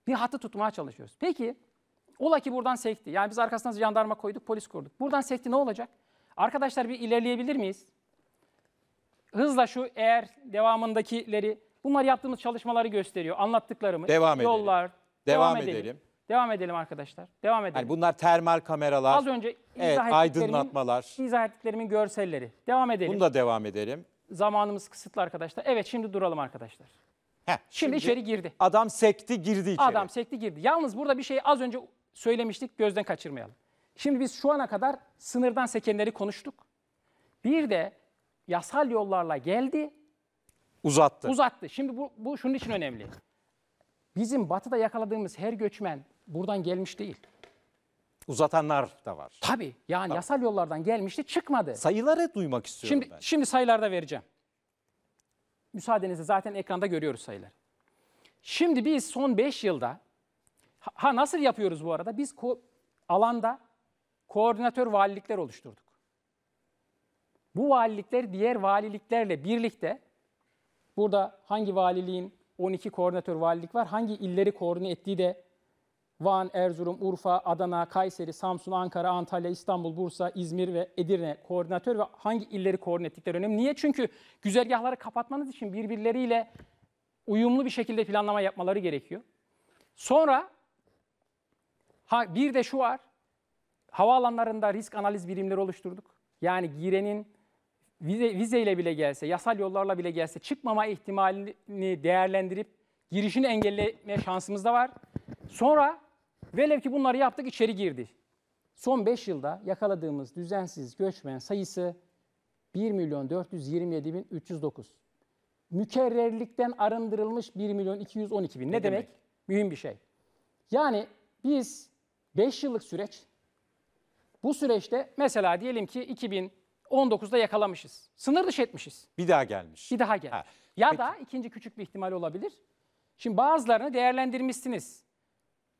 [SPEAKER 2] Bir hattı tutmaya çalışıyoruz. Peki Ola ki buradan sekti. Yani biz arkasına jandarma koyduk, polis kurduk. Buradan sekti ne olacak? Arkadaşlar bir ilerleyebilir miyiz? Hızla şu eğer devamındakileri, bunlar yaptığımız çalışmaları gösteriyor. Anlattıklarımı, Devam edelim. yollar. Devam edelim. Devam edelim arkadaşlar. Devam edelim. Yani bunlar termal kameralar, Az önce izah evet, ettiklerimin- aydınlatmalar. izah ettiklerimin görselleri. Devam edelim. Bunu da devam edelim. Zamanımız kısıtlı arkadaşlar. Evet şimdi duralım arkadaşlar. Heh, Şimdi, içeri girdi. Adam sekti girdi içeri. Adam sekti girdi. Yalnız burada bir şey az önce söylemiştik gözden kaçırmayalım. Şimdi biz şu ana kadar sınırdan sekenleri konuştuk. Bir de yasal yollarla geldi.
[SPEAKER 1] Uzattı. Uzattı.
[SPEAKER 2] Şimdi bu, bu şunun için önemli. Bizim batıda yakaladığımız her göçmen buradan gelmiş değil.
[SPEAKER 1] Uzatanlar da var.
[SPEAKER 2] Tabii. Yani Tabii. yasal yollardan gelmişti çıkmadı.
[SPEAKER 1] Sayıları duymak istiyorum şimdi,
[SPEAKER 2] ben. Şimdi sayılarda vereceğim. Müsaadenizle zaten ekranda görüyoruz sayıları. Şimdi biz son 5 yılda Ha nasıl yapıyoruz bu arada? Biz ko alanda koordinatör valilikler oluşturduk. Bu valilikler diğer valiliklerle birlikte burada hangi valiliğin 12 koordinatör valilik var, hangi illeri koordine ettiği de Van, Erzurum, Urfa, Adana, Kayseri, Samsun, Ankara, Antalya, İstanbul, Bursa, İzmir ve Edirne koordinatör ve hangi illeri koordine ettikleri önemli. Niye? Çünkü güzergahları kapatmanız için birbirleriyle uyumlu bir şekilde planlama yapmaları gerekiyor. Sonra Ha bir de şu var. Havaalanlarında risk analiz birimleri oluşturduk. Yani girenin vize, vizeyle bile gelse, yasal yollarla bile gelse çıkmama ihtimalini değerlendirip girişini engelleme şansımız da var. Sonra velev ki bunları yaptık içeri girdi. Son 5 yılda yakaladığımız düzensiz göçmen sayısı 1 milyon 427 bin 309. Mükerrerlikten arındırılmış 1 milyon 212 bin. Ne, ne demek? demek? Mühim bir şey. Yani biz 5 yıllık süreç. Bu süreçte mesela diyelim ki 2019'da yakalamışız. Sınır dışı etmişiz.
[SPEAKER 1] Bir daha gelmiş.
[SPEAKER 2] Bir daha gelmiş. Ha, ya peki. da ikinci küçük bir ihtimal olabilir. Şimdi bazılarını değerlendirmişsiniz.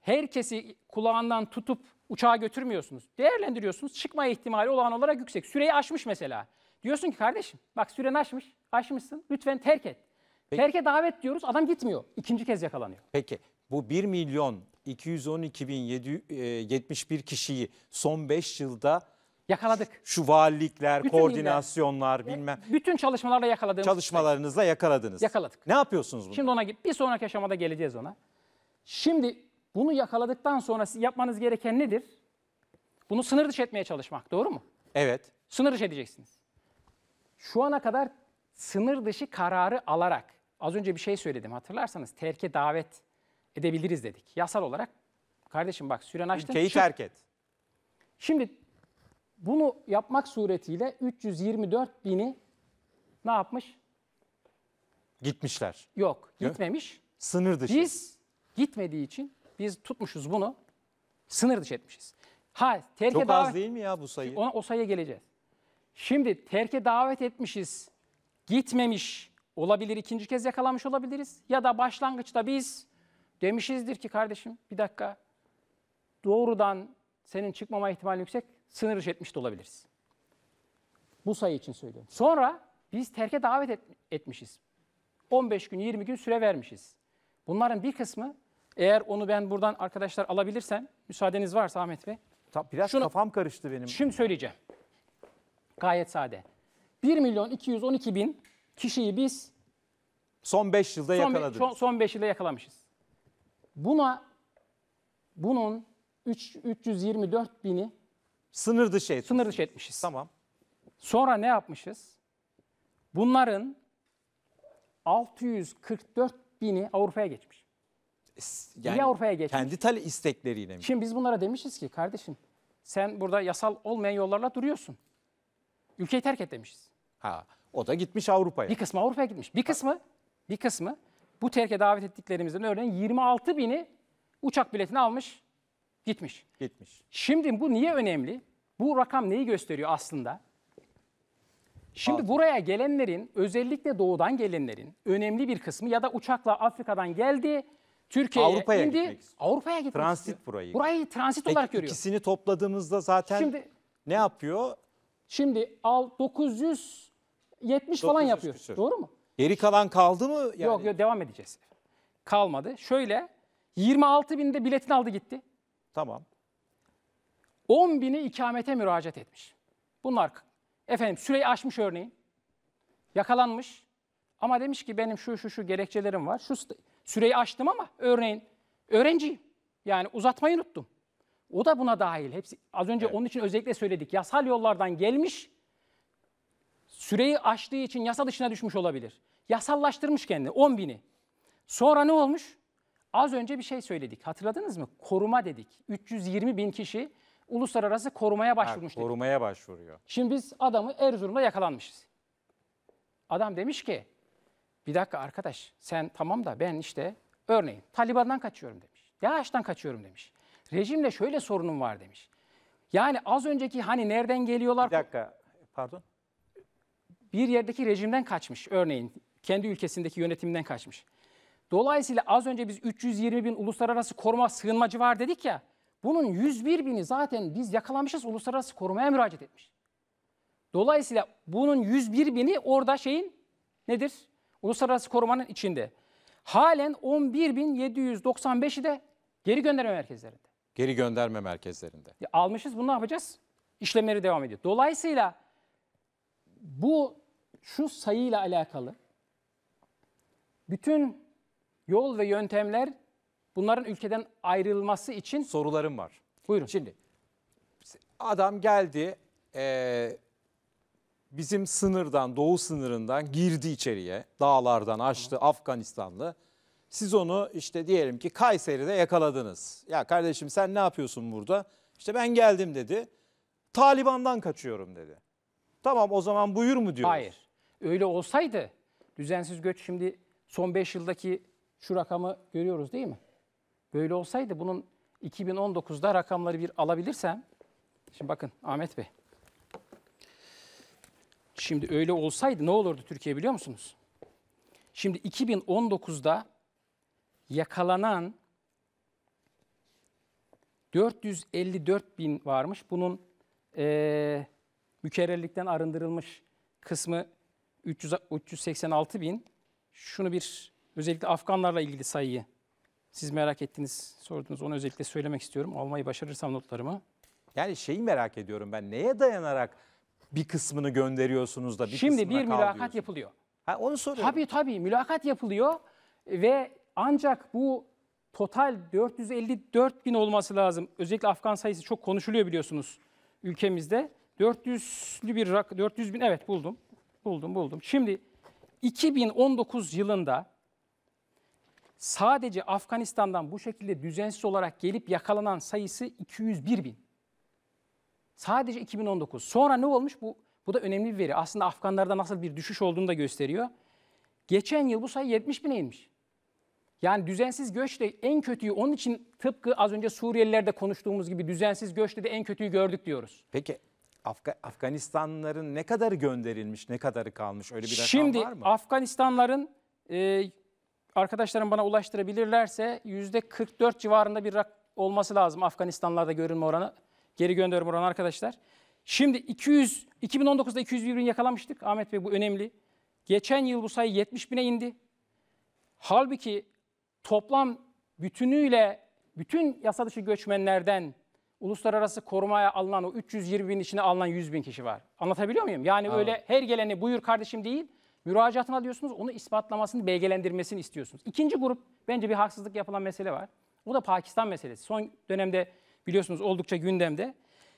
[SPEAKER 2] Herkesi kulağından tutup uçağa götürmüyorsunuz. Değerlendiriyorsunuz. Çıkma ihtimali olan olarak yüksek. Süreyi aşmış mesela. Diyorsun ki kardeşim bak süren aşmış. Aşmışsın. Lütfen terk et. Peki. Terke davet diyoruz. Adam gitmiyor. İkinci kez yakalanıyor.
[SPEAKER 1] Peki bu 1 milyon 212.071 e, kişiyi son 5 yılda yakaladık. Şu valilikler, bütün koordinasyonlar yine, bilmem.
[SPEAKER 2] Bütün çalışmalarla yakaladınız. Çalışmalarınızla
[SPEAKER 1] şey. yakaladınız. Yakaladık. Ne yapıyorsunuz bunu? Şimdi ona bir sonraki
[SPEAKER 2] aşamada geleceğiz ona. Şimdi bunu yakaladıktan sonra yapmanız gereken nedir? Bunu sınır dışı etmeye çalışmak doğru mu? Evet. Sınır dışı edeceksiniz. Şu ana kadar sınır dışı kararı alarak az önce bir şey söyledim hatırlarsanız terke davet edebiliriz dedik. Yasal olarak kardeşim bak süren açtın. Ülkeyi şu, terk et. Şimdi bunu yapmak suretiyle 324 bini ne yapmış?
[SPEAKER 1] Gitmişler.
[SPEAKER 2] Yok gitmemiş. Sınır dışı. Biz gitmediği için biz tutmuşuz bunu sınır dışı etmişiz. Ha terke Çok davet, az değil mi ya bu sayı? Ona, o sayıya geleceğiz. Şimdi terke davet etmişiz gitmemiş olabilir ikinci kez yakalamış olabiliriz. Ya da başlangıçta biz Demişizdir ki kardeşim bir dakika doğrudan senin çıkmama ihtimali yüksek sınır dışı etmiş de olabiliriz. Bu sayı için söylüyorum. Sonra biz terke davet etmişiz. 15 gün 20 gün süre vermişiz. Bunların bir kısmı eğer onu ben buradan arkadaşlar alabilirsem müsaadeniz varsa Ahmet Bey. Ta, biraz şunu, kafam karıştı benim. Şimdi söyleyeceğim. Gayet sade. 1 milyon 212 bin kişiyi biz son 5 yılda yakaladık. Son 5 yılda yakalamışız. Buna bunun 3, 324 bini Sınır dışı etmişiz. sınır dışı etmişiz. Tamam. Sonra ne yapmışız? Bunların 644 bini Avrupa'ya geçmiş. Yani Niye Avrupa'ya geçmiş? Kendi tale istekleriyle mi? Şimdi biz bunlara demişiz ki kardeşim sen burada yasal olmayan yollarla duruyorsun. Ülkeyi terk et demişiz. Ha, o da gitmiş Avrupa'ya. Bir kısmı Avrupa'ya gitmiş. Bir kısmı bir kısmı bu terke davet ettiklerimizden örneğin 26 bini uçak biletini almış gitmiş. Gitmiş. Şimdi bu niye önemli? Bu rakam neyi gösteriyor aslında? Şimdi Altın. buraya gelenlerin özellikle doğudan gelenlerin önemli bir kısmı ya da uçakla Afrika'dan geldi, Türkiye'ye Avrupa'ya indi, Avrupa'ya gitmek Transit istiyor. burayı. Burayı transit Peki, olarak görüyor. İkisini
[SPEAKER 1] topladığımızda zaten şimdi, ne yapıyor? Şimdi al 970
[SPEAKER 2] falan yapıyor. Küsür. Doğru mu? Geri kalan kaldı mı? Yani? Yok yok devam edeceğiz. Kalmadı. Şöyle 26 binde biletini aldı gitti. Tamam. 10 bini ikamete müracaat etmiş. Bunlar efendim süreyi aşmış örneğin. Yakalanmış. Ama demiş ki benim şu şu şu gerekçelerim var. Şu süreyi aştım ama örneğin öğrenciyim. Yani uzatmayı unuttum. O da buna dahil. Hepsi az önce evet. onun için özellikle söyledik. Yasal yollardan gelmiş süreyi aştığı için yasa dışına düşmüş olabilir. Yasallaştırmış kendini 10 bini. Sonra ne olmuş? Az önce bir şey söyledik. Hatırladınız mı? Koruma dedik. 320 bin kişi uluslararası korumaya başvurmuş dedik.
[SPEAKER 1] korumaya başvuruyor.
[SPEAKER 2] Şimdi biz adamı Erzurum'da yakalanmışız. Adam demiş ki bir dakika arkadaş sen tamam da ben işte örneğin Taliban'dan kaçıyorum demiş. DAEŞ'ten kaçıyorum demiş. Rejimle şöyle sorunum var demiş. Yani az önceki hani nereden geliyorlar? Bir dakika pardon bir yerdeki rejimden kaçmış örneğin. Kendi ülkesindeki yönetimden kaçmış. Dolayısıyla az önce biz 320 bin uluslararası koruma sığınmacı var dedik ya. Bunun 101 bini zaten biz yakalamışız uluslararası korumaya müracaat etmiş. Dolayısıyla bunun 101 bini orada şeyin nedir? Uluslararası korumanın içinde. Halen 11.795'i de geri gönderme merkezlerinde. Geri gönderme merkezlerinde. Ya e, almışız bunu ne yapacağız? İşlemleri devam ediyor. Dolayısıyla bu şu sayıyla alakalı bütün yol ve yöntemler bunların ülkeden ayrılması için sorularım var. Buyurun. Şimdi adam geldi e, bizim sınırdan
[SPEAKER 1] doğu sınırından girdi içeriye dağlardan açtı tamam. Afganistanlı. Siz onu işte diyelim ki Kayseri'de yakaladınız. Ya kardeşim sen ne yapıyorsun burada? İşte ben geldim dedi. Taliban'dan kaçıyorum dedi. Tamam o zaman buyur mu diyoruz? Hayır.
[SPEAKER 2] Öyle olsaydı düzensiz göç şimdi son 5 yıldaki şu rakamı görüyoruz değil mi? Böyle olsaydı bunun 2019'da rakamları bir alabilirsem. Şimdi bakın Ahmet Bey. Şimdi öyle olsaydı ne olurdu Türkiye biliyor musunuz? Şimdi 2019'da yakalanan 454 bin varmış. Bunun ee, mükerrerlikten arındırılmış kısmı 300, 386 bin. Şunu bir özellikle Afganlarla ilgili sayıyı siz merak ettiniz, sordunuz. Onu özellikle söylemek istiyorum. Almayı başarırsam notlarımı.
[SPEAKER 1] Yani şeyi merak ediyorum ben. Neye dayanarak bir kısmını gönderiyorsunuz da bir Şimdi bir mülakat
[SPEAKER 2] yapılıyor. Ha, onu soruyorum. Tabii tabii mülakat yapılıyor ve ancak bu total 454 bin olması lazım. Özellikle Afgan sayısı çok konuşuluyor biliyorsunuz ülkemizde. 400'lü bir rak 400 bin evet buldum. Buldum buldum. Şimdi 2019 yılında sadece Afganistan'dan bu şekilde düzensiz olarak gelip yakalanan sayısı 201 bin. Sadece 2019. Sonra ne olmuş? Bu, bu da önemli bir veri. Aslında Afganlarda nasıl bir düşüş olduğunu da gösteriyor. Geçen yıl bu sayı 70 bine inmiş. Yani düzensiz göçte en kötüyü onun için tıpkı az önce Suriyelilerde konuştuğumuz gibi düzensiz göçte de en kötüyü gördük diyoruz.
[SPEAKER 1] Peki Afga Afganistanların ne kadarı gönderilmiş, ne kadarı kalmış? Öyle bir rakam Şimdi, var mı? Şimdi
[SPEAKER 2] Afganistanların e, arkadaşlarım bana ulaştırabilirlerse yüzde %44 civarında bir rak olması lazım Afganistanlarda görünme oranı. Geri gönderim oranı arkadaşlar. Şimdi 200 2019'da 201 bin yakalamıştık. Ahmet Bey bu önemli. Geçen yıl bu sayı 70 bine indi. Halbuki toplam bütünüyle bütün yasa dışı göçmenlerden uluslararası korumaya alınan o 320 bin içine alınan 100 bin kişi var. Anlatabiliyor muyum? Yani Anladım. öyle her geleni buyur kardeşim değil, müracaatını alıyorsunuz, onu ispatlamasını, belgelendirmesini istiyorsunuz. İkinci grup, bence bir haksızlık yapılan mesele var. Bu da Pakistan meselesi. Son dönemde biliyorsunuz oldukça gündemde.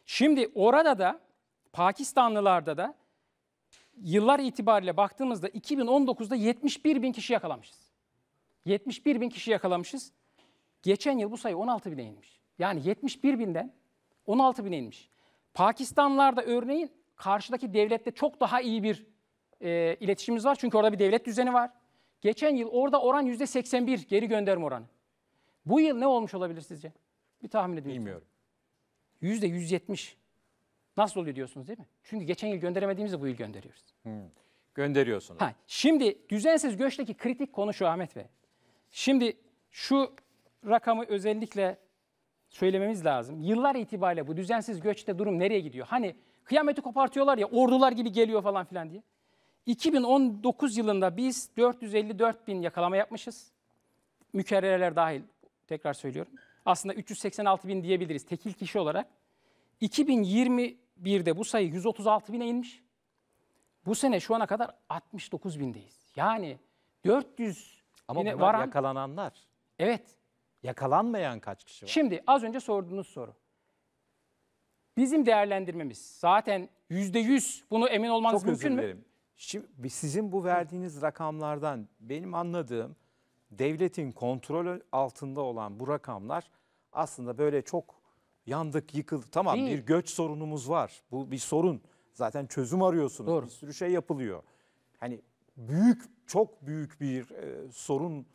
[SPEAKER 2] Şimdi orada da Pakistanlılarda da yıllar itibariyle baktığımızda 2019'da 71 bin kişi yakalamışız. 71 bin kişi yakalamışız. Geçen yıl bu sayı 16 bine inmiş. Yani 71 binden 16 bine inmiş. Pakistanlarda örneğin karşıdaki devlette çok daha iyi bir e, iletişimimiz var. Çünkü orada bir devlet düzeni var. Geçen yıl orada oran %81 geri gönderme oranı. Bu yıl ne olmuş olabilir sizce? Bir tahmin edin. Bilmiyorum. %170. Nasıl oluyor diyorsunuz değil mi? Çünkü geçen yıl gönderemediğimizi bu yıl gönderiyoruz. Hmm.
[SPEAKER 1] Gönderiyorsunuz.
[SPEAKER 2] Ha, şimdi düzensiz göçteki kritik konu şu Ahmet Bey. Şimdi şu rakamı özellikle söylememiz lazım. Yıllar itibariyle bu düzensiz göçte durum nereye gidiyor? Hani kıyameti kopartıyorlar ya ordular gibi geliyor falan filan diye. 2019 yılında biz 454 bin yakalama yapmışız. Mükerrereler dahil tekrar söylüyorum. Aslında 386 bin diyebiliriz tekil kişi olarak. 2021'de bu sayı 136 bine inmiş. Bu sene şu ana kadar 69 bindeyiz. Yani 400 Ama bine varan... yakalananlar. Evet. Yakalanmayan kaç kişi var? Şimdi az önce sorduğunuz soru. Bizim değerlendirmemiz zaten %100 bunu emin olmanız Çok mümkün özür mü? dilerim.
[SPEAKER 1] Şimdi sizin bu verdiğiniz rakamlardan benim anladığım devletin kontrol altında olan bu rakamlar aslında böyle çok yandık, yıkıldı. Tamam Değil. bir göç sorunumuz var. Bu bir sorun. Zaten çözüm arıyorsunuz. Doğru. Bir sürü şey yapılıyor. Hani büyük, çok büyük bir e, sorun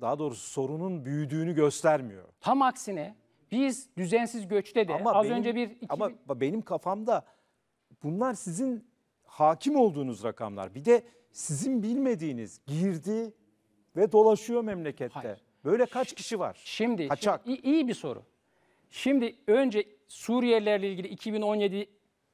[SPEAKER 1] daha doğrusu sorunun büyüdüğünü göstermiyor.
[SPEAKER 2] Tam aksine biz düzensiz göçte de ama az benim, önce bir... Iki...
[SPEAKER 1] Ama benim kafamda bunlar sizin hakim olduğunuz rakamlar. Bir de sizin bilmediğiniz girdi ve dolaşıyor memlekette.
[SPEAKER 2] Hayır. Böyle kaç kişi var? Şimdi, Kaçak. şimdi iyi bir soru. Şimdi önce Suriyelilerle ilgili 2017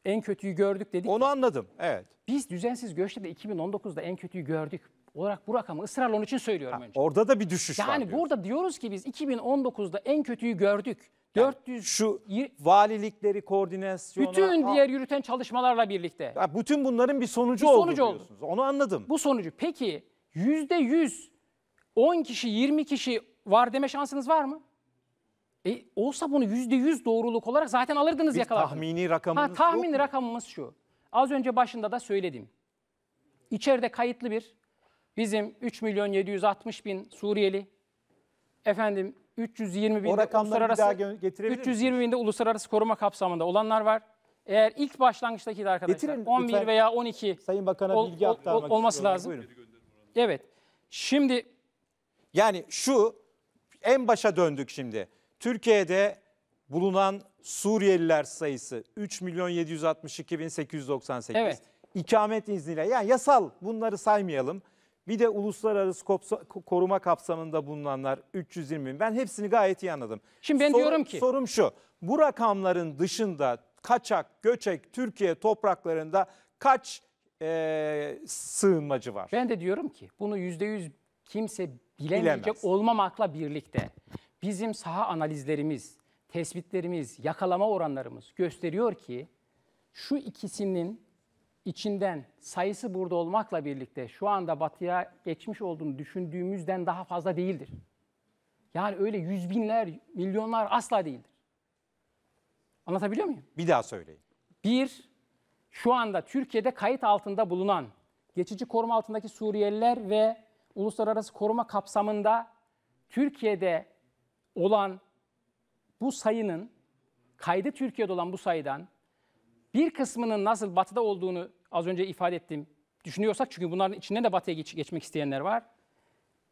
[SPEAKER 2] en kötüyü gördük dedik. Onu ya. anladım. Evet. Biz düzensiz göçte de 2019'da en kötüyü gördük olarak bu rakamı ısrarla onun için söylüyorum ha, önce. Orada da bir düşüş yani var. Yani burada diyoruz ki biz 2019'da en kötüyü gördük. Yani 400 şu valilikleri koordinasyonu bütün diğer yürüten çalışmalarla birlikte. Ya bütün bunların bir sonucu, bir sonucu oldu, oldu. Onu anladım. Bu sonucu. Peki %100 10 kişi 20 kişi var deme şansınız var mı? E, olsa bunu %100 doğruluk olarak zaten alırdınız Biz yakalardınız. tahmini
[SPEAKER 1] rakamımız ha, Tahmini
[SPEAKER 2] rakamımız şu. Az önce başında da söyledim. İçeride kayıtlı bir Bizim 3 milyon 760 bin Suriyeli, efendim 320 bin de uluslararası, 320 bin de uluslararası koruma kapsamında olanlar var. Eğer ilk başlangıçtakiydi arkadaşlar Getirin, 11 lütfen. veya 12 Sayın Bakan'a ol, bilgi ol, aktarmak olması lazım. Buyurun. Evet. Şimdi yani
[SPEAKER 1] şu en başa döndük şimdi. Türkiye'de bulunan Suriyeliler sayısı 3 milyon 762 bin 898. Evet. İkamet izniyle yani yasal bunları saymayalım. Bir de uluslararası koruma kapsamında bulunanlar 320 bin. Ben hepsini gayet iyi anladım. Şimdi ben Sor, diyorum ki. Sorum şu. Bu rakamların dışında kaçak, göçek, Türkiye topraklarında kaç e,
[SPEAKER 2] sığınmacı var? Ben de diyorum ki bunu %100 kimse bilemeyecek Bilemez. olmamakla birlikte bizim saha analizlerimiz, tespitlerimiz, yakalama oranlarımız gösteriyor ki şu ikisinin içinden sayısı burada olmakla birlikte şu anda batıya geçmiş olduğunu düşündüğümüzden daha fazla değildir. Yani öyle yüz binler, milyonlar asla değildir. Anlatabiliyor muyum?
[SPEAKER 1] Bir daha söyleyin.
[SPEAKER 2] Bir, şu anda Türkiye'de kayıt altında bulunan geçici koruma altındaki Suriyeliler ve uluslararası koruma kapsamında Türkiye'de olan bu sayının kaydı Türkiye'de olan bu sayıdan bir kısmının nasıl batıda olduğunu az önce ifade ettim düşünüyorsak çünkü bunların içinde de batıya geç, geçmek isteyenler var.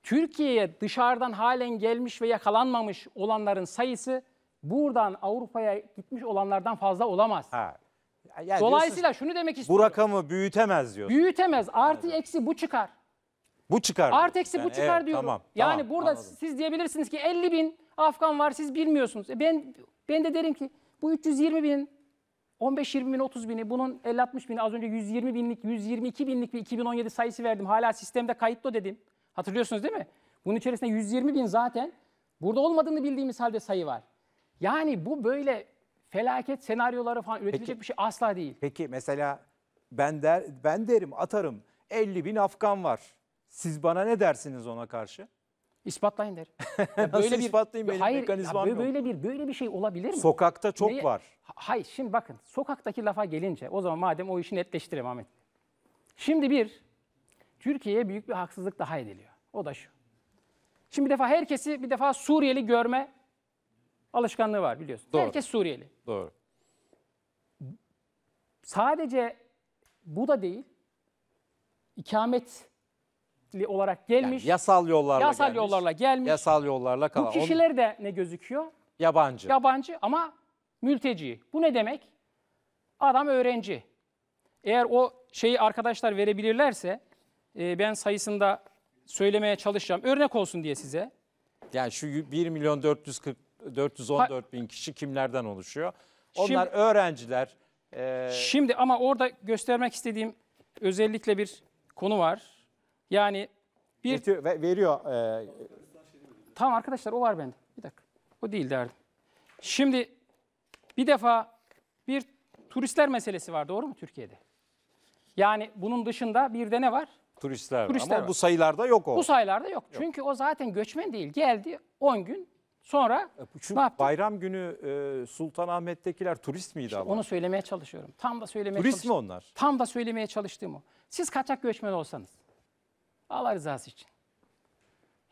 [SPEAKER 2] Türkiye'ye dışarıdan halen gelmiş ve yakalanmamış olanların sayısı buradan Avrupa'ya gitmiş olanlardan fazla olamaz. Ha. Yani Dolayısıyla şunu demek istiyorum. Bu rakamı büyütemez diyorsun. Büyütemez. Artı evet. eksi bu çıkar. Bu çıkar. Artı eksi yani, bu çıkar evet, diyorum. Tamam, yani tamam, burada anladım. siz diyebilirsiniz ki 50 bin Afgan var siz bilmiyorsunuz. E ben ben de derim ki bu 320 bin 15-20 bin 30 bini bunun 50-60 bini az önce 120 binlik 122 binlik bir 2017 sayısı verdim. Hala sistemde kayıtlı dedim. Hatırlıyorsunuz değil mi? Bunun içerisinde 120 bin zaten burada olmadığını bildiğimiz halde sayı var. Yani bu böyle felaket senaryoları falan üretilecek peki, bir şey asla değil. Peki mesela ben der ben derim
[SPEAKER 1] atarım 50 bin Afgan var. Siz bana ne dersiniz ona karşı? İspatlayın
[SPEAKER 2] der. Ya böyle Nasıl bir ispatlayayım benim hayır, mekanizmam böyle, yok. Böyle bir böyle bir şey olabilir mi? Sokakta çok Neye, var. Hayır şimdi bakın sokaktaki lafa gelince o zaman madem o işi netleştirelim Ahmet. Şimdi bir Türkiye'ye büyük bir haksızlık daha ediliyor. O da şu. Şimdi bir defa herkesi bir defa Suriyeli görme alışkanlığı var biliyorsun. Doğru. Herkes Suriyeli. Doğru. Sadece bu da değil. İkamet olarak gelmiş. Yani yasal yollarla yasal gelmiş. yollarla gelmiş. Yasal yollarla kalan. Bu kişiler de ne gözüküyor? Yabancı. Yabancı ama mülteci. Bu ne demek? Adam öğrenci. Eğer o şeyi arkadaşlar verebilirlerse e, ben sayısında söylemeye çalışacağım. Örnek olsun diye size.
[SPEAKER 1] Yani şu 1 milyon 440 414 ha, bin kişi kimlerden oluşuyor? Onlar şimdi,
[SPEAKER 2] öğrenciler. E... Şimdi ama orada göstermek istediğim özellikle bir konu var. Yani
[SPEAKER 1] bir... Yetiyor, veriyor.
[SPEAKER 2] E... Tamam arkadaşlar o var bende. Bir dakika. O değil derdim. Şimdi bir defa bir turistler meselesi var doğru mu Türkiye'de? Yani bunun dışında bir de ne var?
[SPEAKER 1] Turistler, Turistler ama var. bu sayılarda yok o. Bu
[SPEAKER 2] sayılarda yok. yok. Çünkü o zaten göçmen değil. Geldi 10 gün sonra
[SPEAKER 1] Şu e, ne yaptı? Bayram günü e, Sultanahmet'tekiler turist miydi işte ama? Onu
[SPEAKER 2] söylemeye çalışıyorum. Tam da söylemeye Turist mi onlar? Tam da söylemeye çalıştığım o. Siz kaçak göçmen olsanız Allah rızası için.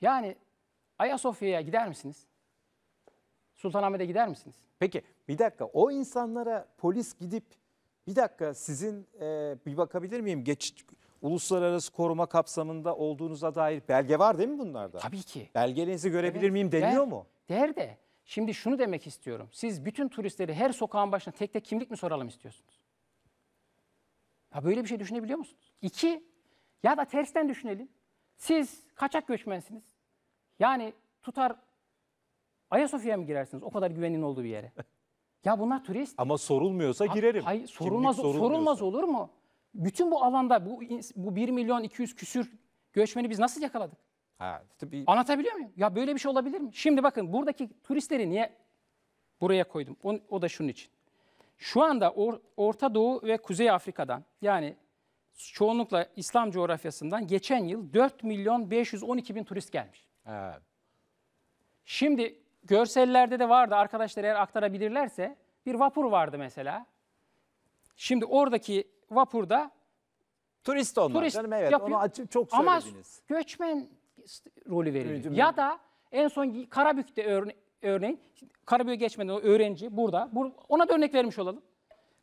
[SPEAKER 2] Yani Ayasofya'ya gider misiniz? Sultanahmet'e gider misiniz?
[SPEAKER 1] Peki bir dakika o insanlara polis gidip bir dakika sizin e, bir bakabilir miyim? Geç, uluslararası koruma kapsamında olduğunuza dair belge var değil mi bunlarda? Tabii ki. Belgelerinizi görebilir evet, miyim deniyor mu?
[SPEAKER 2] Değer de. Şimdi şunu demek istiyorum. Siz bütün turistleri her sokağın başına tek tek kimlik mi soralım istiyorsunuz? Ya böyle bir şey düşünebiliyor musunuz? İki, ya da tersten düşünelim. Siz kaçak göçmensiniz. Yani tutar Ayasofya'ya mı girersiniz o kadar güvenin olduğu bir yere? ya bunlar turist. Ama sorulmuyorsa girerim. Hayır sorulmaz, sorulmaz olur mu? Bütün bu alanda bu, bu 1 milyon 200 küsür göçmeni biz nasıl yakaladık? Ha, tabii. Anlatabiliyor muyum? Ya böyle bir şey olabilir mi? Şimdi bakın buradaki turistleri niye buraya koydum? O, o da şunun için. Şu anda Or Orta Doğu ve Kuzey Afrika'dan yani çoğunlukla İslam coğrafyasından geçen yıl 4 milyon 512 bin turist gelmiş. Evet. Şimdi görsellerde de vardı arkadaşlar eğer aktarabilirlerse bir vapur vardı mesela. Şimdi oradaki vapurda turist onlar turist canım evet yapıyor. onu açıp çok ama Ama göçmen rolü veriliyor. Ya da en son Karabük'te örne örneğin Karabük'e geçmeden öğrenci burada. Bur ona da örnek vermiş olalım.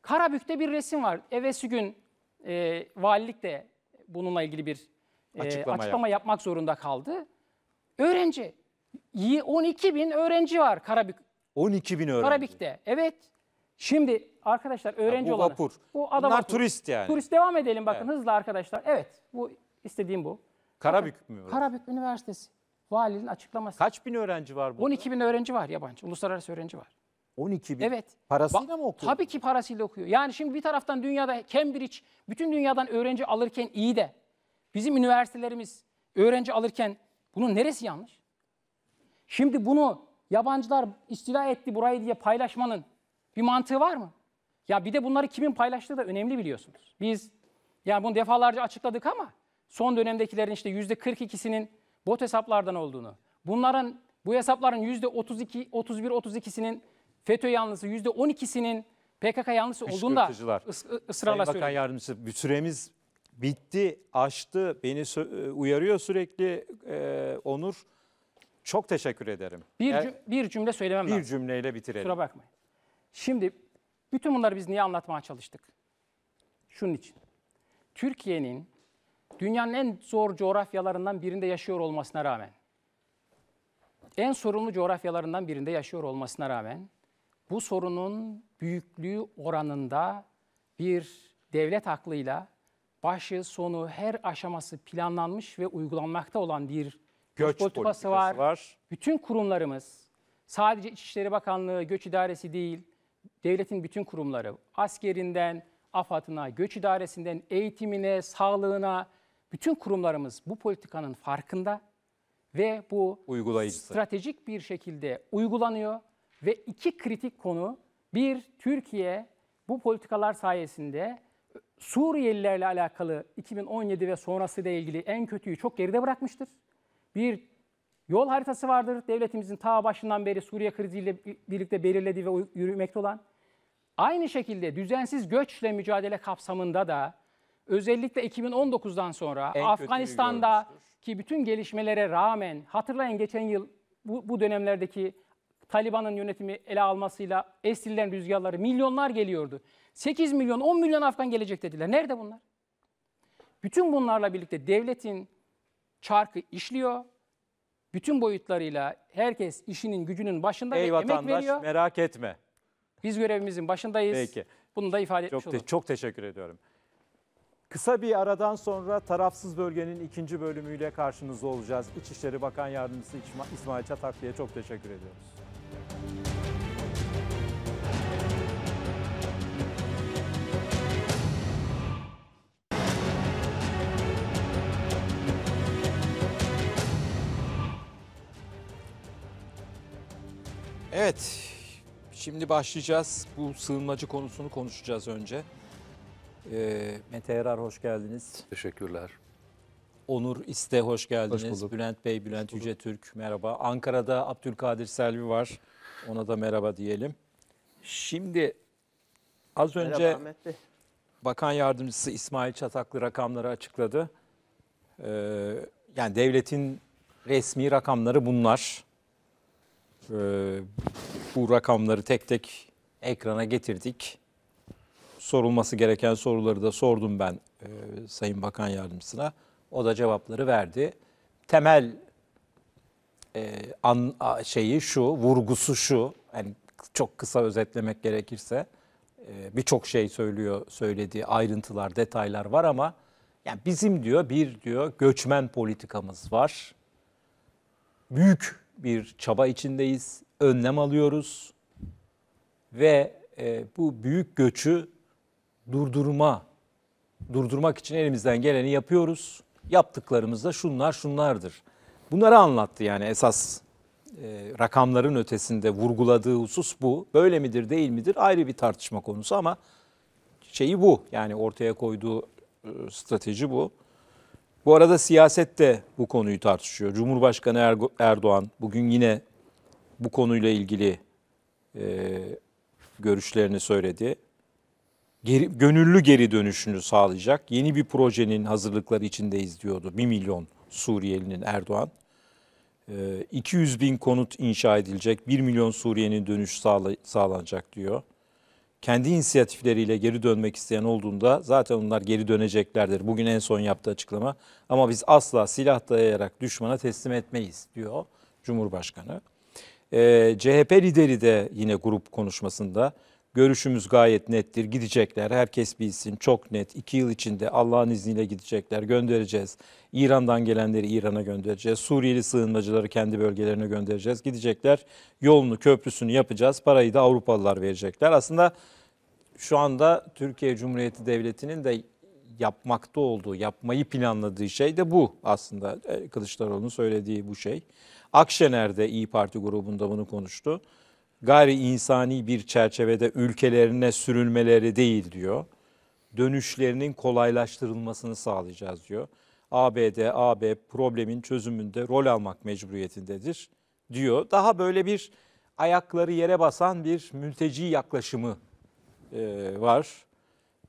[SPEAKER 2] Karabük'te bir resim var. Evesi gün e, valilik de bununla ilgili bir e, açıklama, açıklama yapmak zorunda kaldı. Öğrenci, 12 bin öğrenci var Karabük. 12 bin öğrenci. Karabük'te, evet. Şimdi arkadaşlar öğrenci yani bu vapur. olanı. Bu adam Bunlar vapur. turist yani. Turist devam edelim bakın evet. hızlı arkadaşlar. Evet, bu istediğim bu. Karabük bakın, mü? Karabük Üniversitesi. Valinin açıklaması. Kaç bin öğrenci var burada? 12 bin öğrenci var yabancı, uluslararası öğrenci var. 12 bin evet. parasıyla mı okuyor? Tabii ki parasıyla okuyor. Yani şimdi bir taraftan dünyada Cambridge bütün dünyadan öğrenci alırken iyi de bizim üniversitelerimiz öğrenci alırken bunun neresi yanlış? Şimdi bunu yabancılar istila etti burayı diye paylaşmanın bir mantığı var mı? Ya bir de bunları kimin paylaştığı da önemli biliyorsunuz. Biz yani bunu defalarca açıkladık ama son dönemdekilerin işte yüzde 42'sinin bot hesaplardan olduğunu, bunların bu hesapların yüzde 32, 31, 32'sinin FETÖ yanlısı %12'sinin PKK yanlısı olduğunu da ıs ısrarla söylüyor. Bakan
[SPEAKER 1] Yardımcısı bir süremiz bitti, aştı. Beni e, uyarıyor sürekli e, Onur. Çok teşekkür ederim. Bir, cüm bir cümle söylemem bir lazım. Bir cümleyle bitirelim. Kusura
[SPEAKER 2] bakmayın. Şimdi bütün bunları biz niye anlatmaya çalıştık? Şunun için. Türkiye'nin dünyanın en zor coğrafyalarından birinde yaşıyor olmasına rağmen, en sorunlu coğrafyalarından birinde yaşıyor olmasına rağmen bu sorunun büyüklüğü oranında bir devlet aklıyla başı, sonu, her aşaması planlanmış ve uygulanmakta olan bir göç politikası, politikası var. var. Bütün kurumlarımız, sadece İçişleri Bakanlığı, Göç idaresi değil, devletin bütün kurumları, askerinden, afatına, göç idaresinden, eğitimine, sağlığına, bütün kurumlarımız bu politikanın farkında ve bu stratejik bir şekilde uygulanıyor. Ve iki kritik konu, bir Türkiye bu politikalar sayesinde e, Suriyelilerle alakalı 2017 ve sonrası ile ilgili en kötüyü çok geride bırakmıştır. Bir yol haritası vardır devletimizin ta başından beri Suriye kriziyle birlikte belirlediği ve yürümekte olan. Aynı şekilde düzensiz göçle mücadele kapsamında da özellikle 2019'dan sonra en ki bütün gelişmelere rağmen hatırlayın geçen yıl bu, bu dönemlerdeki Taliban'ın yönetimi ele almasıyla esirlerin rüzgarları milyonlar geliyordu. 8 milyon 10 milyon Afgan gelecek dediler. Nerede bunlar? Bütün bunlarla birlikte devletin çarkı işliyor. Bütün boyutlarıyla herkes işinin gücünün başında Ey ve emek veriyor.
[SPEAKER 1] merak etme.
[SPEAKER 2] Biz görevimizin başındayız. Peki. Bunu da ifade etmiş çok te- Çok teşekkür ediyorum. Kısa bir aradan sonra
[SPEAKER 1] tarafsız bölgenin ikinci bölümüyle karşınızda olacağız. İçişleri Bakan Yardımcısı İçma- İsmail Çataklı'ya çok teşekkür ediyoruz. Evet, şimdi başlayacağız. Bu sığınmacı konusunu konuşacağız önce. Ee, Mete Erar hoş geldiniz. Teşekkürler. Onur İste hoş geldiniz. Hoş Bülent Bey, Bülent Yüce Türk merhaba. Ankara'da Abdülkadir Selvi var. Ona da merhaba diyelim. Şimdi az önce Ahmet Bakan Yardımcısı İsmail Çataklı rakamları açıkladı. Ee, yani devletin resmi rakamları bunlar. Ee, bu rakamları tek tek ekrana getirdik. Sorulması gereken soruları da sordum ben e, Sayın Bakan Yardımcısına. O da cevapları verdi. Temel e, an, a, şeyi şu, vurgusu şu. Yani çok kısa özetlemek gerekirse e, birçok şey söylüyor, söylediği ayrıntılar, detaylar var ama yani bizim diyor bir diyor göçmen politikamız var. Büyük bir çaba içindeyiz, önlem alıyoruz ve e, bu büyük göçü durdurma, durdurmak için elimizden geleni yapıyoruz. Yaptıklarımız da şunlar şunlardır. Bunları anlattı yani esas e, rakamların ötesinde vurguladığı husus bu. Böyle midir değil midir ayrı bir tartışma konusu ama şeyi bu. Yani ortaya koyduğu e, strateji bu. Bu arada siyaset de bu konuyu tartışıyor. Cumhurbaşkanı Erdoğan bugün yine bu konuyla ilgili e, görüşlerini söyledi. Geri, gönüllü geri dönüşünü sağlayacak yeni bir projenin hazırlıkları içindeyiz diyordu. 1 milyon Suriyelinin Erdoğan. 200 ee, bin konut inşa edilecek, 1 milyon Suriye'nin dönüş sağlanacak diyor. Kendi inisiyatifleriyle geri dönmek isteyen olduğunda zaten onlar geri döneceklerdir. Bugün en son yaptığı açıklama. Ama biz asla silah dayayarak düşmana teslim etmeyiz diyor Cumhurbaşkanı. Ee, CHP lideri de yine grup konuşmasında görüşümüz gayet nettir. Gidecekler. Herkes bilsin. Çok net. İki yıl içinde Allah'ın izniyle gidecekler. Göndereceğiz. İran'dan gelenleri İran'a göndereceğiz. Suriyeli sığınmacıları kendi bölgelerine göndereceğiz. Gidecekler. Yolunu, köprüsünü yapacağız. Parayı da Avrupalılar verecekler. Aslında şu anda Türkiye Cumhuriyeti Devleti'nin de yapmakta olduğu, yapmayı planladığı şey de bu aslında. E, Kılıçdaroğlu'nun söylediği bu şey. Akşener de İyi Parti grubunda bunu konuştu gayri insani bir çerçevede ülkelerine sürülmeleri değil diyor. Dönüşlerinin kolaylaştırılmasını sağlayacağız diyor. ABD, AB problemin çözümünde rol almak mecburiyetindedir diyor. Daha böyle bir ayakları yere basan bir mülteci yaklaşımı e, var.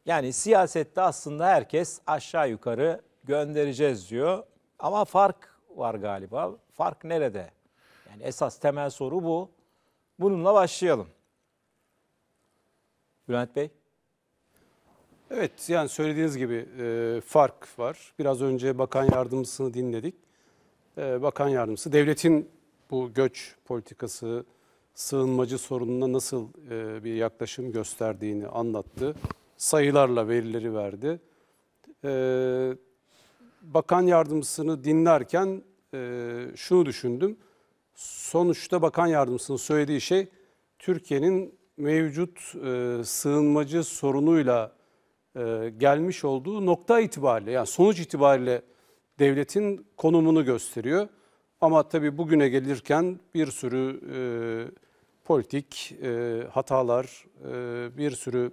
[SPEAKER 1] Yani siyasette aslında herkes aşağı yukarı göndereceğiz diyor. Ama fark var galiba. Fark nerede? Yani esas temel soru bu. Bununla başlayalım. Bülent Bey.
[SPEAKER 3] Evet yani söylediğiniz gibi e, fark var. Biraz önce bakan yardımcısını dinledik. E, bakan yardımcısı devletin bu göç politikası, sığınmacı sorununa nasıl e, bir yaklaşım gösterdiğini anlattı. Sayılarla verileri verdi. E, bakan yardımcısını dinlerken e, şunu düşündüm. Sonuçta bakan yardımcısının söylediği şey Türkiye'nin mevcut e, sığınmacı sorunuyla e, gelmiş olduğu nokta itibariyle yani sonuç itibariyle devletin konumunu gösteriyor. Ama tabii bugüne gelirken bir sürü e, politik e, hatalar, e, bir sürü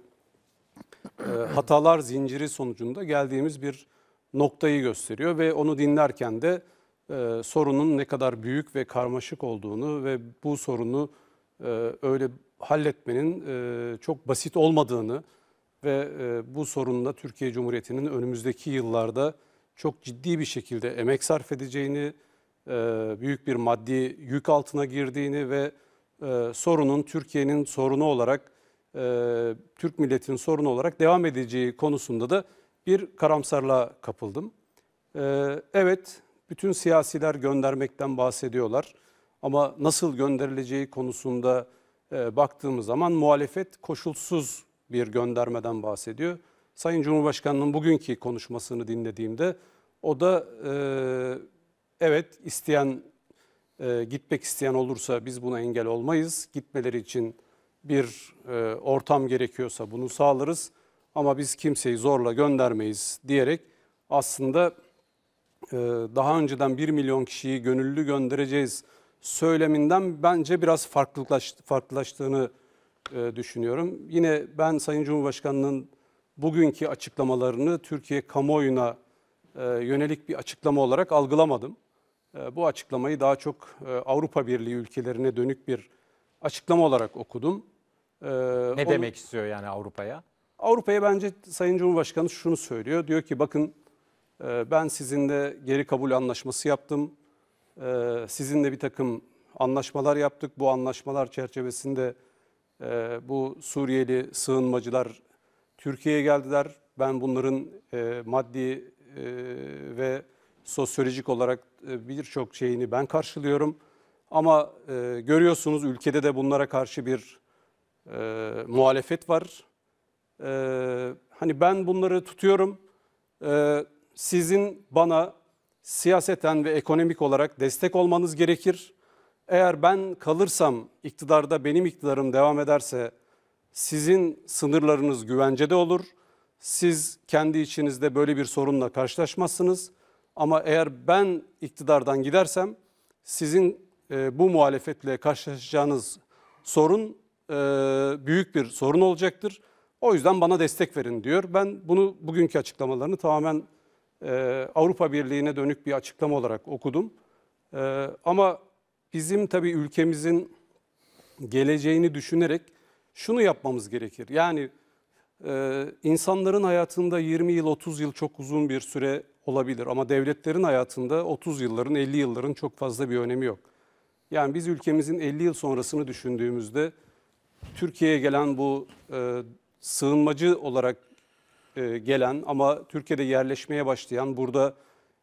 [SPEAKER 3] e, hatalar zinciri sonucunda geldiğimiz bir noktayı gösteriyor ve onu dinlerken de e, sorunun ne kadar büyük ve karmaşık olduğunu ve bu sorunu e, öyle halletmenin e, çok basit olmadığını ve e, bu sorunla Türkiye Cumhuriyeti'nin önümüzdeki yıllarda çok ciddi bir şekilde emek sarf edeceğini, e, büyük bir maddi yük altına girdiğini ve e, sorunun Türkiye'nin sorunu olarak, e, Türk milletinin sorunu olarak devam edeceği konusunda da bir karamsarlığa kapıldım. E, evet, bütün siyasiler göndermekten bahsediyorlar. Ama nasıl gönderileceği konusunda e, baktığımız zaman muhalefet koşulsuz bir göndermeden bahsediyor. Sayın Cumhurbaşkanı'nın bugünkü konuşmasını dinlediğimde o da e, evet isteyen e, gitmek isteyen olursa biz buna engel olmayız. Gitmeleri için bir e, ortam gerekiyorsa bunu sağlarız ama biz kimseyi zorla göndermeyiz diyerek aslında ee, daha önceden 1 milyon kişiyi gönüllü göndereceğiz söyleminden bence biraz farklılaş, farklılaştığını e, düşünüyorum. Yine ben Sayın Cumhurbaşkanı'nın bugünkü açıklamalarını Türkiye kamuoyuna e, yönelik bir açıklama olarak algılamadım. E, bu açıklamayı daha çok Avrupa Birliği ülkelerine dönük bir açıklama olarak okudum.
[SPEAKER 1] Ne Onu, demek istiyor yani
[SPEAKER 3] Avrupa'ya? Avrupa'ya bence Sayın Cumhurbaşkanı şunu söylüyor. Diyor ki bakın ee, ben sizinle geri kabul anlaşması yaptım. Ee, sizinle bir takım anlaşmalar yaptık. Bu anlaşmalar çerçevesinde e, bu Suriyeli sığınmacılar Türkiye'ye geldiler. Ben bunların e, maddi e, ve sosyolojik olarak birçok şeyini ben karşılıyorum. Ama görüyorsunuz ülkede de bunlara karşı bir muhalefet var. Hani ben bunları tutuyorum sizin bana siyaseten ve ekonomik olarak destek olmanız gerekir. Eğer ben kalırsam iktidarda benim iktidarım devam ederse sizin sınırlarınız güvencede olur. Siz kendi içinizde böyle bir sorunla karşılaşmazsınız. Ama eğer ben iktidardan gidersem sizin e, bu muhalefetle karşılaşacağınız sorun e, büyük bir sorun olacaktır. O yüzden bana destek verin diyor. Ben bunu bugünkü açıklamalarını tamamen e, Avrupa Birliği'ne dönük bir açıklama olarak okudum. E, ama bizim tabii ülkemizin geleceğini düşünerek şunu yapmamız gerekir. Yani e, insanların hayatında 20 yıl, 30 yıl çok uzun bir süre olabilir ama devletlerin hayatında 30 yılların, 50 yılların çok fazla bir önemi yok. Yani biz ülkemizin 50 yıl sonrasını düşündüğümüzde Türkiye'ye gelen bu e, sığınmacı olarak e, gelen ama Türkiye'de yerleşmeye başlayan, burada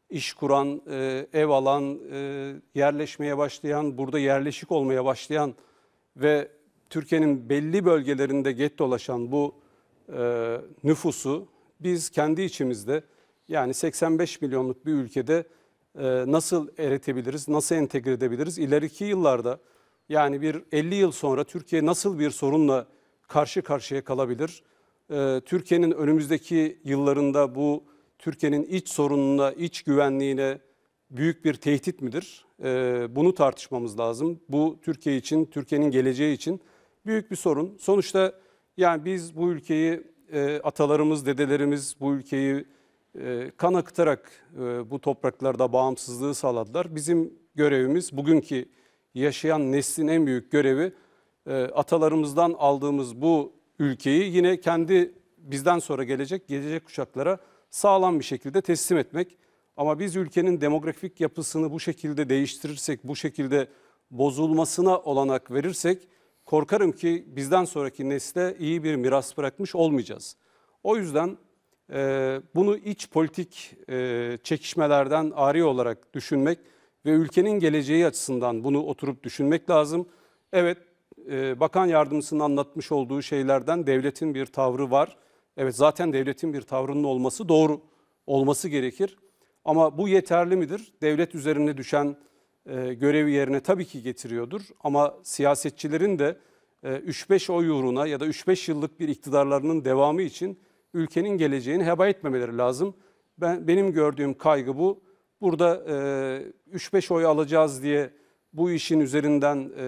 [SPEAKER 3] iş kuran, e, ev alan, e, yerleşmeye başlayan, burada yerleşik olmaya başlayan ve Türkiye'nin belli bölgelerinde get dolaşan bu nüfusu biz kendi içimizde yani 85 milyonluk bir ülkede nasıl eritebiliriz, nasıl entegre edebiliriz? İleriki yıllarda yani bir 50 yıl sonra Türkiye nasıl bir sorunla karşı karşıya kalabilir? Ee, Türkiye'nin önümüzdeki yıllarında bu Türkiye'nin iç sorununa, iç güvenliğine büyük bir tehdit midir? Ee, bunu tartışmamız lazım. Bu Türkiye için, Türkiye'nin geleceği için büyük bir sorun. Sonuçta yani biz bu ülkeyi e, atalarımız, dedelerimiz bu ülkeyi e, kan akıtarak e, bu topraklarda bağımsızlığı sağladılar. Bizim görevimiz bugünkü yaşayan neslin en büyük görevi atalarımızdan aldığımız bu ülkeyi yine kendi bizden sonra gelecek gelecek kuşaklara sağlam bir şekilde teslim etmek. Ama biz ülkenin demografik yapısını bu şekilde değiştirirsek, bu şekilde bozulmasına olanak verirsek korkarım ki bizden sonraki nesle iyi bir miras bırakmış olmayacağız. O yüzden e, bunu iç politik e, çekişmelerden ari olarak düşünmek ve ülkenin geleceği açısından bunu oturup düşünmek lazım. Evet ee, bakan yardımcısının anlatmış olduğu şeylerden devletin bir tavrı var. Evet zaten devletin bir tavrının olması doğru olması gerekir. Ama bu yeterli midir? Devlet üzerine düşen e, görevi yerine tabii ki getiriyordur. Ama siyasetçilerin de e, 3-5 oy uğruna ya da 3-5 yıllık bir iktidarlarının devamı için ülkenin geleceğini heba etmemeleri lazım. Ben Benim gördüğüm kaygı bu. Burada e, 3-5 oy alacağız diye bu işin üzerinden e,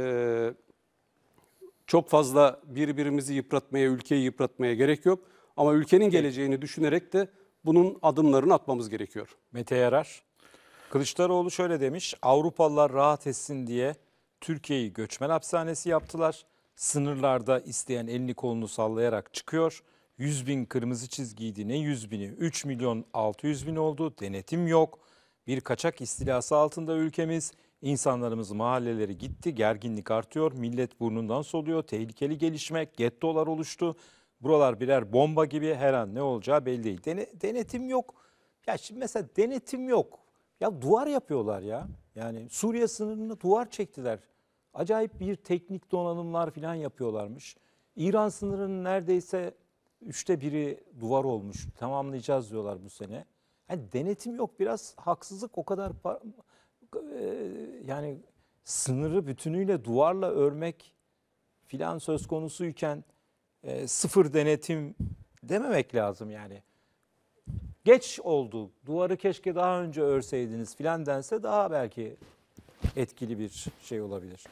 [SPEAKER 3] çok fazla birbirimizi yıpratmaya, ülkeyi yıpratmaya gerek yok. Ama ülkenin geleceğini düşünerek de bunun adımlarını atmamız gerekiyor. Mete Yarar. Kılıçdaroğlu şöyle demiş. Avrupalılar rahat etsin diye
[SPEAKER 1] Türkiye'yi göçmen hapishanesi yaptılar. Sınırlarda isteyen elini kolunu sallayarak çıkıyor. 100 bin kırmızı çizgiydi ne 100 bini 3 milyon 600 bin oldu denetim yok. Bir kaçak istilası altında ülkemiz İnsanlarımız mahalleleri gitti, gerginlik artıyor, millet burnundan soluyor, tehlikeli gelişme, gettolar oluştu. Buralar birer bomba gibi her an ne olacağı belli değil. denetim yok. Ya şimdi mesela denetim yok. Ya duvar yapıyorlar ya. Yani Suriye sınırını duvar çektiler. Acayip bir teknik donanımlar falan yapıyorlarmış. İran sınırının neredeyse üçte biri duvar olmuş. Tamamlayacağız diyorlar bu sene. Yani denetim yok. Biraz haksızlık o kadar yani sınırı bütünüyle duvarla örmek filan söz konusuyken e, sıfır denetim dememek lazım yani. Geç oldu, duvarı keşke daha önce örseydiniz filan dense daha belki etkili bir şey olabilir.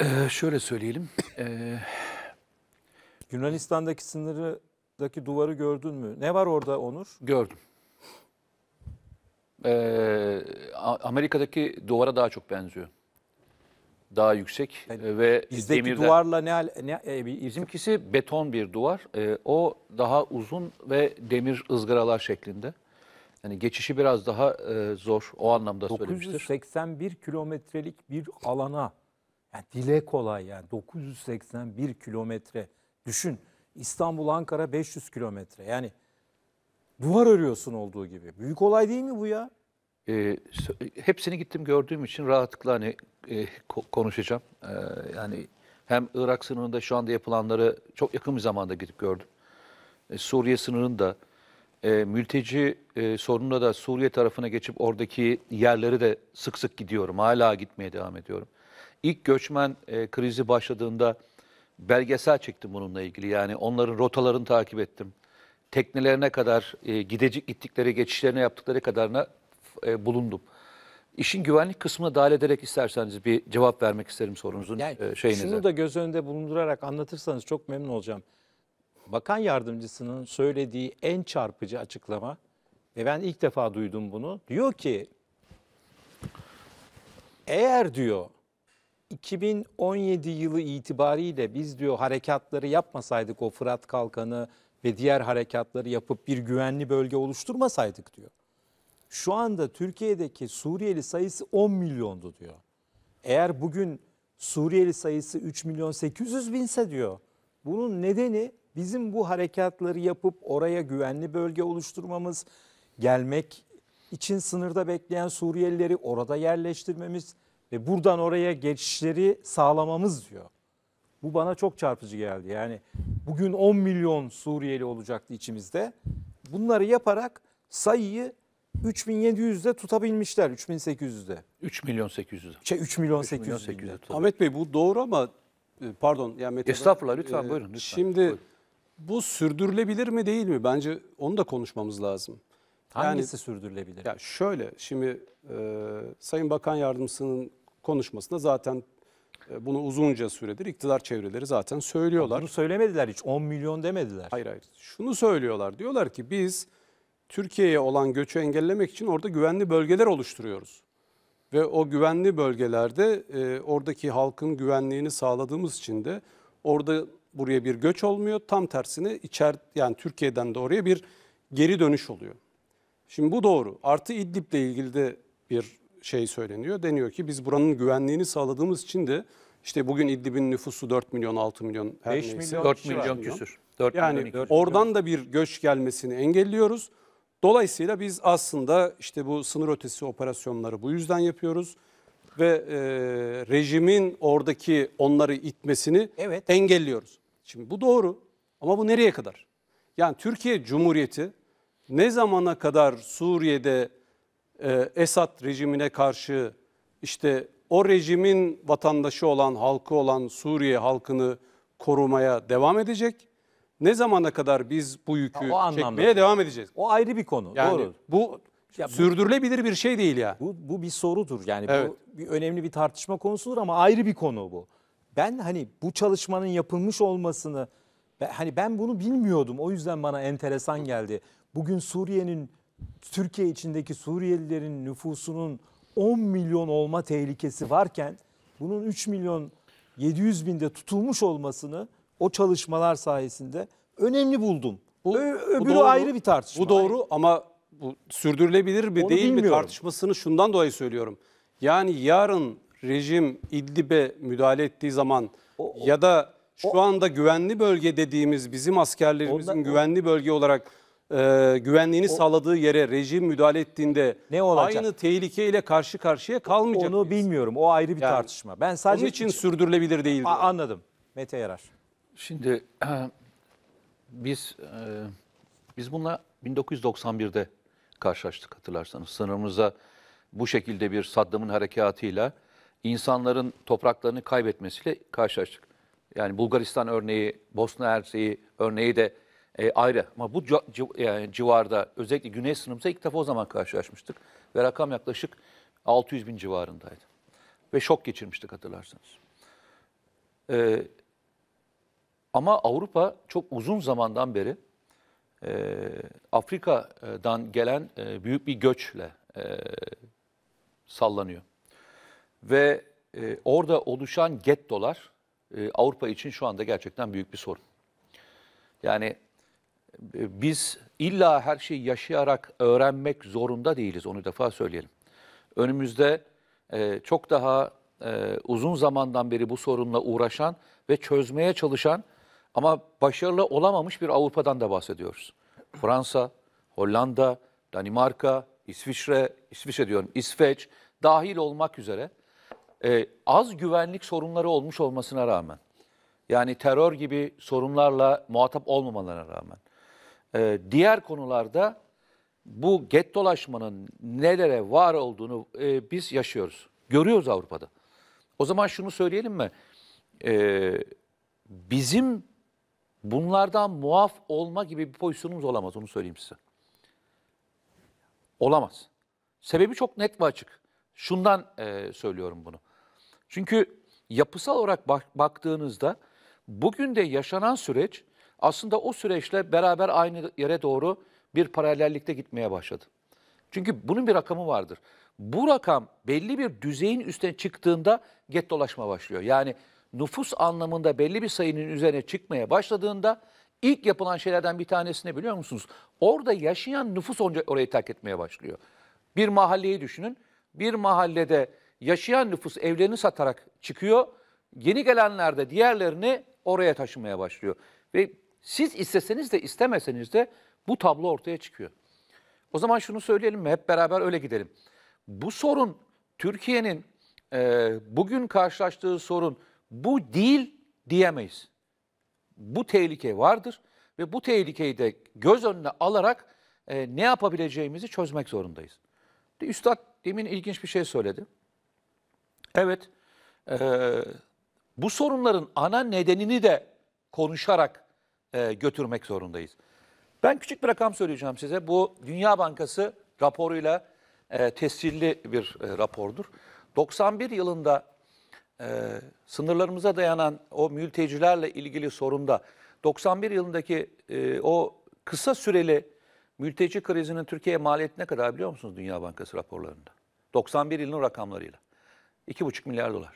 [SPEAKER 1] Ee, şöyle söyleyelim. Ee... Yunanistan'daki sınırı Daki duvarı gördün mü? Ne var orada Onur? Gördüm
[SPEAKER 4] e, Amerika'daki duvara daha çok benziyor. Daha yüksek yani e, ve bizdeki demirden. duvarla
[SPEAKER 1] ne, hal- ne e, Bizimkisi beton
[SPEAKER 4] bir duvar. E, o daha uzun ve demir ızgaralar şeklinde. Yani
[SPEAKER 1] geçişi biraz daha e, zor. O anlamda söylemiştir. 981 kilometrelik bir alana yani dile kolay yani 981 kilometre düşün İstanbul Ankara 500 kilometre yani Duvar örüyorsun olduğu gibi. Büyük olay değil mi bu ya?
[SPEAKER 4] E, hepsini gittim gördüğüm için rahatlıkla hani e, konuşacağım. E, yani hem Irak sınırında şu anda yapılanları çok yakın bir zamanda gidip gördüm. E, Suriye sınırında e, mülteci e, sorununa da Suriye tarafına geçip oradaki yerleri de sık sık gidiyorum. Hala gitmeye devam ediyorum. İlk göçmen e, krizi başladığında belgesel çektim bununla ilgili. Yani onların rotalarını takip ettim teknelerine kadar e, gidecek gittikleri geçişlerine yaptıkları kadarına e, bulundum. İşin güvenlik kısmına dahil ederek isterseniz bir cevap vermek isterim sorunuzun yani, e, şeyinize. Şunu
[SPEAKER 1] da göz önünde bulundurarak anlatırsanız çok memnun olacağım. Bakan yardımcısının söylediği en çarpıcı açıklama ve ben ilk defa duydum bunu. Diyor ki eğer diyor 2017 yılı itibariyle biz diyor harekatları yapmasaydık o Fırat Kalkanı ve diğer harekatları yapıp bir güvenli bölge oluşturmasaydık diyor. Şu anda Türkiye'deki Suriyeli sayısı 10 milyondu diyor. Eğer bugün Suriyeli sayısı 3 milyon 800 binse diyor. Bunun nedeni bizim bu harekatları yapıp oraya güvenli bölge oluşturmamız, gelmek için sınırda bekleyen Suriyelileri orada yerleştirmemiz ve buradan oraya geçişleri sağlamamız diyor. Bu bana çok çarpıcı geldi. Yani bugün 10 milyon Suriyeli olacaktı içimizde. Bunları yaparak sayıyı 3700'de tutabilmişler 3800'de.
[SPEAKER 3] 3 milyon 800'de.
[SPEAKER 1] Şey 3 milyon 800.
[SPEAKER 3] Ahmet Bey bu doğru ama e, pardon yani Mete Estağfurullah lütfen e, buyurun lütfen. Şimdi buyurun. bu sürdürülebilir mi değil mi? Bence onu da konuşmamız lazım. Hangisi yani, sürdürülebilir? Ya şöyle şimdi e, Sayın Bakan Yardımcısının konuşmasında zaten e, bunu uzunca süredir iktidar çevreleri zaten söylüyorlar. Bunu söylemediler hiç 10 milyon demediler. Hayır hayır. Şunu söylüyorlar. Diyorlar ki biz Türkiye'ye olan göçü engellemek için orada güvenli bölgeler oluşturuyoruz. Ve o güvenli bölgelerde e, oradaki halkın güvenliğini sağladığımız için de orada buraya bir göç olmuyor. Tam tersine içer yani Türkiye'den de oraya bir geri dönüş oluyor. Şimdi bu doğru. Artı İdlib'le ilgili de bir şey söyleniyor. Deniyor ki biz buranın güvenliğini sağladığımız için de işte bugün İdlib'in nüfusu 4 milyon 6 milyon her 5 neyse. milyon, 4 milyon, milyon küsür. 4 yani milyon, 4 oradan milyon. da bir göç gelmesini engelliyoruz. Dolayısıyla biz aslında işte bu sınır ötesi operasyonları bu yüzden yapıyoruz ve e, rejimin oradaki onları itmesini evet. engelliyoruz. Şimdi bu doğru ama bu nereye kadar? Yani Türkiye Cumhuriyeti ne zamana kadar Suriye'de e, Esad rejimine karşı işte o rejimin vatandaşı olan, halkı olan Suriye halkını korumaya devam edecek. Ne zamana kadar biz bu yükü ha, çekmeye devam edeceğiz? O ayrı bir konu. Yani doğru. bu
[SPEAKER 1] ya bu, sürdürülebilir
[SPEAKER 3] bir şey değil ya. Bu, bu bir sorudur yani evet.
[SPEAKER 1] bu bir önemli bir tartışma konusudur ama ayrı bir konu bu. Ben hani bu çalışmanın yapılmış olmasını hani ben bunu bilmiyordum o yüzden bana enteresan geldi. Bugün Suriye'nin Türkiye içindeki Suriyelilerin nüfusunun 10 milyon olma tehlikesi varken bunun 3 milyon 700 binde tutulmuş olmasını o çalışmalar sayesinde önemli buldum. Bu, Ö, öbürü bu doğru, ayrı bir
[SPEAKER 3] tartışma. Bu doğru ama bu sürdürülebilir mi Onu değil bilmiyorum. mi tartışmasını şundan dolayı söylüyorum. Yani yarın rejim İdlib'e müdahale ettiği zaman o, o, ya da şu o, anda güvenli bölge dediğimiz bizim askerlerimizin ondan, güvenli bölge olarak e, güvenliğini o, sağladığı yere rejim müdahale ettiğinde ne olacak? aynı tehlikeyle karşı karşıya kalmayacak Onu mıyız? bilmiyorum. O ayrı bir yani, tartışma.
[SPEAKER 1] Ben sadece onun için hiç, sürdürülebilir değil. anladım. Mete Yarar.
[SPEAKER 4] Şimdi biz e, biz bununla 1991'de karşılaştık hatırlarsanız. Sınırımıza bu şekilde bir Saddam'ın harekatıyla insanların topraklarını kaybetmesiyle karşılaştık. Yani Bulgaristan örneği, Bosna Herseyi örneği de e, ayrı. Ama bu e, civarda özellikle güney sınırımıza ilk defa o zaman karşılaşmıştık. Ve rakam yaklaşık 600 bin civarındaydı. Ve şok geçirmiştik hatırlarsanız. E, ama Avrupa çok uzun zamandan beri e, Afrika'dan gelen e, büyük bir göçle e, sallanıyor. Ve e, orada oluşan gettolar e, Avrupa için şu anda gerçekten büyük bir sorun. Yani biz illa her şeyi yaşayarak öğrenmek zorunda değiliz. Onu defa söyleyelim. Önümüzde e, çok daha e, uzun zamandan beri bu sorunla uğraşan ve çözmeye çalışan ama başarılı olamamış bir Avrupa'dan da bahsediyoruz. Fransa, Hollanda, Danimarka, İsviçre, İsviçre diyorum İsveç dahil olmak üzere e, az güvenlik sorunları olmuş olmasına rağmen yani terör gibi sorunlarla muhatap olmamalarına rağmen e, diğer konularda bu gettolaşmanın nelere var olduğunu e, biz yaşıyoruz. Görüyoruz Avrupa'da. O zaman şunu söyleyelim mi? E, bizim bunlardan muaf olma gibi bir pozisyonumuz olamaz onu söyleyeyim size. Olamaz. Sebebi çok net ve açık. Şundan e, söylüyorum bunu. Çünkü yapısal olarak bak, baktığınızda bugün de yaşanan süreç aslında o süreçle beraber aynı yere doğru bir paralellikte gitmeye başladı. Çünkü bunun bir rakamı vardır. Bu rakam belli bir düzeyin üstüne çıktığında get dolaşma başlıyor. Yani nüfus anlamında belli bir sayının üzerine çıkmaya başladığında ilk yapılan şeylerden bir tanesi biliyor musunuz? Orada yaşayan nüfus orayı terk etmeye başlıyor. Bir mahalleyi düşünün. Bir mahallede yaşayan nüfus evlerini satarak çıkıyor. Yeni gelenler de diğerlerini oraya taşımaya başlıyor. Ve siz isteseniz de istemeseniz de bu tablo ortaya çıkıyor. O zaman şunu söyleyelim mi? Hep beraber öyle gidelim. Bu sorun Türkiye'nin e, bugün karşılaştığı sorun bu değil diyemeyiz. Bu tehlike vardır ve bu tehlikeyi de göz önüne alarak e, ne yapabileceğimizi çözmek zorundayız. Üstad demin ilginç bir şey söyledi. Evet, e, bu sorunların ana nedenini de konuşarak e, götürmek zorundayız. Ben küçük bir rakam söyleyeceğim size. Bu Dünya Bankası raporuyla e, tescilli bir e, rapordur. 91 yılında e, sınırlarımıza dayanan o mültecilerle ilgili sorunda 91 yılındaki e, o kısa süreli mülteci krizinin Türkiye'ye maliyeti ne kadar biliyor musunuz Dünya Bankası raporlarında? 91 yılının rakamlarıyla. 2,5 milyar dolar.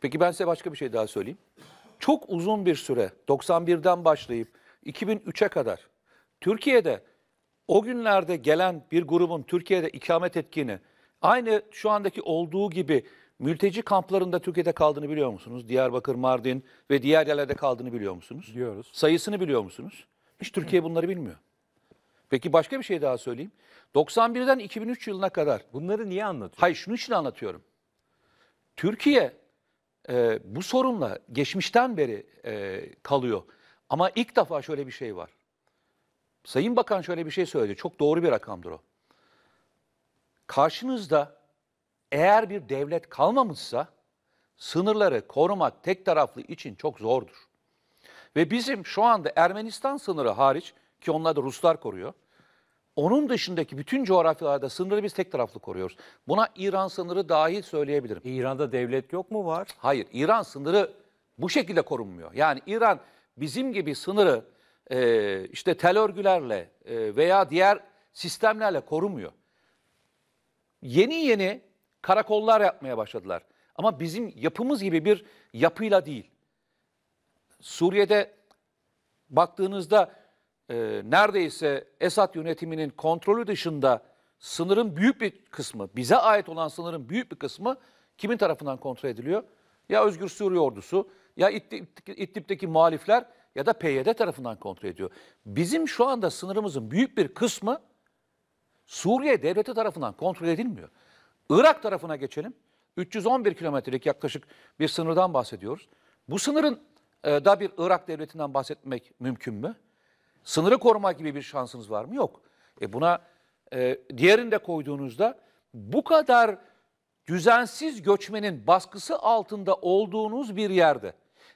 [SPEAKER 4] Peki ben size başka bir şey daha söyleyeyim çok uzun bir süre 91'den başlayıp 2003'e kadar Türkiye'de o günlerde gelen bir grubun Türkiye'de ikamet ettiğini aynı şu andaki olduğu gibi mülteci kamplarında Türkiye'de kaldığını biliyor musunuz? Diyarbakır, Mardin ve diğer yerlerde kaldığını biliyor musunuz? Biliyoruz. Sayısını biliyor musunuz? Hiç Türkiye bunları bilmiyor. Peki başka bir şey daha söyleyeyim. 91'den 2003 yılına kadar. Bunları niye anlatıyorsun? Hayır şunu için anlatıyorum. Türkiye e, bu sorunla geçmişten beri e, kalıyor. Ama ilk defa şöyle bir şey var. Sayın Bakan şöyle bir şey söyledi. Çok doğru bir rakamdır o. Karşınızda eğer bir devlet kalmamışsa sınırları korumak tek taraflı için çok zordur. Ve bizim şu anda Ermenistan sınırı hariç ki onlar da Ruslar koruyor. Onun dışındaki bütün coğrafyalarda sınırı biz tek taraflı koruyoruz. Buna İran sınırı dahil söyleyebilirim. İran'da devlet yok mu var? Hayır, İran sınırı bu şekilde korunmuyor. Yani İran bizim gibi sınırı e, işte tel örgülerle e, veya diğer sistemlerle korumuyor. Yeni yeni karakollar yapmaya başladılar. Ama bizim yapımız gibi bir yapıyla değil. Suriye'de baktığınızda e, neredeyse Esad yönetiminin kontrolü dışında sınırın büyük bir kısmı, bize ait olan sınırın büyük bir kısmı kimin tarafından kontrol ediliyor? Ya Özgür Suriye ordusu, ya İdlib'deki muhalifler ya da PYD tarafından kontrol ediyor. Bizim şu anda sınırımızın büyük bir kısmı Suriye devleti tarafından kontrol edilmiyor. Irak tarafına geçelim. 311 kilometrelik yaklaşık bir sınırdan bahsediyoruz. Bu sınırın e, da bir Irak devletinden bahsetmek mümkün mü? sınırı korumak gibi bir şansınız var mı? Yok. E buna e, diğerini koyduğunuzda bu kadar düzensiz göçmenin baskısı altında olduğunuz bir yerde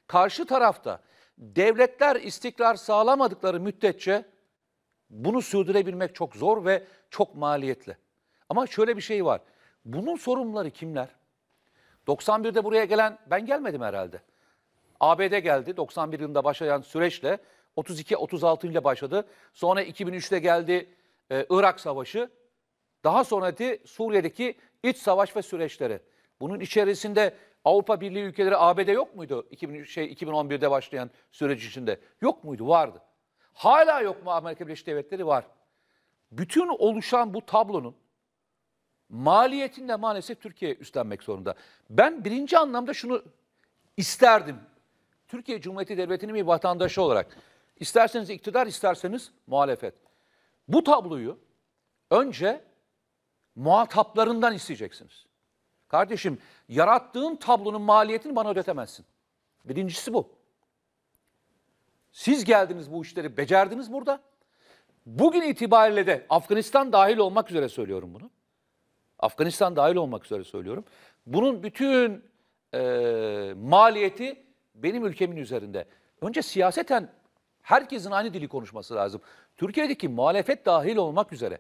[SPEAKER 4] karşı tarafta devletler istikrar sağlamadıkları müddetçe bunu sürdürebilmek çok zor ve çok maliyetli. Ama şöyle bir şey var. Bunun sorumluları kimler? 91'de buraya gelen ben gelmedim herhalde. ABD geldi 91 yılında başlayan süreçle 32-36 ile başladı. Sonra 2003'te geldi e, Irak Savaşı. Daha sonraki Suriye'deki iç savaş ve süreçleri. Bunun içerisinde Avrupa Birliği ülkeleri ABD yok muydu 2000, şey, 2011'de başlayan süreç içinde? Yok muydu? Vardı. Hala yok mu Amerika Birleşik Devletleri? Var. Bütün oluşan bu tablonun maliyetini de maalesef Türkiye üstlenmek zorunda. Ben birinci anlamda şunu isterdim. Türkiye Cumhuriyeti Devleti'nin bir vatandaşı olarak İsterseniz iktidar, isterseniz muhalefet. Bu tabloyu önce muhataplarından isteyeceksiniz. Kardeşim yarattığın tablonun maliyetini bana ödetemezsin. Birincisi bu. Siz geldiniz bu işleri becerdiniz burada. Bugün itibariyle de Afganistan dahil olmak üzere söylüyorum bunu. Afganistan dahil olmak üzere söylüyorum. Bunun bütün e, maliyeti benim ülkemin üzerinde. Önce siyaseten Herkesin aynı dili konuşması lazım. Türkiye'deki muhalefet dahil olmak üzere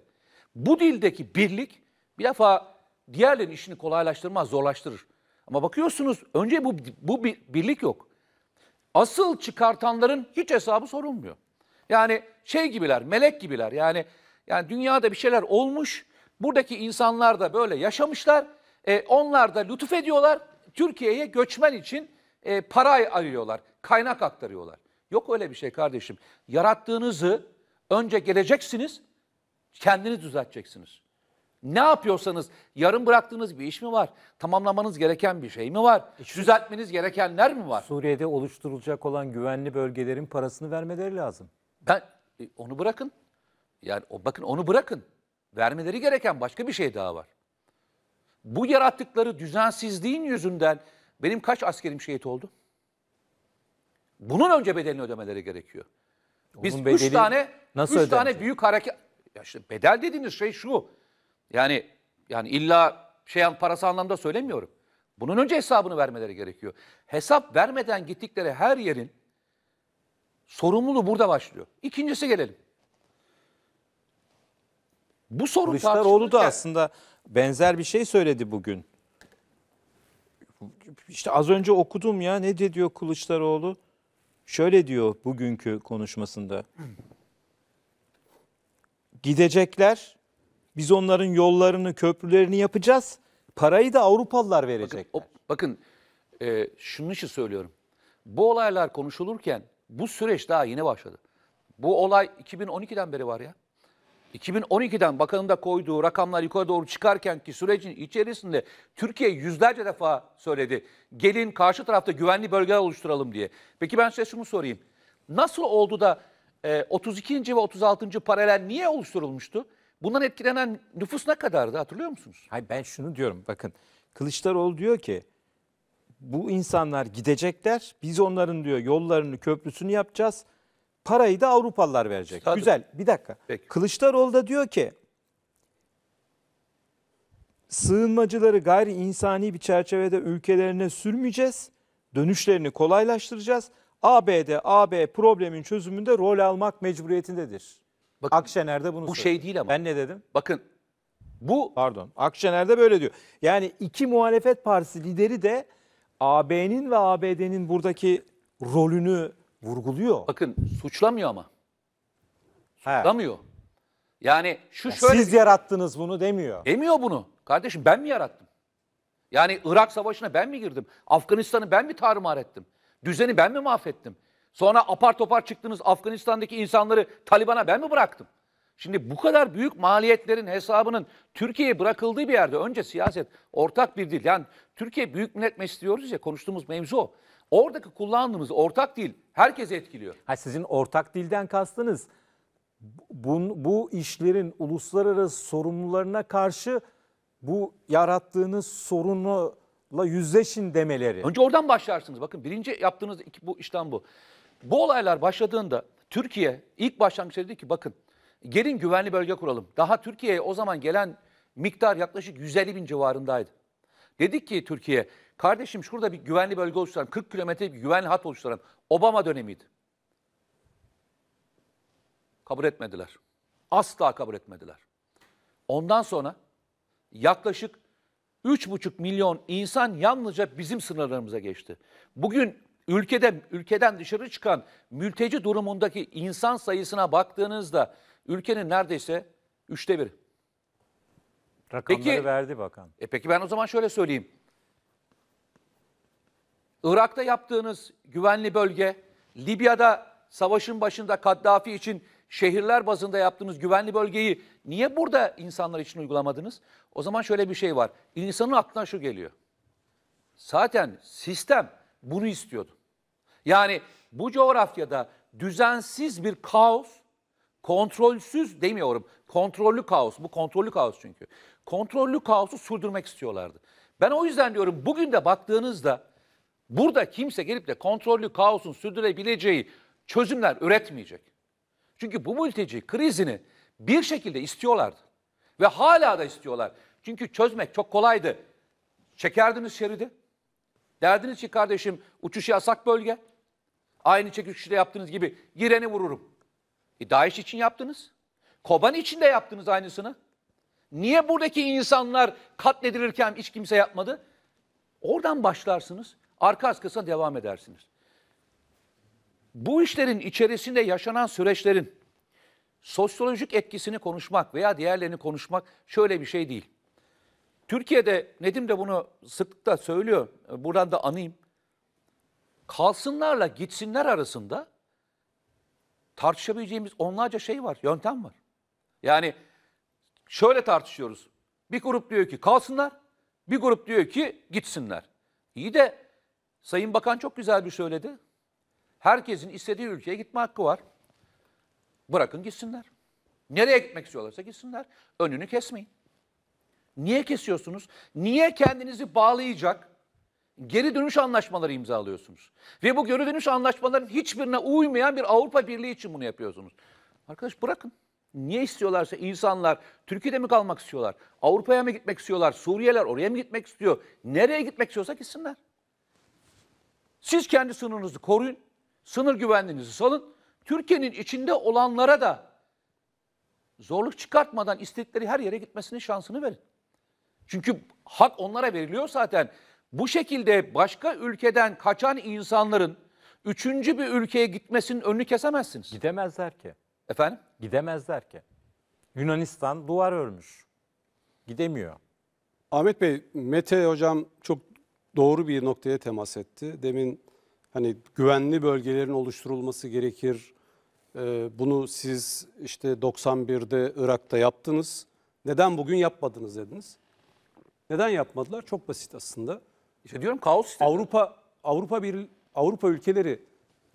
[SPEAKER 4] bu dildeki birlik bir defa diğerlerin işini kolaylaştırmaz, zorlaştırır. Ama bakıyorsunuz önce bu, bu bir, birlik yok. Asıl çıkartanların hiç hesabı sorulmuyor. Yani şey gibiler, melek gibiler. Yani yani dünyada bir şeyler olmuş. Buradaki insanlar da böyle yaşamışlar. E, onlar da lütuf ediyorlar. Türkiye'ye göçmen için e, para ayırıyorlar, kaynak aktarıyorlar. Yok öyle bir şey kardeşim. Yarattığınızı önce geleceksiniz, kendiniz düzelteceksiniz. Ne yapıyorsanız yarım bıraktığınız bir iş mi var? Tamamlamanız gereken bir şey mi var? E Şu, Düzeltmeniz gerekenler mi var? Suriye'de oluşturulacak olan güvenli bölgelerin parasını vermeleri lazım. Ben e, onu bırakın. Yani o bakın onu bırakın. Vermeleri gereken başka bir şey daha var. Bu yarattıkları düzensizliğin yüzünden benim kaç askerim şehit oldu? Bunun önce bedelini ödemeleri gerekiyor. Biz üç tane nasıl üç tane büyük hareket ya işte bedel dediğiniz şey şu. Yani yani illa şey an- parası anlamda söylemiyorum. Bunun önce hesabını vermeleri gerekiyor. Hesap vermeden gittikleri her yerin
[SPEAKER 1] sorumluluğu burada başlıyor. İkincisi gelelim. Bu sorun Kılıçdaroğlu da aslında benzer bir şey söyledi bugün. İşte az önce okudum ya ne de diyor Kılıçdaroğlu? şöyle diyor bugünkü konuşmasında. Gidecekler, biz onların yollarını, köprülerini yapacağız. Parayı da Avrupalılar verecekler. Bakın, o, bakın e, şunu şu söylüyorum. Bu olaylar konuşulurken
[SPEAKER 4] bu süreç daha yeni başladı. Bu olay 2012'den beri var ya. 2012'den bakanın da koyduğu rakamlar yukarı doğru çıkarken ki sürecin içerisinde Türkiye yüzlerce defa söyledi. Gelin karşı tarafta güvenli bölge oluşturalım diye. Peki ben size şunu sorayım. Nasıl oldu da e, 32. ve 36. paralel niye oluşturulmuştu?
[SPEAKER 1] Bundan etkilenen nüfus ne kadardı hatırlıyor musunuz? Hayır ben şunu diyorum bakın. Kılıçdaroğlu diyor ki bu insanlar gidecekler. Biz onların diyor yollarını, köprüsünü yapacağız. Parayı da Avrupalılar verecek. Sadece. Güzel. Bir dakika. Peki. Kılıçdaroğlu da diyor ki sığınmacıları gayri insani bir çerçevede ülkelerine sürmeyeceğiz. Dönüşlerini kolaylaştıracağız. ABD, AB problemin çözümünde rol almak mecburiyetindedir. Bakın, Akşener de bunu Bu söyledi. şey değil ama. Ben ne dedim? Bakın bu pardon Akşener de böyle diyor. Yani iki muhalefet partisi lideri de AB'nin ve ABD'nin buradaki rolünü Vurguluyor. Bakın suçlamıyor ama. He. Suçlamıyor.
[SPEAKER 4] Yani şu ya şöyle... Siz yarattınız bunu demiyor. Demiyor bunu. Kardeşim ben mi yarattım? Yani Irak Savaşı'na ben mi girdim? Afganistan'ı ben mi tarumar ettim? Düzeni ben mi mahvettim? Sonra apar topar çıktınız Afganistan'daki insanları Taliban'a ben mi bıraktım? Şimdi bu kadar büyük maliyetlerin hesabının Türkiye'ye bırakıldığı bir yerde önce siyaset ortak bir dil. Yani Türkiye Büyük Millet Meclisi diyoruz ya konuştuğumuz mevzu o oradaki kullandığımız ortak dil herkese etkiliyor.
[SPEAKER 1] Ha, sizin ortak dilden kastınız bu, bu işlerin uluslararası sorumlularına karşı bu yarattığınız sorunu yüzleşin demeleri.
[SPEAKER 4] Önce oradan başlarsınız. Bakın birinci yaptığınız iki, bu işlem bu. Bu olaylar başladığında Türkiye ilk başlangıçta dedi ki bakın gelin güvenli bölge kuralım. Daha Türkiye'ye o zaman gelen miktar yaklaşık 150 bin civarındaydı. Dedik ki Türkiye Kardeşim şurada bir güvenli bölge oluşturan, 40 kilometre bir güvenli hat oluşturan Obama dönemiydi. Kabul etmediler. Asla kabul etmediler. Ondan sonra yaklaşık 3,5 milyon insan yalnızca bizim sınırlarımıza geçti. Bugün ülkeden ülkeden dışarı çıkan mülteci durumundaki insan sayısına baktığınızda ülkenin neredeyse üçte biri. Rakamları peki, verdi bakan. E peki ben o zaman şöyle söyleyeyim. Irak'ta yaptığınız güvenli bölge, Libya'da savaşın başında Kaddafi için şehirler bazında yaptığınız güvenli bölgeyi niye burada insanlar için uygulamadınız? O zaman şöyle bir şey var. İnsanın aklına şu geliyor. Zaten sistem bunu istiyordu. Yani bu coğrafyada düzensiz bir kaos, kontrolsüz demiyorum, kontrollü kaos. Bu kontrollü kaos çünkü. Kontrollü kaosu sürdürmek istiyorlardı. Ben o yüzden diyorum bugün de baktığınızda Burada kimse gelip de kontrollü kaosun sürdürebileceği çözümler üretmeyecek. Çünkü bu mülteci krizini bir şekilde istiyorlardı. Ve hala da istiyorlar. Çünkü çözmek çok kolaydı. Çekerdiniz şeridi. Derdiniz ki kardeşim uçuş yasak bölge. Aynı çekişte yaptığınız gibi gireni vururum. E DAEŞ için yaptınız. Koban için de yaptınız aynısını. Niye buradaki insanlar katledilirken hiç kimse yapmadı? Oradan başlarsınız arka arkasına devam edersiniz. Bu işlerin içerisinde yaşanan süreçlerin sosyolojik etkisini konuşmak veya diğerlerini konuşmak şöyle bir şey değil. Türkiye'de Nedim de bunu sıklıkla söylüyor. Buradan da anayım. Kalsınlarla gitsinler arasında tartışabileceğimiz onlarca şey var, yöntem var. Yani şöyle tartışıyoruz. Bir grup diyor ki kalsınlar, bir grup diyor ki gitsinler. İyi de Sayın Bakan çok güzel bir söyledi. Herkesin istediği ülkeye gitme hakkı var. Bırakın gitsinler. Nereye gitmek istiyorlarsa gitsinler. Önünü kesmeyin. Niye kesiyorsunuz? Niye kendinizi bağlayacak geri dönüş anlaşmaları imzalıyorsunuz? Ve bu geri dönüş anlaşmalarının hiçbirine uymayan bir Avrupa Birliği için bunu yapıyorsunuz. Arkadaş bırakın. Niye istiyorlarsa insanlar Türkiye'de mi kalmak istiyorlar? Avrupa'ya mı gitmek istiyorlar? Suriyeler oraya mı gitmek istiyor? Nereye gitmek istiyorsa gitsinler. Siz kendi sınırınızı koruyun, sınır güvenliğinizi salın. Türkiye'nin içinde olanlara da zorluk çıkartmadan istedikleri her yere gitmesine şansını verin. Çünkü hak onlara veriliyor zaten. Bu şekilde başka ülkeden kaçan insanların üçüncü bir ülkeye
[SPEAKER 1] gitmesinin önünü kesemezsiniz. Gidemezler ki. Efendim? Gidemezler ki.
[SPEAKER 3] Yunanistan duvar örmüş. Gidemiyor. Ahmet Bey, Mete hocam çok doğru bir noktaya temas etti. Demin hani güvenli bölgelerin oluşturulması gerekir. Ee, bunu siz işte 91'de Irak'ta yaptınız. Neden bugün yapmadınız dediniz. Neden yapmadılar? Çok basit aslında. İşte diyorum kaos sistemi. Avrupa Avrupa bir Avrupa ülkeleri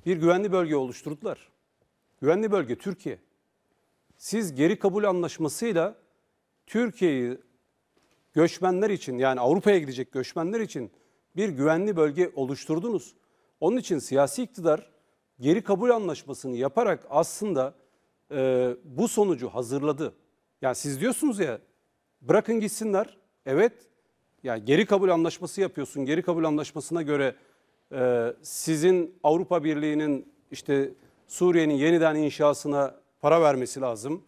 [SPEAKER 3] bir güvenli bölge oluşturdular. Güvenli bölge Türkiye. Siz geri kabul anlaşmasıyla Türkiye'yi göçmenler için yani Avrupa'ya gidecek göçmenler için bir güvenli bölge oluşturdunuz. Onun için siyasi iktidar geri kabul anlaşmasını yaparak aslında e, bu sonucu hazırladı. Yani siz diyorsunuz ya bırakın gitsinler. Evet yani geri kabul anlaşması yapıyorsun. Geri kabul anlaşmasına göre e, sizin Avrupa Birliği'nin işte Suriye'nin yeniden inşasına para vermesi lazım.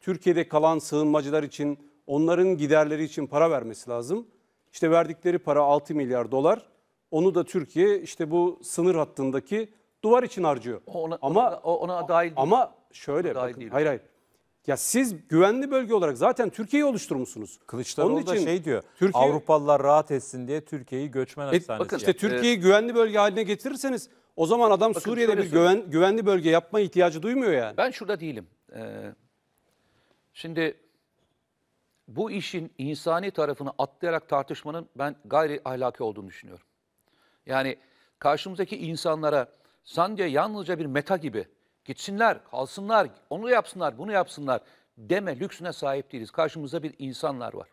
[SPEAKER 3] Türkiye'de kalan sığınmacılar için onların giderleri için para vermesi lazım. İşte verdikleri para 6 milyar dolar. Onu da Türkiye işte bu sınır hattındaki duvar için harcıyor. ona, ama ona, ona dahil değil. Ama şöyle ona bakın. Hayır hayır. Ya siz güvenli bölge olarak zaten Türkiye'yi oluşturmuşsunuz. Kılıçdaroğlu Onun için da şey diyor. Türkiye, Avrupalılar rahat etsin diye Türkiye'yi göçmen e, hastanesi. E, bakın, işte Türkiye'yi e, güvenli bölge haline getirirseniz o zaman adam bakın, Suriye'de bir güven, güvenli bölge yapma ihtiyacı duymuyor yani. Ben şurada
[SPEAKER 4] değilim. Ee, şimdi bu işin insani tarafını atlayarak tartışmanın ben gayri ahlaki olduğunu düşünüyorum. Yani karşımızdaki insanlara sence yalnızca bir meta gibi gitsinler, kalsınlar, onu yapsınlar, bunu yapsınlar deme lüksüne sahip değiliz. Karşımızda bir insanlar var.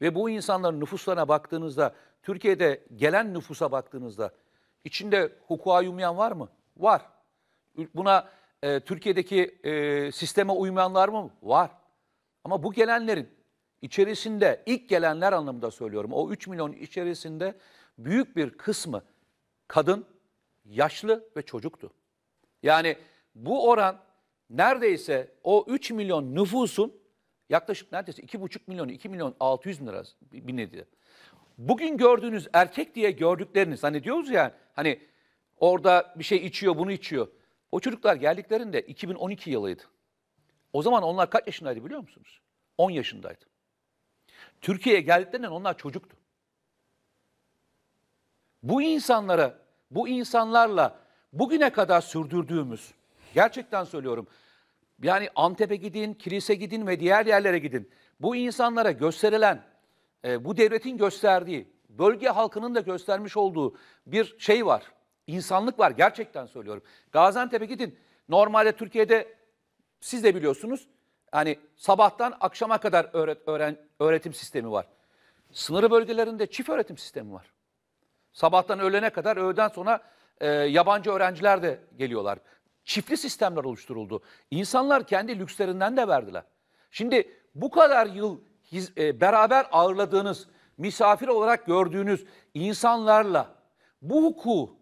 [SPEAKER 4] Ve bu insanların nüfuslarına baktığınızda, Türkiye'de gelen nüfusa baktığınızda içinde hukuka uymayan var mı? Var. Buna e, Türkiye'deki e, sisteme uymayanlar mı? Var. Ama bu gelenlerin içerisinde ilk gelenler anlamında söylüyorum. O 3 milyon içerisinde büyük bir kısmı kadın, yaşlı ve çocuktu. Yani bu oran neredeyse o 3 milyon nüfusun yaklaşık neredeyse 2,5 milyon, 2 milyon 600 bin lira bin liraydı. Bugün gördüğünüz erkek diye gördükleriniz hani diyoruz ya hani orada bir şey içiyor bunu içiyor. O çocuklar geldiklerinde 2012 yılıydı. O zaman onlar kaç yaşındaydı biliyor musunuz? 10 yaşındaydı. Türkiye'ye geldiklerinde onlar çocuktu. Bu insanlara, bu insanlarla bugüne kadar sürdürdüğümüz, gerçekten söylüyorum, yani Antep'e gidin, kilise gidin ve diğer yerlere gidin. Bu insanlara gösterilen, e, bu devletin gösterdiği, bölge halkının da göstermiş olduğu bir şey var. İnsanlık var gerçekten söylüyorum. Gaziantep'e gidin. Normalde Türkiye'de siz de biliyorsunuz yani sabahtan akşama kadar öğret, öğren, öğretim sistemi var. Sınırı bölgelerinde çift öğretim sistemi var. Sabahtan öğlene kadar öğleden sonra e, yabancı öğrenciler de geliyorlar. Çiftli sistemler oluşturuldu. İnsanlar kendi lükslerinden de verdiler. Şimdi bu kadar yıl hiz, e, beraber ağırladığınız, misafir olarak gördüğünüz insanlarla bu hukuku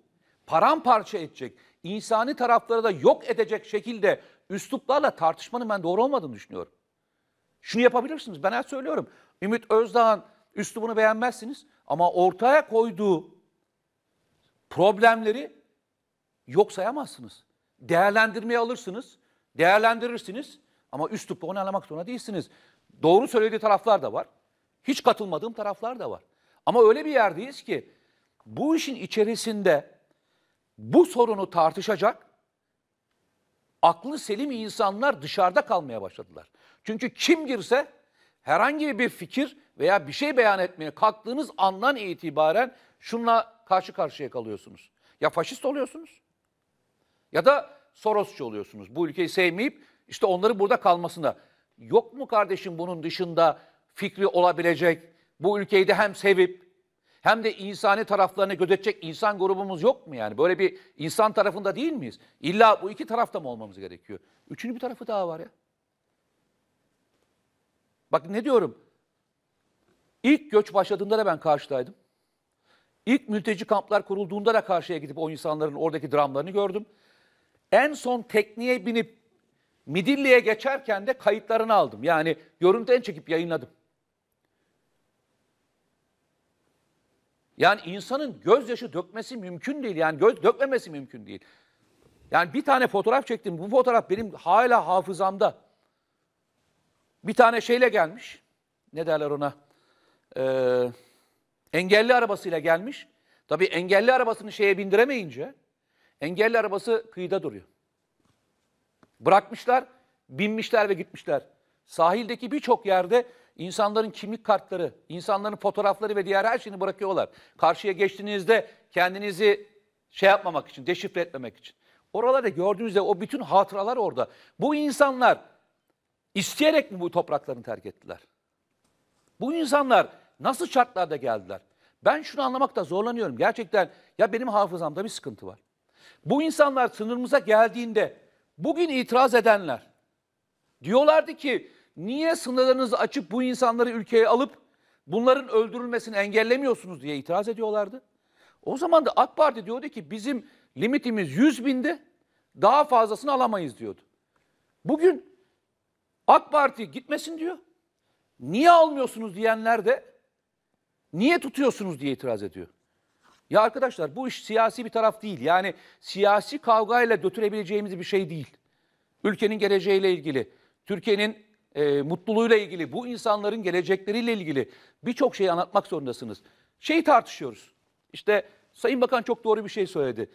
[SPEAKER 4] paramparça edecek, insani tarafları da yok edecek şekilde üsluplarla tartışmanın ben doğru olmadığını düşünüyorum. Şunu yapabilirsiniz. Ben her söylüyorum. Ümit Özdağ'ın üslubunu beğenmezsiniz ama ortaya koyduğu problemleri yok sayamazsınız. Değerlendirmeye alırsınız, değerlendirirsiniz ama üslupla onu anlamak zorunda değilsiniz. Doğru söylediği taraflar da var. Hiç katılmadığım taraflar da var. Ama öyle bir yerdeyiz ki bu işin içerisinde bu sorunu tartışacak aklı selim insanlar dışarıda kalmaya başladılar. Çünkü kim girse herhangi bir fikir veya bir şey beyan etmeye kalktığınız andan itibaren şunla karşı karşıya kalıyorsunuz. Ya faşist oluyorsunuz ya da Sorosçu oluyorsunuz. Bu ülkeyi sevmeyip işte onları burada kalmasına. Yok mu kardeşim bunun dışında fikri olabilecek, bu ülkeyi de hem sevip hem de insani taraflarını gözetecek insan grubumuz yok mu yani? Böyle bir insan tarafında değil miyiz? İlla bu iki tarafta mı olmamız gerekiyor? Üçüncü bir tarafı daha var ya. Bak ne diyorum? İlk göç başladığında da ben karşıdaydım. İlk mülteci kamplar kurulduğunda da karşıya gidip o insanların oradaki dramlarını gördüm. En son tekniğe binip Midilli'ye geçerken de kayıtlarını aldım. Yani görüntüden çekip yayınladım. Yani insanın gözyaşı dökmesi mümkün değil. Yani göz dökmemesi mümkün değil. Yani bir tane fotoğraf çektim. Bu fotoğraf benim hala hafızamda. Bir tane şeyle gelmiş. Ne derler ona? Ee, engelli arabasıyla gelmiş. Tabii engelli arabasını şeye bindiremeyince engelli arabası kıyıda duruyor. Bırakmışlar, binmişler ve gitmişler. Sahildeki birçok yerde İnsanların kimlik kartları, insanların fotoğrafları ve diğer her şeyini bırakıyorlar. Karşıya geçtiğinizde kendinizi şey yapmamak için, deşifre etmemek için. Oralarda gördüğünüzde o bütün hatıralar orada. Bu insanlar isteyerek mi bu topraklarını terk ettiler? Bu insanlar nasıl şartlarda geldiler? Ben şunu anlamakta zorlanıyorum. Gerçekten ya benim hafızamda bir sıkıntı var. Bu insanlar sınırımıza geldiğinde bugün itiraz edenler diyorlardı ki niye sınırlarınızı açıp bu insanları ülkeye alıp bunların öldürülmesini engellemiyorsunuz diye itiraz ediyorlardı. O zaman da AK Parti diyordu ki bizim limitimiz 100 binde daha fazlasını alamayız diyordu. Bugün AK Parti gitmesin diyor. Niye almıyorsunuz diyenler de niye tutuyorsunuz diye itiraz ediyor. Ya arkadaşlar bu iş siyasi bir taraf değil. Yani siyasi kavgayla götürebileceğimiz bir şey değil. Ülkenin geleceğiyle ilgili, Türkiye'nin e, mutluluğuyla ilgili, bu insanların gelecekleriyle ilgili birçok şeyi anlatmak zorundasınız. Şeyi tartışıyoruz. İşte Sayın Bakan çok doğru bir şey söyledi.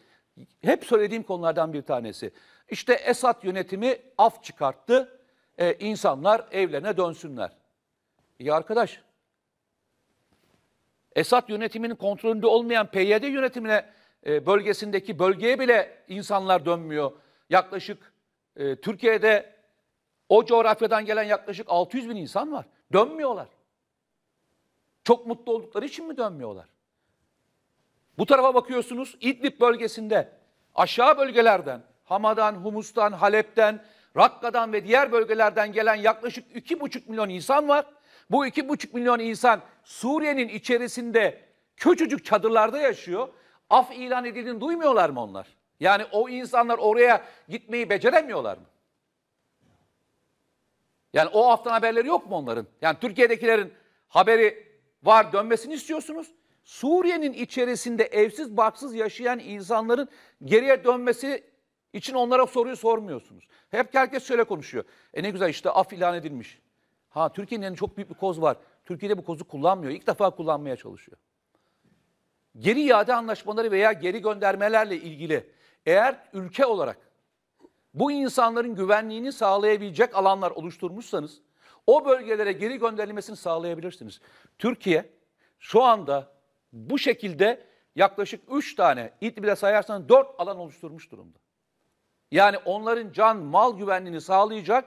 [SPEAKER 4] Hep söylediğim konulardan bir tanesi. İşte Esad yönetimi af çıkarttı. E, insanlar evlerine dönsünler. İyi arkadaş. Esad yönetiminin kontrolünde olmayan PYD yönetimine e, bölgesindeki bölgeye bile insanlar dönmüyor. Yaklaşık e, Türkiye'de o coğrafyadan gelen yaklaşık 600 bin insan var. Dönmüyorlar. Çok mutlu oldukları için mi dönmüyorlar? Bu tarafa bakıyorsunuz İdlib bölgesinde aşağı bölgelerden Hamadan, Humus'tan, Halep'ten, Rakka'dan ve diğer bölgelerden gelen yaklaşık 2,5 milyon insan var. Bu 2,5 milyon insan Suriye'nin içerisinde küçücük çadırlarda yaşıyor. Af ilan edildiğini duymuyorlar mı onlar? Yani o insanlar oraya gitmeyi beceremiyorlar mı? Yani o haftan haberleri yok mu onların? Yani Türkiye'dekilerin haberi var dönmesini istiyorsunuz. Suriye'nin içerisinde evsiz barksız yaşayan insanların geriye dönmesi için onlara soruyu sormuyorsunuz. Hep herkes şöyle konuşuyor. E ne güzel işte af ilan edilmiş. Ha Türkiye'nin yani çok büyük bir koz var. Türkiye'de bu kozu kullanmıyor. İlk defa kullanmaya çalışıyor. Geri iade anlaşmaları veya geri göndermelerle ilgili eğer ülke olarak bu insanların güvenliğini sağlayabilecek alanlar oluşturmuşsanız o bölgelere geri gönderilmesini sağlayabilirsiniz. Türkiye şu anda bu şekilde yaklaşık 3 tane İdlib'de sayarsanız 4 alan oluşturmuş durumda. Yani onların can mal güvenliğini sağlayacak,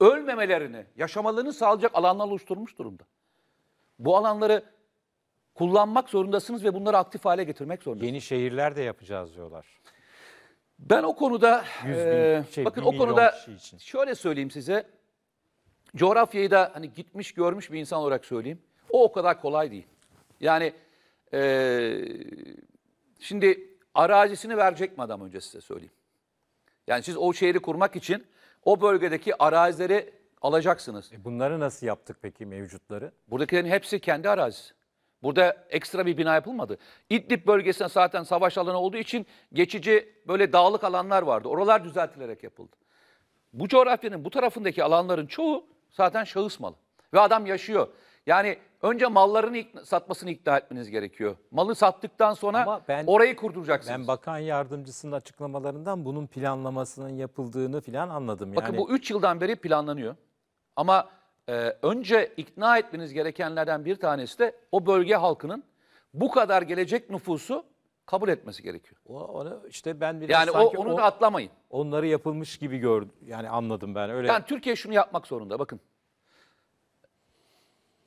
[SPEAKER 4] ölmemelerini, yaşamalarını sağlayacak alanlar oluşturmuş durumda. Bu alanları kullanmak zorundasınız ve bunları aktif hale getirmek zorundasınız. Yeni şehirler de yapacağız diyorlar. Ben o konuda
[SPEAKER 3] şey, bakın o konuda
[SPEAKER 4] şöyle söyleyeyim size. Coğrafyayı da hani gitmiş görmüş bir insan olarak söyleyeyim. O o kadar kolay değil. Yani e, şimdi arazisini verecek mi adam önce size söyleyeyim. Yani siz o şehri kurmak için o bölgedeki arazileri alacaksınız. E bunları nasıl yaptık peki mevcutları? Buradakilerin hepsi kendi arazisi. Burada ekstra bir bina yapılmadı. İdlib bölgesinde zaten savaş alanı olduğu için geçici böyle dağlık alanlar vardı. Oralar düzeltilerek yapıldı. Bu coğrafyanın bu tarafındaki alanların çoğu zaten şahıs malı. Ve adam yaşıyor. Yani önce mallarını ikna, satmasını ikna etmeniz gerekiyor. Malı sattıktan sonra ben, orayı kurduracaksınız.
[SPEAKER 1] Ben bakan yardımcısının açıklamalarından bunun planlamasının yapıldığını filan anladım. Yani... Bakın bu 3 yıldan beri planlanıyor. Ama e,
[SPEAKER 4] önce ikna etmeniz gerekenlerden bir tanesi de o bölge halkının bu kadar gelecek nüfusu kabul etmesi gerekiyor.
[SPEAKER 1] O, onu işte ben biraz yani sanki o, onu da
[SPEAKER 4] atlamayın. Onları yapılmış gibi gördüm. Yani anladım ben öyle. Yani Türkiye şunu yapmak zorunda bakın.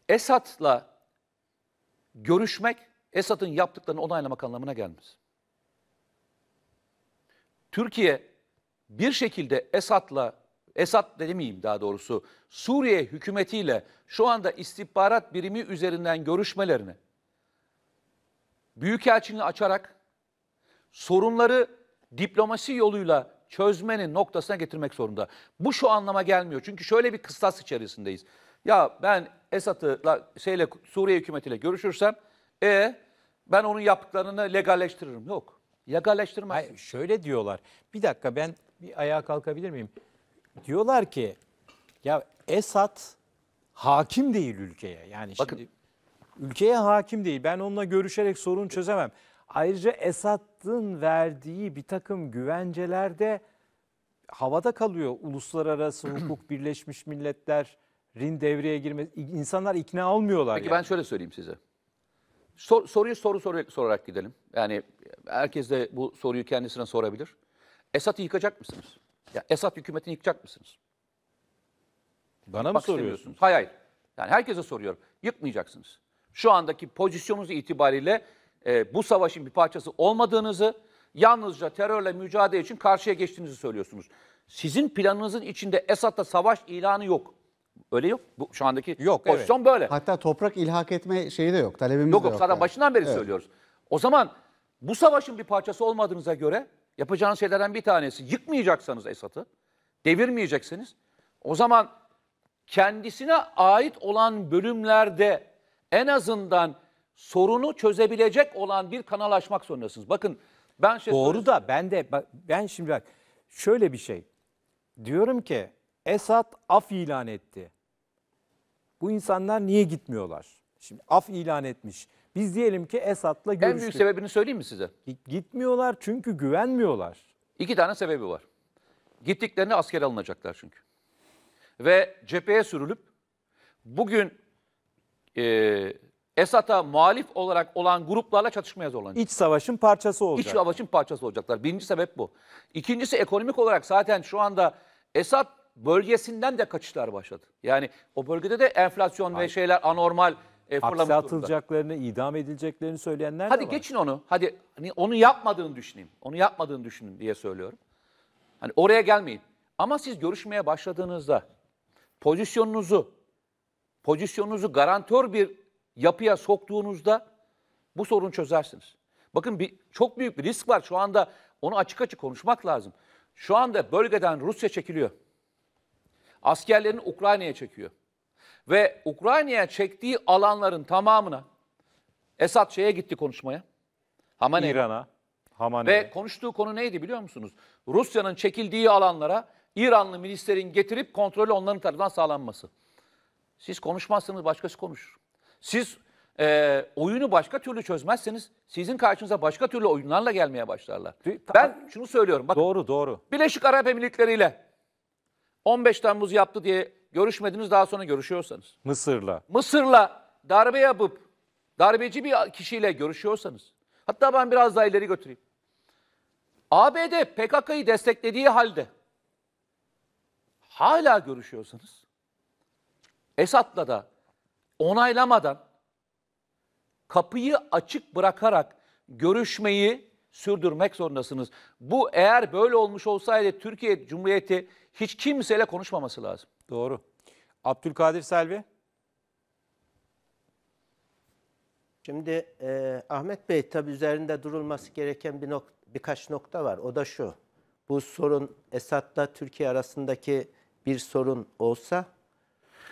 [SPEAKER 4] Esat'la görüşmek Esat'ın yaptıklarını onaylamak anlamına gelmez. Türkiye bir şekilde Esat'la. Esad de demeyeyim daha doğrusu Suriye hükümetiyle şu anda istihbarat birimi üzerinden görüşmelerini büyükelçiliğini açarak sorunları diplomasi yoluyla çözmenin noktasına getirmek zorunda. Bu şu anlama gelmiyor. Çünkü şöyle bir kıstas içerisindeyiz. Ya ben Esad'ı şeyle Suriye hükümetiyle görüşürsem e ben
[SPEAKER 1] onun yaptıklarını legalleştiririm. Yok. Legalleştirmez. Hayır, şöyle diyorlar. Bir dakika ben bir ayağa kalkabilir miyim? diyorlar ki ya Esat hakim değil ülkeye. Yani Bakın, şimdi ülkeye hakim değil. Ben onunla görüşerek sorun çözemem. Ayrıca Esad'ın verdiği bir takım güvenceler de havada kalıyor. Uluslararası hukuk, Birleşmiş Milletler'in devreye girmesi. insanlar ikna olmuyorlar. Peki yani. ben şöyle söyleyeyim size. Sor, soruyu soru sorarak,
[SPEAKER 4] sorarak gidelim. Yani herkes de bu soruyu kendisine sorabilir. Esat'ı yıkacak mısınız? Ya Esad hükümetini yıkacak mısınız?
[SPEAKER 5] Bana Yıkmak mı soruyorsunuz?
[SPEAKER 4] Hayır hayır. Yani herkese soruyorum. Yıkmayacaksınız. Şu andaki pozisyonunuz itibariyle e, bu savaşın bir parçası olmadığınızı, yalnızca terörle mücadele için karşıya geçtiğinizi söylüyorsunuz. Sizin planınızın içinde Esad'la savaş ilanı yok. Öyle yok. Bu şu
[SPEAKER 5] andaki yok, pozisyon evet. böyle. Hatta toprak ilhak etme şeyi de yok. Talebimiz yok, de Yok, zaten yani. başından beri evet. söylüyoruz.
[SPEAKER 4] O zaman bu savaşın bir parçası olmadığınıza göre Yapacağınız şeylerden bir tanesi yıkmayacaksanız Esat'ı devirmeyecekseniz, O zaman kendisine ait olan bölümlerde en azından sorunu çözebilecek olan bir kanal açmak zorundasınız. Bakın ben şey Doğru da ben de ben şimdi bak
[SPEAKER 1] şöyle bir şey. Diyorum ki Esat af ilan etti. Bu insanlar niye gitmiyorlar? Şimdi af ilan etmiş. Biz diyelim ki Esad'la görüştük. En büyük sebebini söyleyeyim mi size? Gitmiyorlar çünkü güvenmiyorlar. İki tane sebebi var.
[SPEAKER 4] Gittiklerinde asker alınacaklar çünkü. Ve cepheye sürülüp bugün e, Esad'a muhalif olarak olan gruplarla çatışmaya zorlanacak. İç
[SPEAKER 1] savaşın parçası olacak. İç
[SPEAKER 4] savaşın parçası olacaklar. Birinci sebep bu. İkincisi ekonomik olarak zaten şu anda Esad bölgesinden de kaçışlar başladı. Yani o bölgede de enflasyon Hayır. ve şeyler anormal e, Hapse atılacaklarını,
[SPEAKER 1] idam edileceklerini söyleyenler Hadi de var.
[SPEAKER 4] geçin onu. Hadi hani onu yapmadığını düşüneyim. Onu yapmadığını düşünün diye söylüyorum. Hani oraya gelmeyin. Ama siz görüşmeye başladığınızda pozisyonunuzu pozisyonunuzu garantör bir yapıya soktuğunuzda bu sorunu çözersiniz. Bakın bir, çok büyük bir risk var şu anda. Onu açık açık konuşmak lazım. Şu anda bölgeden Rusya çekiliyor. Askerlerini Ukrayna'ya çekiyor ve Ukrayna'ya çektiği alanların tamamına Esad şeye gitti konuşmaya. Hamane. İran'a. Hamane. Ve konuştuğu konu neydi biliyor musunuz? Rusya'nın çekildiği alanlara İranlı milislerin getirip kontrolü onların tarafından sağlanması. Siz konuşmazsanız başkası konuşur. Siz e, oyunu başka türlü çözmezseniz sizin karşınıza başka türlü oyunlarla gelmeye başlarlar. Ben şunu söylüyorum. Bakın, doğru doğru. Birleşik Arap Emirlikleri ile 15 Temmuz yaptı diye görüşmediniz daha sonra görüşüyorsanız. Mısır'la. Mısır'la darbe yapıp darbeci bir kişiyle görüşüyorsanız. Hatta ben biraz daha ileri götüreyim. ABD PKK'yı desteklediği halde hala görüşüyorsanız Esad'la da onaylamadan kapıyı açık bırakarak görüşmeyi sürdürmek zorundasınız. Bu eğer böyle olmuş olsaydı Türkiye Cumhuriyeti hiç kimseyle konuşmaması lazım. Doğru. Abdülkadir Selvi.
[SPEAKER 6] Şimdi e, Ahmet Bey tabi üzerinde durulması gereken bir nok birkaç nokta var. O da şu. Bu sorun Esad'la Türkiye arasındaki bir sorun olsa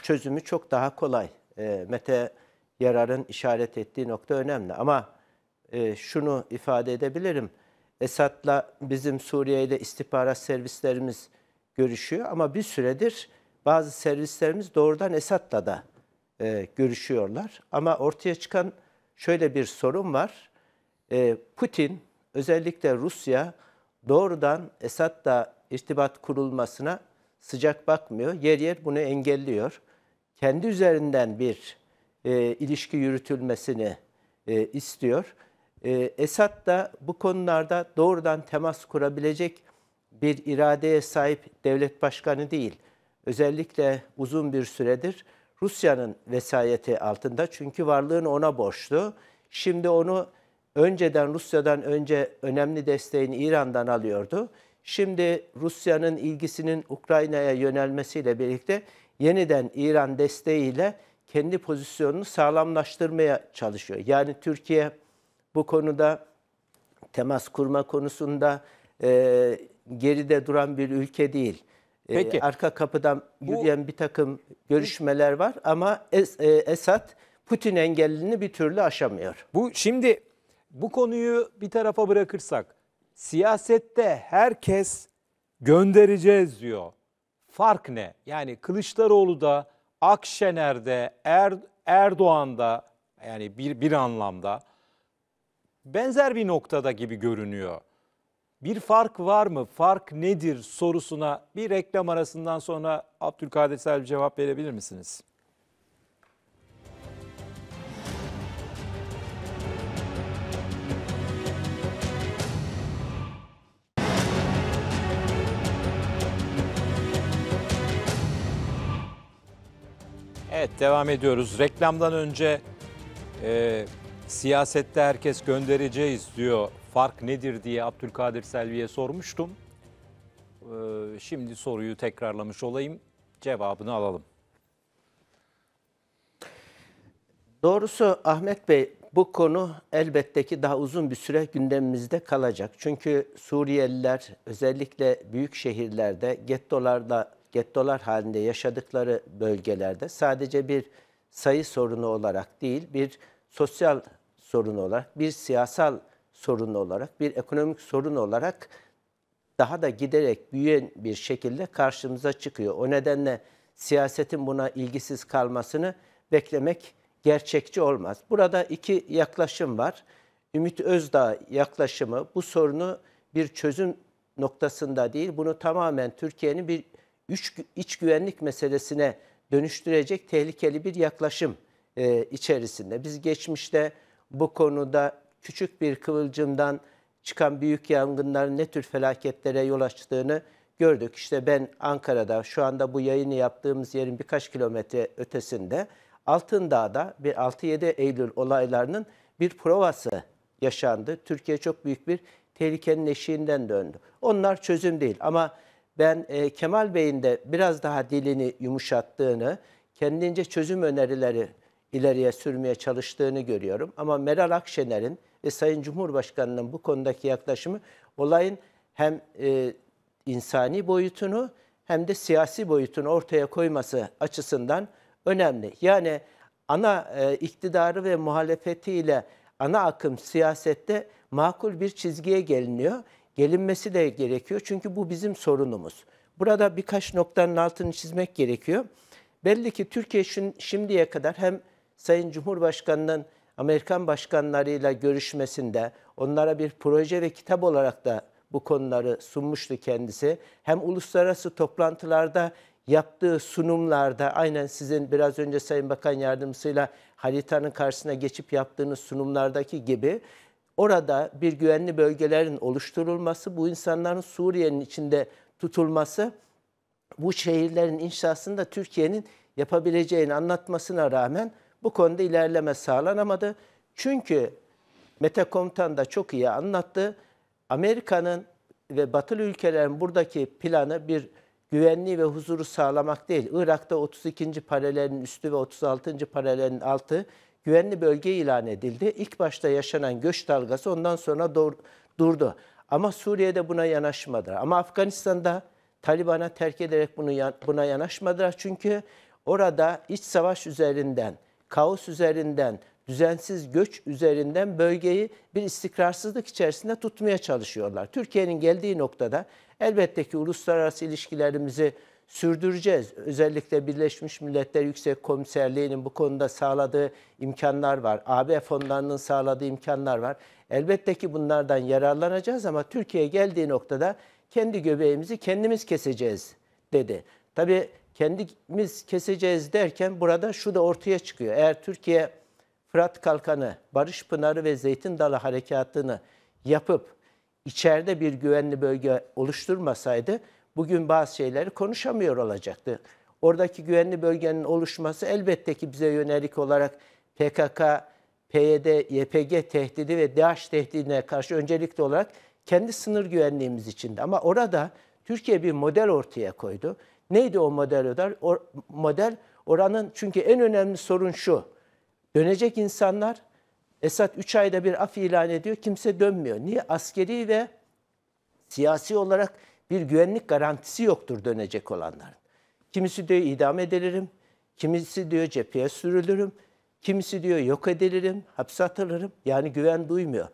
[SPEAKER 6] çözümü çok daha kolay. E, Mete Yarar'ın işaret ettiği nokta önemli. Ama e, şunu ifade edebilirim. Esad'la bizim Suriye'de istihbarat servislerimiz görüşüyor ama bir süredir bazı servislerimiz doğrudan Esad'la da e, görüşüyorlar. Ama ortaya çıkan şöyle bir sorun var. E, Putin, özellikle Rusya doğrudan Esad'la irtibat kurulmasına sıcak bakmıyor. Yer yer bunu engelliyor. Kendi üzerinden bir e, ilişki yürütülmesini e, istiyor. E, Esad da bu konularda doğrudan temas kurabilecek bir iradeye sahip devlet başkanı değil özellikle uzun bir süredir Rusya'nın vesayeti altında. Çünkü varlığını ona borçlu. Şimdi onu önceden Rusya'dan önce önemli desteğini İran'dan alıyordu. Şimdi Rusya'nın ilgisinin Ukrayna'ya yönelmesiyle birlikte yeniden İran desteğiyle kendi pozisyonunu sağlamlaştırmaya çalışıyor. Yani Türkiye bu konuda temas kurma konusunda e, geride duran bir ülke değil. E, Peki. E, arka kapıdan Bu, bir takım görüşmeler var ama es, e, Esad Putin engelini bir türlü aşamıyor. Bu şimdi bu konuyu bir tarafa bırakırsak siyasette herkes
[SPEAKER 1] göndereceğiz diyor. Fark ne? Yani Kılıçdaroğlu Kılıçdaroğlu'da, Akşener'de, er, Erdoğan'da yani bir, bir anlamda benzer bir noktada gibi görünüyor. Bir fark var mı? Fark nedir sorusuna bir reklam arasından sonra Abdülkadir Selvi cevap verebilir misiniz? Evet devam ediyoruz. Reklamdan önce e, siyasette herkes göndereceğiz diyor fark nedir diye Abdülkadir Selvi'ye sormuştum. Ee, şimdi soruyu tekrarlamış olayım, cevabını alalım.
[SPEAKER 6] Doğrusu Ahmet Bey bu konu elbette ki daha uzun bir süre gündemimizde kalacak. Çünkü Suriyeliler özellikle büyük şehirlerde, gettolarda, gettolar halinde yaşadıkları bölgelerde sadece bir sayı sorunu olarak değil, bir sosyal sorun olarak, bir siyasal sorunu olarak, bir ekonomik sorun olarak daha da giderek büyüyen bir şekilde karşımıza çıkıyor. O nedenle siyasetin buna ilgisiz kalmasını beklemek gerçekçi olmaz. Burada iki yaklaşım var. Ümit Özdağ yaklaşımı bu sorunu bir çözüm noktasında değil, bunu tamamen Türkiye'nin bir üç, iç güvenlik meselesine dönüştürecek tehlikeli bir yaklaşım e, içerisinde. Biz geçmişte bu konuda küçük bir kıvılcımdan çıkan büyük yangınların ne tür felaketlere yol açtığını gördük. İşte ben Ankara'da şu anda bu yayını yaptığımız yerin birkaç kilometre ötesinde Altındağ'da bir 6-7 Eylül olaylarının bir provası yaşandı. Türkiye çok büyük bir tehlikenin eşiğinden döndü. Onlar çözüm değil ama ben e, Kemal Bey'in de biraz daha dilini yumuşattığını, kendince çözüm önerileri ileriye sürmeye çalıştığını görüyorum. Ama Meral Akşener'in ve Sayın Cumhurbaşkanı'nın bu konudaki yaklaşımı olayın hem e, insani boyutunu hem de siyasi boyutunu ortaya koyması açısından önemli. Yani ana e, iktidarı ve muhalefetiyle ana akım siyasette makul bir çizgiye geliniyor. Gelinmesi de gerekiyor çünkü bu bizim sorunumuz. Burada birkaç noktanın altını çizmek gerekiyor. Belli ki Türkiye şimdiye kadar hem Sayın Cumhurbaşkanı'nın Amerikan başkanlarıyla görüşmesinde onlara bir proje ve kitap olarak da bu konuları sunmuştu kendisi. Hem uluslararası toplantılarda yaptığı sunumlarda aynen sizin biraz önce Sayın Bakan Yardımcısıyla haritanın karşısına geçip yaptığınız sunumlardaki gibi orada bir güvenli bölgelerin oluşturulması, bu insanların Suriye'nin içinde tutulması, bu şehirlerin inşasında Türkiye'nin yapabileceğini anlatmasına rağmen bu konuda ilerleme sağlanamadı. Çünkü Mete Komutan da çok iyi anlattı. Amerika'nın ve batılı ülkelerin buradaki planı bir güvenliği ve huzuru sağlamak değil. Irak'ta 32. paralelin üstü ve 36. paralelin altı güvenli bölge ilan edildi. İlk başta yaşanan göç dalgası ondan sonra durdu. Ama Suriye'de buna yanaşmadı. Ama Afganistan'da Taliban'a terk ederek bunu buna yanaşmadı. Çünkü orada iç savaş üzerinden kaos üzerinden, düzensiz göç üzerinden bölgeyi bir istikrarsızlık içerisinde tutmaya çalışıyorlar. Türkiye'nin geldiği noktada elbette ki uluslararası ilişkilerimizi sürdüreceğiz. Özellikle Birleşmiş Milletler Yüksek Komiserliği'nin bu konuda sağladığı imkanlar var. AB fonlarının sağladığı imkanlar var. Elbette ki bunlardan yararlanacağız ama Türkiye geldiği noktada kendi göbeğimizi kendimiz keseceğiz dedi. Tabii kendimiz keseceğiz derken burada şu da ortaya çıkıyor. Eğer Türkiye Fırat Kalkanı, Barış Pınarı ve Zeytin Dalı harekatını yapıp içeride bir güvenli bölge oluşturmasaydı bugün bazı şeyleri konuşamıyor olacaktı. Oradaki güvenli bölgenin oluşması elbette ki bize yönelik olarak PKK, PYD, YPG tehdidi ve DAEŞ tehdidine karşı öncelikli olarak kendi sınır güvenliğimiz içinde. Ama orada Türkiye bir model ortaya koydu. Neydi o model? O model oranın çünkü en önemli sorun şu. Dönecek insanlar Esad 3 ayda bir af ilan ediyor. Kimse dönmüyor. Niye? Askeri ve siyasi olarak bir güvenlik garantisi yoktur dönecek olanların. Kimisi diyor idam edilirim, kimisi diyor cepheye sürülürüm, kimisi diyor yok edilirim, hapse atılırım. Yani güven duymuyor.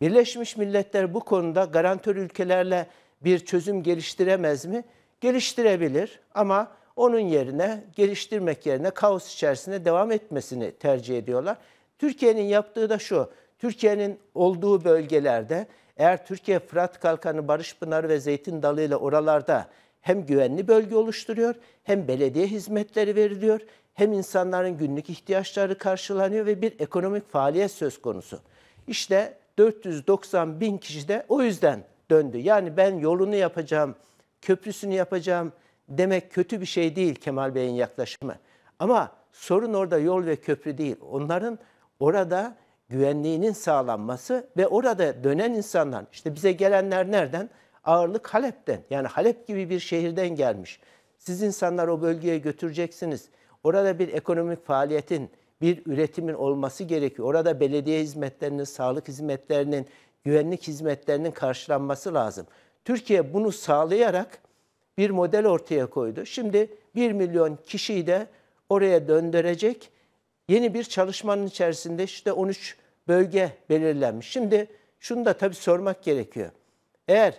[SPEAKER 6] Birleşmiş Milletler bu konuda garantör ülkelerle bir çözüm geliştiremez mi? geliştirebilir ama onun yerine geliştirmek yerine kaos içerisinde devam etmesini tercih ediyorlar. Türkiye'nin yaptığı da şu. Türkiye'nin olduğu bölgelerde eğer Türkiye Fırat Kalkanı, Barış Pınarı ve Zeytin Dalı ile oralarda hem güvenli bölge oluşturuyor, hem belediye hizmetleri veriliyor, hem insanların günlük ihtiyaçları karşılanıyor ve bir ekonomik faaliyet söz konusu. İşte 490 bin kişi de o yüzden döndü. Yani ben yolunu yapacağım köprüsünü yapacağım demek kötü bir şey değil Kemal Bey'in yaklaşımı. Ama sorun orada yol ve köprü değil. Onların orada güvenliğinin sağlanması ve orada dönen insanlar, işte bize gelenler nereden? Ağırlık Halep'ten. Yani Halep gibi bir şehirden gelmiş. Siz insanlar o bölgeye götüreceksiniz. Orada bir ekonomik faaliyetin, bir üretimin olması gerekiyor. Orada belediye hizmetlerinin, sağlık hizmetlerinin, güvenlik hizmetlerinin karşılanması lazım. Türkiye bunu sağlayarak bir model ortaya koydu. Şimdi 1 milyon kişiyi de oraya döndürecek yeni bir çalışmanın içerisinde işte 13 bölge belirlenmiş. Şimdi şunu da tabii sormak gerekiyor. Eğer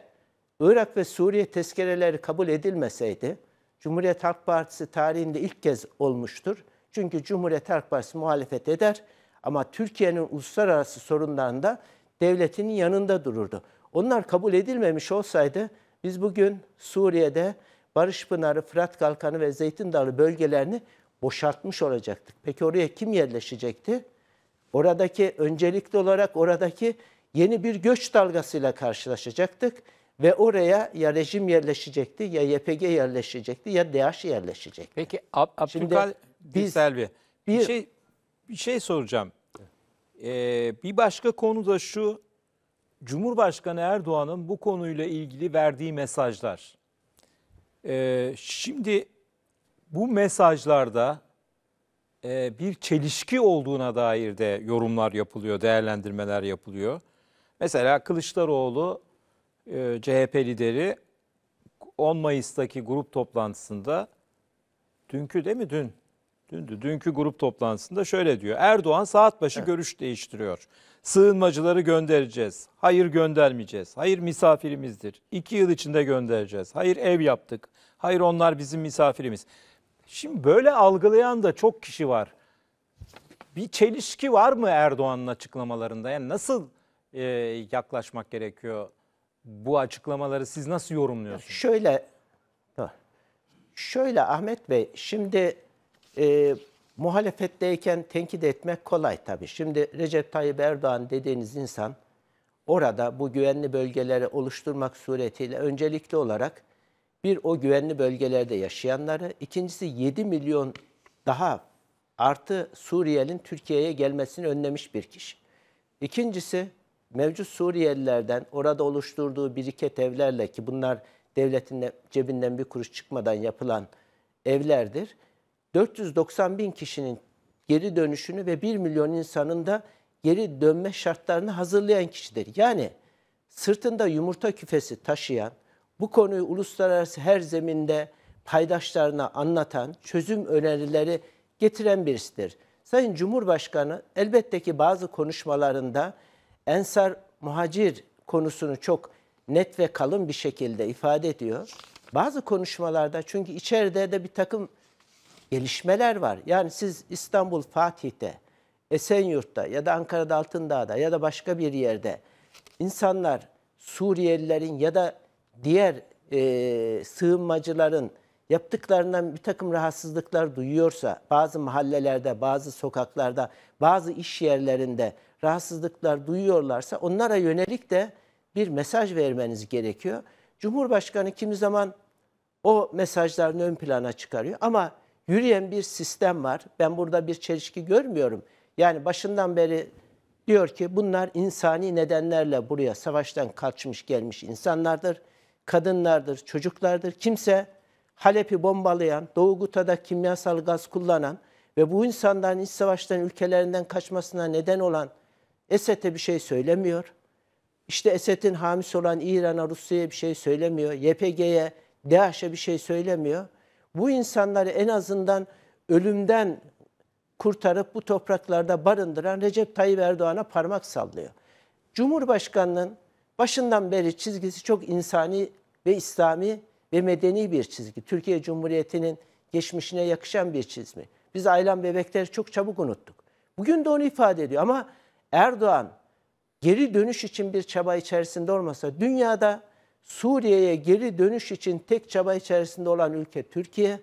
[SPEAKER 6] Irak ve Suriye tezkereleri kabul edilmeseydi, Cumhuriyet Halk Partisi tarihinde ilk kez olmuştur. Çünkü Cumhuriyet Halk Partisi muhalefet eder ama Türkiye'nin uluslararası sorunlarında devletinin yanında dururdu. Onlar kabul edilmemiş olsaydı biz bugün Suriye'de Barış Pınarı, Fırat Kalkanı ve Zeytin Dalı bölgelerini boşaltmış olacaktık. Peki oraya kim yerleşecekti? Oradaki öncelikli olarak oradaki yeni bir göç dalgasıyla karşılaşacaktık ve oraya ya rejim yerleşecekti, ya YPG yerleşecekti, ya DH yerleşecekti. Peki Ab Abdülkadir Selvi,
[SPEAKER 1] bir, bir, şey, bir şey soracağım. Ee, bir başka konu da şu, Cumhurbaşkanı Erdoğan'ın bu konuyla ilgili verdiği mesajlar. Ee, şimdi bu mesajlarda e, bir çelişki olduğuna dair de yorumlar yapılıyor, değerlendirmeler yapılıyor. Mesela Kılıçdaroğlu e, CHP lideri 10 Mayıs'taki grup toplantısında dünkü değil mi dün? Dündü. Dünkü grup toplantısında şöyle diyor. Erdoğan saat başı evet. görüş değiştiriyor sığınmacıları göndereceğiz. Hayır göndermeyeceğiz. Hayır misafirimizdir. İki yıl içinde göndereceğiz. Hayır ev yaptık. Hayır onlar bizim misafirimiz. Şimdi böyle algılayan da çok kişi var. Bir çelişki var mı Erdoğan'ın açıklamalarında? Yani nasıl e, yaklaşmak gerekiyor bu açıklamaları? Siz nasıl yorumluyorsunuz? Şöyle,
[SPEAKER 6] şöyle Ahmet Bey, şimdi e, muhalefetteyken tenkit etmek kolay tabii. Şimdi Recep Tayyip Erdoğan dediğiniz insan orada bu güvenli bölgeleri oluşturmak suretiyle öncelikli olarak bir o güvenli bölgelerde yaşayanları, ikincisi 7 milyon daha artı Suriyelin Türkiye'ye gelmesini önlemiş bir kişi. İkincisi mevcut Suriyelilerden orada oluşturduğu biriket evlerle ki bunlar devletin cebinden bir kuruş çıkmadan yapılan evlerdir. 490 bin kişinin geri dönüşünü ve 1 milyon insanın da geri dönme şartlarını hazırlayan kişidir. Yani sırtında yumurta küfesi taşıyan, bu konuyu uluslararası her zeminde paydaşlarına anlatan, çözüm önerileri getiren birisidir. Sayın Cumhurbaşkanı elbette ki bazı konuşmalarında ensar muhacir konusunu çok net ve kalın bir şekilde ifade ediyor. Bazı konuşmalarda çünkü içeride de bir takım gelişmeler var. Yani siz İstanbul Fatih'te, Esenyurt'ta ya da Ankara'da Altındağ'da ya da başka bir yerde insanlar Suriyelilerin ya da diğer e, sığınmacıların yaptıklarından bir takım rahatsızlıklar duyuyorsa bazı mahallelerde, bazı sokaklarda, bazı iş yerlerinde rahatsızlıklar duyuyorlarsa onlara yönelik de bir mesaj vermeniz gerekiyor. Cumhurbaşkanı kimi zaman o mesajlarını ön plana çıkarıyor ama yürüyen bir sistem var. Ben burada bir çelişki görmüyorum. Yani başından beri diyor ki bunlar insani nedenlerle buraya savaştan kaçmış gelmiş insanlardır. Kadınlardır, çocuklardır. Kimse Halep'i bombalayan, Doğu Guta'da kimyasal gaz kullanan ve bu insanların iç savaştan ülkelerinden kaçmasına neden olan Esed'e bir şey söylemiyor. İşte Esed'in hamisi olan İran'a, Rusya'ya bir şey söylemiyor. YPG'ye, DAEŞ'e bir şey söylemiyor bu insanları en azından ölümden kurtarıp bu topraklarda barındıran Recep Tayyip Erdoğan'a parmak sallıyor. Cumhurbaşkanının başından beri çizgisi çok insani ve İslami ve medeni bir çizgi. Türkiye Cumhuriyeti'nin geçmişine yakışan bir çizgi. Biz aylan bebekleri çok çabuk unuttuk. Bugün de onu ifade ediyor ama Erdoğan geri dönüş için bir çaba içerisinde olmasa dünyada Suriye'ye geri dönüş için tek çaba içerisinde olan ülke Türkiye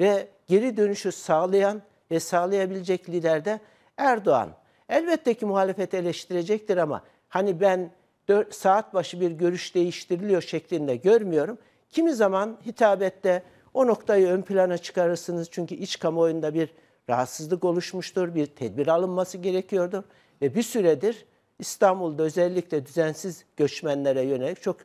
[SPEAKER 6] ve geri dönüşü sağlayan ve sağlayabilecek lider de Erdoğan. Elbette ki muhalefet eleştirecektir ama hani ben saat başı bir görüş değiştiriliyor şeklinde görmüyorum. Kimi zaman hitabette o noktayı ön plana çıkarırsınız çünkü iç kamuoyunda bir rahatsızlık oluşmuştur, bir tedbir alınması gerekiyordur ve bir süredir İstanbul'da özellikle düzensiz göçmenlere yönelik çok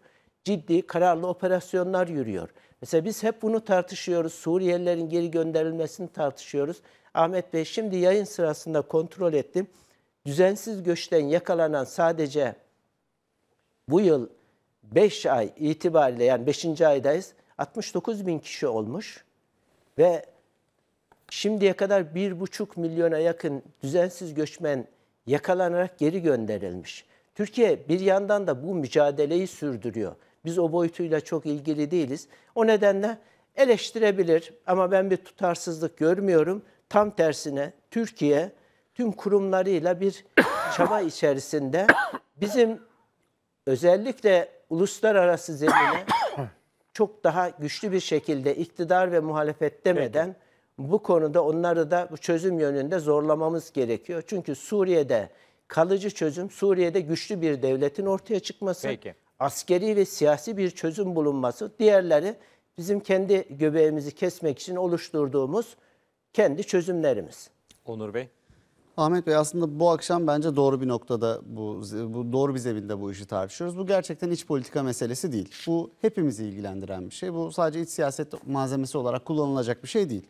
[SPEAKER 6] ciddi kararlı operasyonlar yürüyor. Mesela biz hep bunu tartışıyoruz. Suriyelilerin geri gönderilmesini tartışıyoruz. Ahmet Bey şimdi yayın sırasında kontrol ettim. Düzensiz göçten yakalanan sadece bu yıl 5 ay itibariyle yani 5. aydayız 69 bin kişi olmuş ve şimdiye kadar 1,5 milyona yakın düzensiz göçmen yakalanarak geri gönderilmiş. Türkiye bir yandan da bu mücadeleyi sürdürüyor. Biz o boyutuyla çok ilgili değiliz. O nedenle eleştirebilir ama ben bir tutarsızlık görmüyorum. Tam tersine Türkiye tüm kurumlarıyla bir çaba içerisinde bizim özellikle uluslararası zemine çok daha güçlü bir şekilde iktidar ve muhalefet demeden evet. bu konuda onları da bu çözüm yönünde zorlamamız gerekiyor. Çünkü Suriye'de kalıcı çözüm Suriye'de güçlü bir devletin ortaya çıkması. Peki askeri ve siyasi bir çözüm bulunması, diğerleri
[SPEAKER 5] bizim kendi göbeğimizi kesmek için oluşturduğumuz
[SPEAKER 6] kendi çözümlerimiz. Onur Bey.
[SPEAKER 5] Ahmet Bey aslında bu akşam bence doğru bir noktada bu, bu doğru bir zeminde bu işi tartışıyoruz. Bu gerçekten iç politika meselesi değil. Bu hepimizi ilgilendiren bir şey. Bu sadece iç siyaset malzemesi olarak kullanılacak bir şey değil.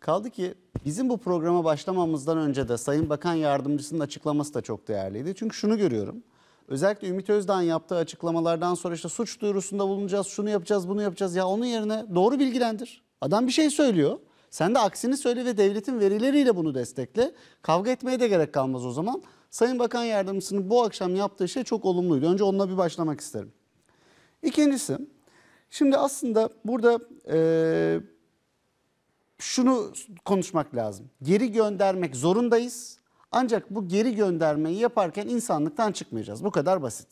[SPEAKER 5] Kaldı ki bizim bu programa başlamamızdan önce de Sayın Bakan Yardımcısının açıklaması da çok değerliydi. Çünkü şunu görüyorum. Özellikle Ümit Özdağ'ın yaptığı açıklamalardan sonra işte suç duyurusunda bulunacağız, şunu yapacağız, bunu yapacağız. Ya onun yerine doğru bilgilendir. Adam bir şey söylüyor. Sen de aksini söyle ve devletin verileriyle bunu destekle. Kavga etmeye de gerek kalmaz o zaman. Sayın Bakan Yardımcısının bu akşam yaptığı şey çok olumluydu. Önce onunla bir başlamak isterim. İkincisi, şimdi aslında burada e, şunu konuşmak lazım. Geri göndermek zorundayız ancak bu geri göndermeyi yaparken insanlıktan çıkmayacağız. Bu kadar basit.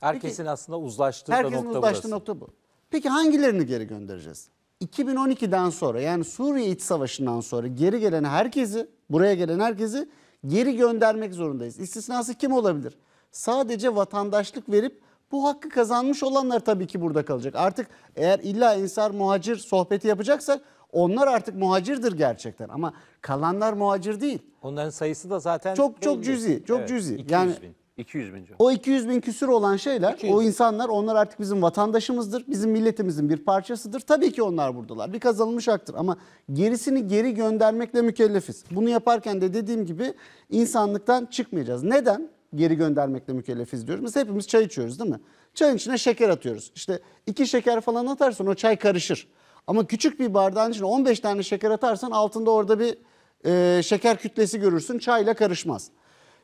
[SPEAKER 1] Herkesin Peki, aslında uzlaştığı nokta Herkesin uzlaştığı nokta bu.
[SPEAKER 5] Peki hangilerini geri göndereceğiz? 2012'den sonra yani Suriye İç Savaşı'ndan sonra geri gelen herkesi, buraya gelen herkesi geri göndermek zorundayız. İstisnası kim olabilir? Sadece vatandaşlık verip bu hakkı kazanmış olanlar tabii ki burada kalacak. Artık eğer illa ensar muhacir sohbeti yapacaksak onlar artık muhacirdir gerçekten ama kalanlar muhacir değil.
[SPEAKER 1] Onların sayısı da zaten çok çok cüzi, çok evet, cüzi. 200 yani bin. 200 bin.
[SPEAKER 5] Canım. O 200 bin küsür olan şeyler, 200. o insanlar onlar artık bizim vatandaşımızdır, bizim milletimizin bir parçasıdır. Tabii ki onlar buradalar. Bir kazanılmış haktır ama gerisini geri göndermekle mükellefiz. Bunu yaparken de dediğim gibi insanlıktan çıkmayacağız. Neden geri göndermekle mükellefiz diyoruz? Biz hepimiz çay içiyoruz değil mi? Çayın içine şeker atıyoruz. İşte iki şeker falan atarsan o çay karışır. Ama küçük bir bardağın içine 15 tane şeker atarsan altında orada bir e, şeker kütlesi görürsün. Çayla karışmaz.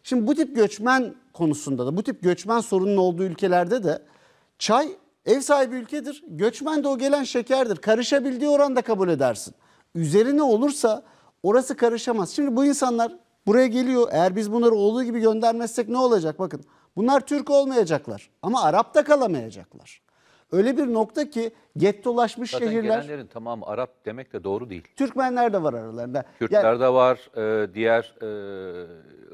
[SPEAKER 5] Şimdi bu tip göçmen konusunda da bu tip göçmen sorunun olduğu ülkelerde de çay ev sahibi ülkedir. Göçmen de o gelen şekerdir. Karışabildiği oranda kabul edersin. Üzerine olursa orası karışamaz. Şimdi bu insanlar buraya geliyor. Eğer biz bunları olduğu gibi göndermezsek ne olacak? Bakın bunlar Türk olmayacaklar ama Arap da kalamayacaklar. Öyle bir nokta ki gettolaşmış Zaten şehirler. gelenlerin
[SPEAKER 4] tamamı Arap demek de doğru değil.
[SPEAKER 5] Türkmenler de var aralarında. Kürtler Yani-
[SPEAKER 4] de var, e, diğer e,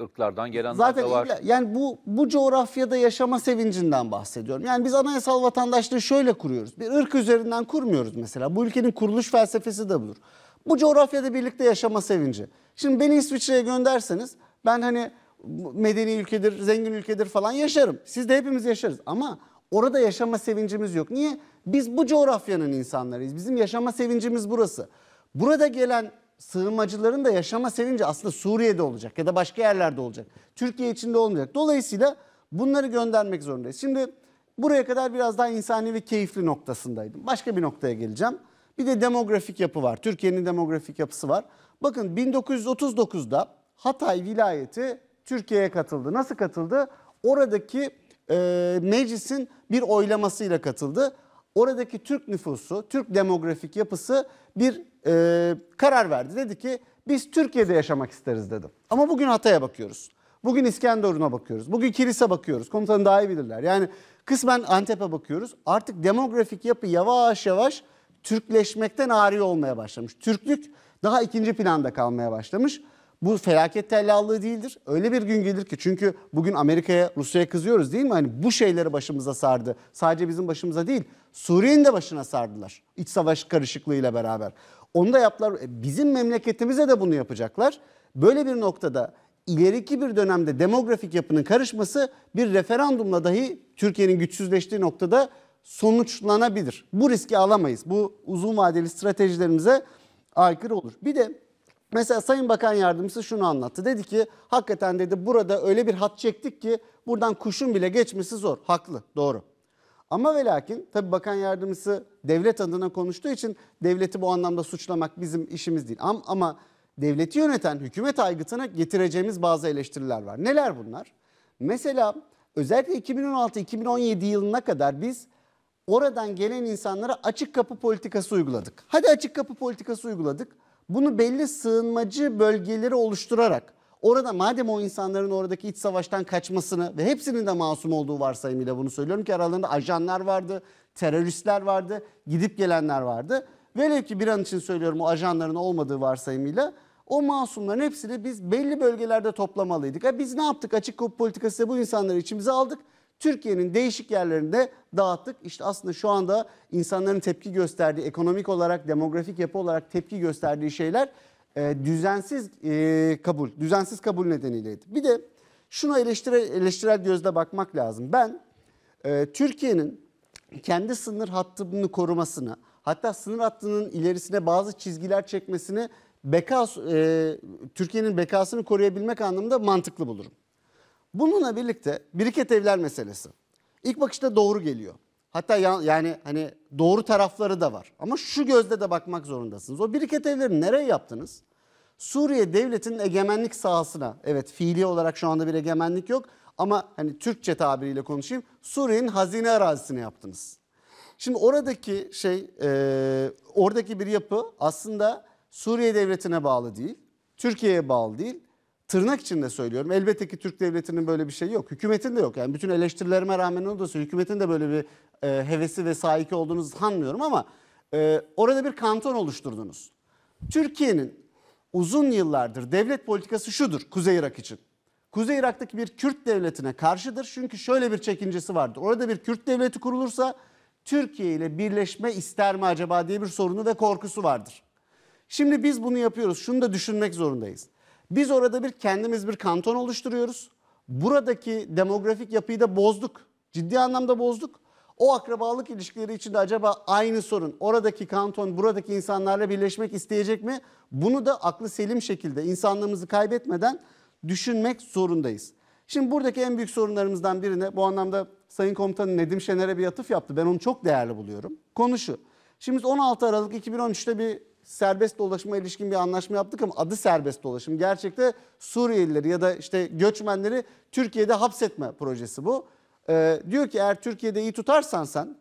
[SPEAKER 4] ırklardan gelenler Zaten de var. Zaten
[SPEAKER 5] yani bu bu coğrafyada yaşama sevincinden bahsediyorum. Yani biz anayasal vatandaşlığı şöyle kuruyoruz. Bir ırk üzerinden kurmuyoruz mesela. Bu ülkenin kuruluş felsefesi de budur. Bu coğrafyada birlikte yaşama sevinci. Şimdi beni İsviçre'ye gönderseniz ben hani medeni ülkedir, zengin ülkedir falan yaşarım. Siz de hepimiz yaşarız ama Orada yaşama sevincimiz yok. Niye? Biz bu coğrafyanın insanlarıyız. Bizim yaşama sevincimiz burası. Burada gelen sığınmacıların da yaşama sevinci aslında Suriye'de olacak ya da başka yerlerde olacak. Türkiye içinde olmayacak. Dolayısıyla bunları göndermek zorundayız. Şimdi buraya kadar biraz daha insani ve keyifli noktasındaydım. Başka bir noktaya geleceğim. Bir de demografik yapı var. Türkiye'nin demografik yapısı var. Bakın 1939'da Hatay vilayeti Türkiye'ye katıldı. Nasıl katıldı? Oradaki e, meclisin bir oylamasıyla katıldı. Oradaki Türk nüfusu, Türk demografik yapısı bir e, karar verdi. Dedi ki biz Türkiye'de yaşamak isteriz dedim. Ama bugün Hatay'a bakıyoruz. Bugün İskenderun'a bakıyoruz. Bugün Kilis'e bakıyoruz. Komutanı daha iyi bilirler. Yani kısmen Antep'e bakıyoruz. Artık demografik yapı yavaş yavaş Türkleşmekten ari olmaya başlamış. Türklük daha ikinci planda kalmaya başlamış. Bu felaket tellallığı değildir. Öyle bir gün gelir ki çünkü bugün Amerika'ya, Rusya'ya kızıyoruz değil mi? Hani bu şeyleri başımıza sardı. Sadece bizim başımıza değil, Suriye'nin de başına sardılar. İç savaş karışıklığıyla beraber. Onu da yaptılar. E, bizim memleketimize de bunu yapacaklar. Böyle bir noktada ileriki bir dönemde demografik yapının karışması bir referandumla dahi Türkiye'nin güçsüzleştiği noktada sonuçlanabilir. Bu riski alamayız. Bu uzun vadeli stratejilerimize aykırı olur. Bir de Mesela Sayın Bakan Yardımcısı şunu anlattı. Dedi ki hakikaten dedi burada öyle bir hat çektik ki buradan kuşun bile geçmesi zor. Haklı doğru. Ama ve lakin tabi bakan yardımcısı devlet adına konuştuğu için devleti bu anlamda suçlamak bizim işimiz değil. Ama, ama devleti yöneten hükümet aygıtına getireceğimiz bazı eleştiriler var. Neler bunlar? Mesela özellikle 2016-2017 yılına kadar biz oradan gelen insanlara açık kapı politikası uyguladık. Hadi açık kapı politikası uyguladık. Bunu belli sığınmacı bölgeleri oluşturarak orada madem o insanların oradaki iç savaştan kaçmasını ve hepsinin de masum olduğu varsayımıyla bunu söylüyorum ki aralarında ajanlar vardı, teröristler vardı, gidip gelenler vardı. Velev ki bir an için söylüyorum o ajanların olmadığı varsayımıyla o masumların hepsini biz belli bölgelerde toplamalıydık. Ha, biz ne yaptık? Açık kop politikası bu insanları içimize aldık. Türkiye'nin değişik yerlerinde dağıttık. İşte aslında şu anda insanların tepki gösterdiği, ekonomik olarak, demografik yapı olarak tepki gösterdiği şeyler e, düzensiz e, kabul, düzensiz kabul nedeniyleydi. Bir de şuna eleştire, eleştirel gözle bakmak lazım. Ben e, Türkiye'nin kendi sınır hattını korumasını, hatta sınır hattının ilerisine bazı çizgiler çekmesini beka, e, Türkiye'nin bekasını koruyabilmek anlamında mantıklı bulurum. Bununla birlikte biriket evler meselesi. İlk bakışta doğru geliyor. Hatta ya, yani hani doğru tarafları da var. Ama şu gözle de bakmak zorundasınız. O biriket evleri nereye yaptınız? Suriye devletinin egemenlik sahasına. Evet fiili olarak şu anda bir egemenlik yok ama hani Türkçe tabiriyle konuşayım. Suriye'nin hazine arazisine yaptınız. Şimdi oradaki şey, e, oradaki bir yapı aslında Suriye devletine bağlı değil, Türkiye'ye bağlı değil tırnak içinde söylüyorum. Elbette ki Türk devletinin böyle bir şeyi yok. Hükümetin de yok. Yani bütün eleştirilerime rağmen onu da söylüyorum. Hükümetin de böyle bir e, hevesi ve sahiki olduğunu sanmıyorum ama e, orada bir kanton oluşturdunuz. Türkiye'nin uzun yıllardır devlet politikası şudur Kuzey Irak için. Kuzey Irak'taki bir Kürt devletine karşıdır. Çünkü şöyle bir çekincesi vardır. Orada bir Kürt devleti kurulursa Türkiye ile birleşme ister mi acaba diye bir sorunu ve korkusu vardır. Şimdi biz bunu yapıyoruz. Şunu da düşünmek zorundayız. Biz orada bir kendimiz bir kanton oluşturuyoruz. Buradaki demografik yapıyı da bozduk. Ciddi anlamda bozduk. O akrabalık ilişkileri içinde acaba aynı sorun oradaki kanton buradaki insanlarla birleşmek isteyecek mi? Bunu da aklı selim şekilde insanlığımızı kaybetmeden düşünmek zorundayız. Şimdi buradaki en büyük sorunlarımızdan birine bu anlamda Sayın Komutanım Nedim Şener'e bir atıf yaptı. Ben onu çok değerli buluyorum. Konu şu. Şimdi 16 Aralık 2013'te bir serbest dolaşıma ilişkin bir anlaşma yaptık ama adı serbest dolaşım. Gerçekte Suriyelileri ya da işte göçmenleri Türkiye'de hapsetme projesi bu. Ee, diyor ki eğer Türkiye'de iyi tutarsan sen,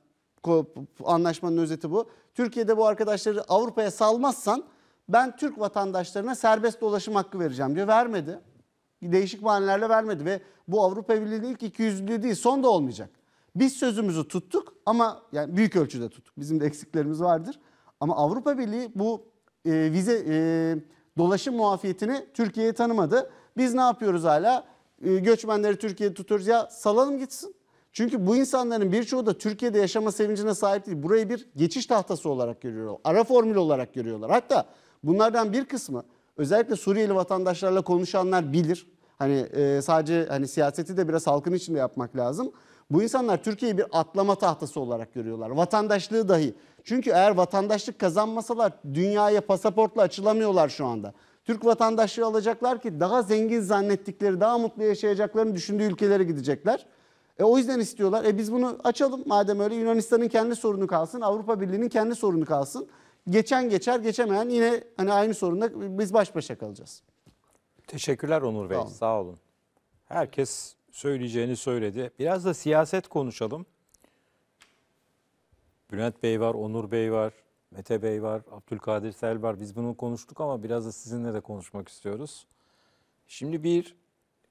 [SPEAKER 5] anlaşmanın özeti bu. Türkiye'de bu arkadaşları Avrupa'ya salmazsan ben Türk vatandaşlarına serbest dolaşım hakkı vereceğim diyor. Vermedi. Değişik bahanelerle vermedi ve bu Avrupa Birliği'nin ilk 200'lü değil son da olmayacak. Biz sözümüzü tuttuk ama yani büyük ölçüde tuttuk. Bizim de eksiklerimiz vardır. Ama Avrupa Birliği bu e, vize e, dolaşım muafiyetini Türkiye'ye tanımadı. Biz ne yapıyoruz hala? E, göçmenleri Türkiye'de tutuyoruz. Ya salalım gitsin. Çünkü bu insanların birçoğu da Türkiye'de yaşama sevincine sahip değil. Burayı bir geçiş tahtası olarak görüyorlar. Ara formül olarak görüyorlar. Hatta bunlardan bir kısmı özellikle Suriyeli vatandaşlarla konuşanlar bilir. Hani e, sadece hani siyaseti de biraz halkın içinde yapmak lazım. Bu insanlar Türkiye'yi bir atlama tahtası olarak görüyorlar. Vatandaşlığı dahi çünkü eğer vatandaşlık kazanmasalar dünyaya pasaportla açılamıyorlar şu anda. Türk vatandaşlığı alacaklar ki daha zengin zannettikleri, daha mutlu yaşayacaklarını düşündüğü ülkelere gidecekler. E o yüzden istiyorlar. E biz bunu açalım madem öyle Yunanistan'ın kendi sorunu kalsın, Avrupa Birliği'nin kendi sorunu kalsın. Geçen geçer, geçemeyen yine hani aynı sorunda biz baş başa kalacağız.
[SPEAKER 1] Teşekkürler Onur Bey. Tamam. Sağ olun. Herkes söyleyeceğini söyledi. Biraz da siyaset konuşalım. Bülent Bey var, Onur Bey var, Mete Bey var, Abdülkadir Sel var. Biz bunu konuştuk ama biraz da sizinle de konuşmak istiyoruz. Şimdi bir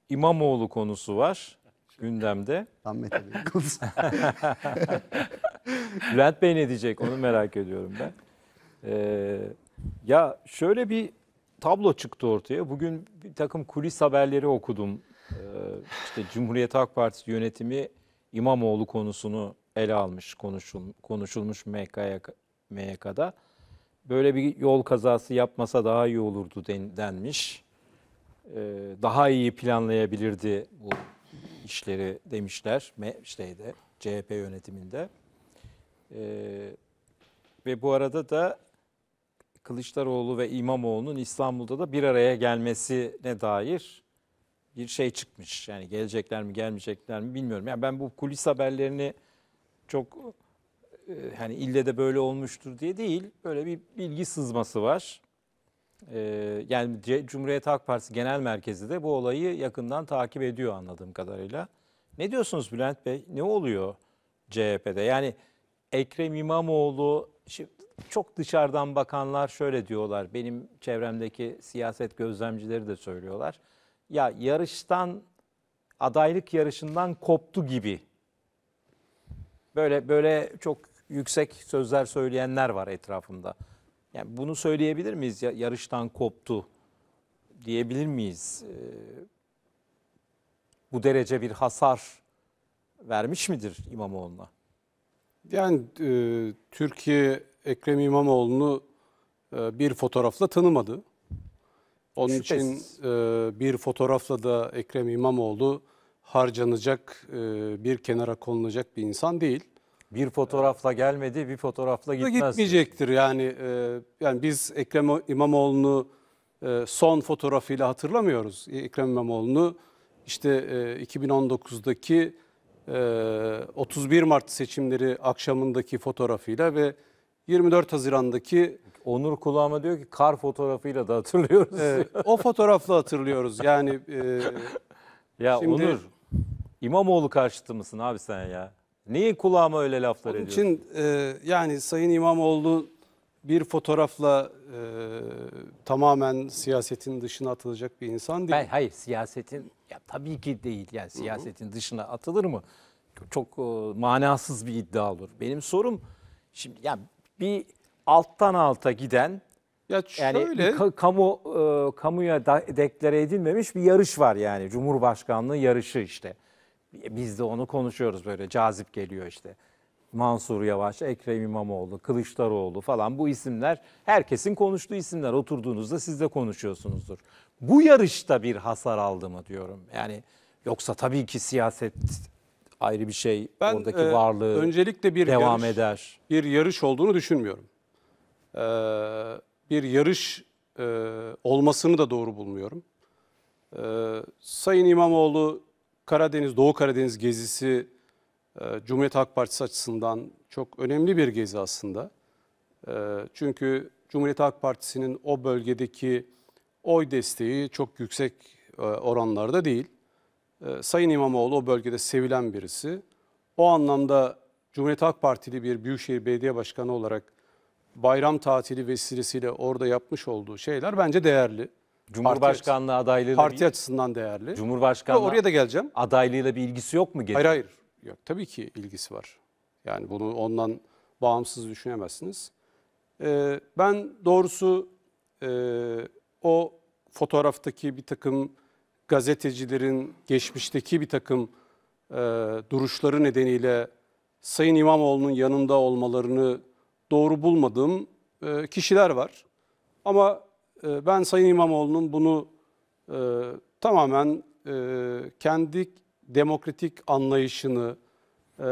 [SPEAKER 1] İmamoğlu konusu var gündemde. Tam Mete Bey konusu. Bülent Bey ne diyecek onu merak ediyorum ben. Ee, ya şöyle bir tablo çıktı ortaya. Bugün bir takım kulis haberleri okudum. Ee, işte Cumhuriyet Halk Partisi yönetimi İmamoğlu konusunu ele almış konuşul, konuşulmuş MYK, MYK'da. Böyle bir yol kazası yapmasa daha iyi olurdu den, denmiş. Ee, daha iyi planlayabilirdi bu işleri demişler şeyde CHP yönetiminde. Ee, ve bu arada da Kılıçdaroğlu ve İmamoğlu'nun İstanbul'da da bir araya gelmesine dair bir şey çıkmış. Yani gelecekler mi gelmeyecekler mi bilmiyorum. Yani ben bu kulis haberlerini çok e, hani ille de böyle olmuştur diye değil. Böyle bir bilgi sızması var. E, yani Cumhuriyet Halk Partisi Genel Merkezi de bu olayı yakından takip ediyor anladığım kadarıyla. Ne diyorsunuz Bülent Bey? Ne oluyor CHP'de? Yani Ekrem İmamoğlu çok dışarıdan bakanlar şöyle diyorlar. Benim çevremdeki siyaset gözlemcileri de söylüyorlar. Ya yarıştan adaylık yarışından koptu gibi Böyle böyle çok yüksek sözler söyleyenler var etrafımda. Yani bunu söyleyebilir miyiz? Yarıştan koptu diyebilir miyiz? Ee, bu derece bir hasar vermiş midir İmamoğlu'na?
[SPEAKER 3] Yani e, Türkiye Ekrem İmamoğlu'nu e, bir fotoğrafla tanımadı. Onun Şüphesiz. için e, bir fotoğrafla da Ekrem İmamoğlu harcanacak, e, bir kenara konulacak bir insan değil. Bir fotoğrafla gelmedi, bir fotoğrafla gitmez. Gitmeyecektir yani. E, yani biz Ekrem İmamoğlu'nu e, son fotoğrafıyla hatırlamıyoruz. E, Ekrem İmamoğlu'nu işte e, 2019'daki e, 31 Mart seçimleri akşamındaki fotoğrafıyla ve 24 Haziran'daki Onur kulağıma diyor ki kar fotoğrafıyla da hatırlıyoruz. E, o fotoğrafla hatırlıyoruz.
[SPEAKER 1] Yani e, ya şimdi, Onur İmamoğlu karşıtı mısın abi sen ya? Niye kulağıma öyle laflar Onun ediyorsun?
[SPEAKER 3] için e, yani Sayın İmamoğlu bir fotoğrafla e, tamamen siyasetin dışına atılacak bir insan değil. Ben, hayır siyasetin ya tabii ki değil. Yani siyasetin dışına atılır mı? Çok
[SPEAKER 1] e, manasız bir iddia olur. Benim sorum şimdi ya bir alttan alta giden Ya yani şöyle bir ka- kamu e, kamuya da- deklare edilmemiş bir yarış var yani Cumhurbaşkanlığı yarışı işte. Biz de onu konuşuyoruz böyle cazip geliyor işte. Mansur Yavaş, Ekrem İmamoğlu, Kılıçdaroğlu falan bu isimler herkesin konuştuğu isimler. Oturduğunuzda siz de konuşuyorsunuzdur. Bu yarışta bir hasar aldı mı diyorum. Yani yoksa tabii ki siyaset ayrı bir şey.
[SPEAKER 3] Ben, Oradaki e, varlığı öncelikle bir devam yarış, eder. Bir yarış olduğunu düşünmüyorum. Ee, bir yarış e, olmasını da doğru bulmuyorum. Ee, Sayın İmamoğlu Karadeniz, Doğu Karadeniz gezisi e, Cumhuriyet Halk Partisi açısından çok önemli bir gezi aslında. E, çünkü Cumhuriyet Halk Partisi'nin o bölgedeki oy desteği çok yüksek e, oranlarda değil. Sayın İmamoğlu o bölgede sevilen birisi. O anlamda Cumhuriyet Halk Partili bir Büyükşehir Belediye Başkanı olarak bayram tatili vesilesiyle orada yapmış olduğu şeyler bence değerli. Cumhurbaşkanlığı adaylığı parti açısından değerli. Cumhurbaşkanlığı oraya da geleceğim. Adaylığıyla bir ilgisi yok mu? Gene? Hayır hayır. Yok, tabii ki ilgisi var. Yani bunu ondan bağımsız düşünemezsiniz. Ee, ben doğrusu e, o fotoğraftaki bir takım gazetecilerin geçmişteki bir takım e, duruşları nedeniyle Sayın İmamoğlu'nun yanında olmalarını doğru bulmadığım e, kişiler var. Ama ee, ben Sayın İmamoğlu'nun bunu e, tamamen e, kendi demokratik anlayışını e,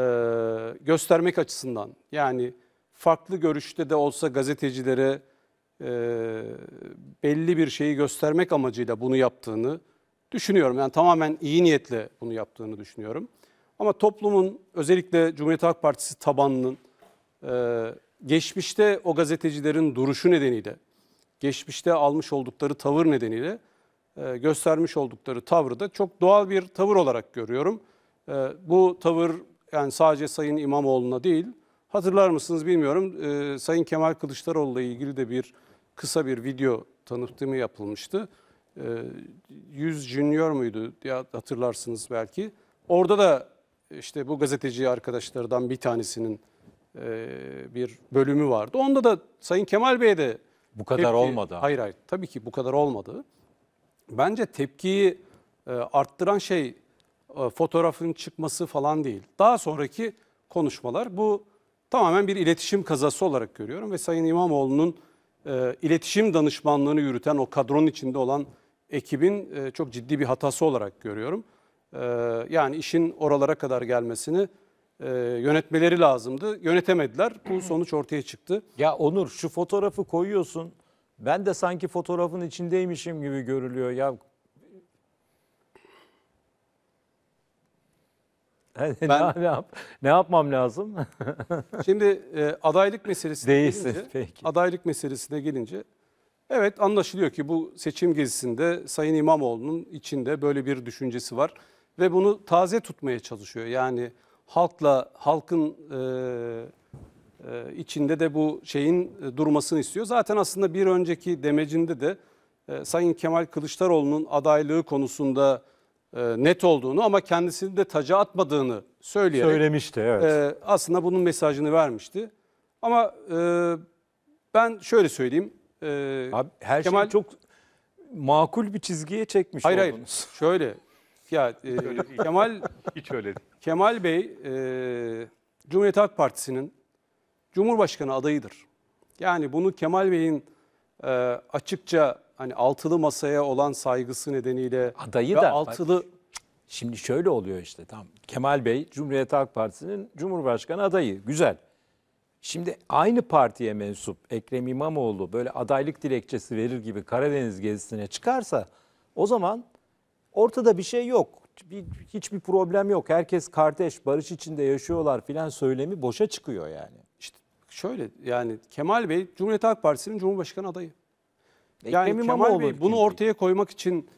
[SPEAKER 3] göstermek açısından yani farklı görüşte de olsa gazetecilere e, belli bir şeyi göstermek amacıyla bunu yaptığını düşünüyorum. Yani tamamen iyi niyetle bunu yaptığını düşünüyorum. Ama toplumun özellikle Cumhuriyet Halk Partisi tabanının e, geçmişte o gazetecilerin duruşu nedeniyle geçmişte almış oldukları tavır nedeniyle e, göstermiş oldukları tavrı da çok doğal bir tavır olarak görüyorum. E, bu tavır yani sadece Sayın İmamoğlu'na değil, hatırlar mısınız bilmiyorum, e, Sayın Kemal Kılıçdaroğlu ile ilgili de bir kısa bir video tanıtımı yapılmıştı. E, 100 Junior muydu diye hatırlarsınız belki. Orada da işte bu gazeteci arkadaşlardan bir tanesinin e, bir bölümü vardı. Onda da Sayın Kemal Bey de bu kadar tepki, olmadı. Hayır hayır tabii ki bu kadar olmadı. Bence tepkiyi e, arttıran şey e, fotoğrafın çıkması falan değil. Daha sonraki konuşmalar bu tamamen bir iletişim kazası olarak görüyorum ve Sayın İmamoğlu'nun e, iletişim danışmanlığını yürüten o kadronun içinde olan ekibin e, çok ciddi bir hatası olarak görüyorum. E, yani işin oralara kadar gelmesini e, yönetmeleri lazımdı. Yönetemediler. Bu sonuç ortaya çıktı. Ya Onur şu fotoğrafı koyuyorsun. Ben de sanki fotoğrafın içindeymişim gibi görülüyor. Ya
[SPEAKER 1] Ben- ne, ne, yap,
[SPEAKER 3] ne yapmam lazım? Şimdi e, adaylık meselesine Değilsin, gelince, peki. adaylık meselesine gelince evet anlaşılıyor ki bu seçim gezisinde Sayın İmamoğlu'nun içinde böyle bir düşüncesi var ve bunu taze tutmaya çalışıyor. Yani halkla halkın e, e, içinde de bu şeyin e, durmasını istiyor. Zaten aslında bir önceki demecinde de e, Sayın Kemal Kılıçdaroğlu'nun adaylığı konusunda e, net olduğunu ama kendisini de taca atmadığını söyleyerek söylemişti evet. e, aslında bunun mesajını vermişti. Ama e, ben şöyle söyleyeyim. E, Abi her şey Kemal, şey çok makul bir çizgiye çekmiş hayır, oldunuz. Hayır hayır şöyle ya e, Kemal hiç öyle değil. Kemal Bey e, Cumhuriyet Halk Partisi'nin Cumhurbaşkanı adayıdır. Yani bunu Kemal Bey'in e, açıkça hani altılı masaya olan saygısı nedeniyle Adayı ve da altılı
[SPEAKER 1] Şimdi şöyle oluyor işte tam. Kemal Bey Cumhuriyet Halk Partisi'nin Cumhurbaşkanı adayı. Güzel. Şimdi aynı partiye mensup Ekrem İmamoğlu böyle adaylık dilekçesi verir gibi Karadeniz gezisine çıkarsa o zaman Ortada bir şey yok. Bir, hiçbir problem yok. Herkes kardeş, barış içinde yaşıyorlar filan söylemi boşa çıkıyor yani. İşte şöyle
[SPEAKER 3] yani Kemal Bey Cumhuriyet Halk Partisi'nin Cumhurbaşkanı adayı. Yani Kemal Bey bunu ortaya koymak için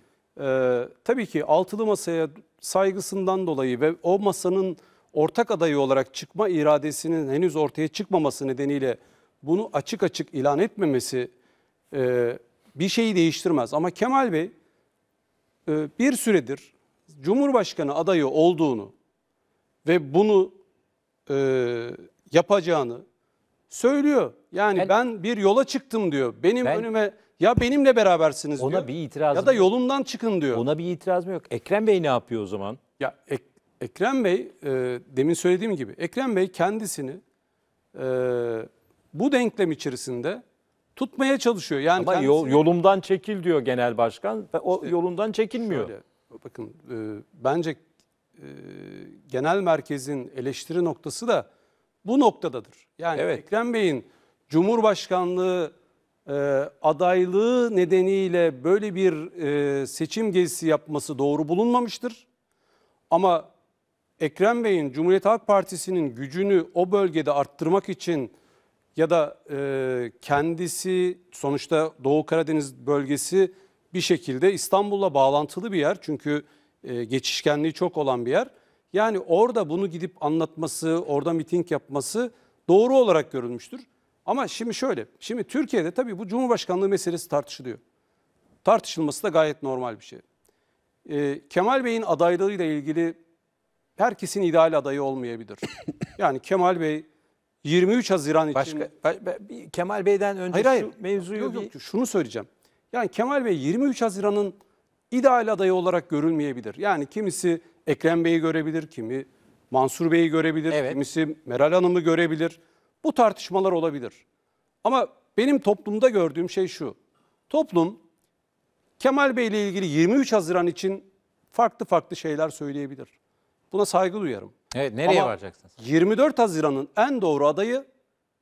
[SPEAKER 3] e, tabii ki altılı masaya saygısından dolayı ve o masanın ortak adayı olarak çıkma iradesinin henüz ortaya çıkmaması nedeniyle bunu açık açık ilan etmemesi e, bir şeyi değiştirmez. Ama Kemal Bey ee, bir süredir Cumhurbaşkanı adayı olduğunu ve bunu e, yapacağını söylüyor. Yani ben, ben bir yola çıktım diyor. Benim ben, önüme ya benimle berabersiniz ona diyor. bir Ya da yolumdan çıkın diyor. Ona bir itiraz mı yok. Ekrem Bey ne yapıyor o zaman? Ya Ek, Ekrem Bey e, demin söylediğim gibi Ekrem Bey kendisini e, bu denklem içerisinde tutmaya çalışıyor. Yani Ama yol, yolumdan çekil diyor genel başkan. O işte, yolundan çekilmiyor. Şöyle, bakın e, bence e, genel merkezin eleştiri noktası da bu noktadadır. Yani evet. Ekrem Bey'in Cumhurbaşkanlığı e, adaylığı nedeniyle böyle bir e, seçim gezisi yapması doğru bulunmamıştır. Ama Ekrem Bey'in Cumhuriyet Halk Partisi'nin gücünü o bölgede arttırmak için ya da e, kendisi sonuçta Doğu Karadeniz bölgesi bir şekilde İstanbul'la bağlantılı bir yer. Çünkü e, geçişkenliği çok olan bir yer. Yani orada bunu gidip anlatması, orada miting yapması doğru olarak görülmüştür. Ama şimdi şöyle, şimdi Türkiye'de tabii bu Cumhurbaşkanlığı meselesi tartışılıyor. Tartışılması da gayet normal bir şey. E, Kemal Bey'in adaylığıyla ilgili herkesin ideal adayı olmayabilir. Yani Kemal Bey 23 Haziran için... Başka, Kemal Bey'den önce hayır, hayır. şu mevzuyu... Yok, yok, şunu söyleyeceğim. Yani Kemal Bey 23 Haziran'ın ideal adayı olarak görülmeyebilir. Yani kimisi Ekrem Bey'i görebilir, kimi Mansur Bey'i görebilir, evet. kimisi Meral Hanım'ı görebilir. Bu tartışmalar olabilir. Ama benim toplumda gördüğüm şey şu. Toplum Kemal Bey ile ilgili 23 Haziran için farklı farklı şeyler söyleyebilir. Buna saygı duyarım.
[SPEAKER 1] Evet nereye varacaksınız?
[SPEAKER 3] 24 Haziran'ın en doğru adayı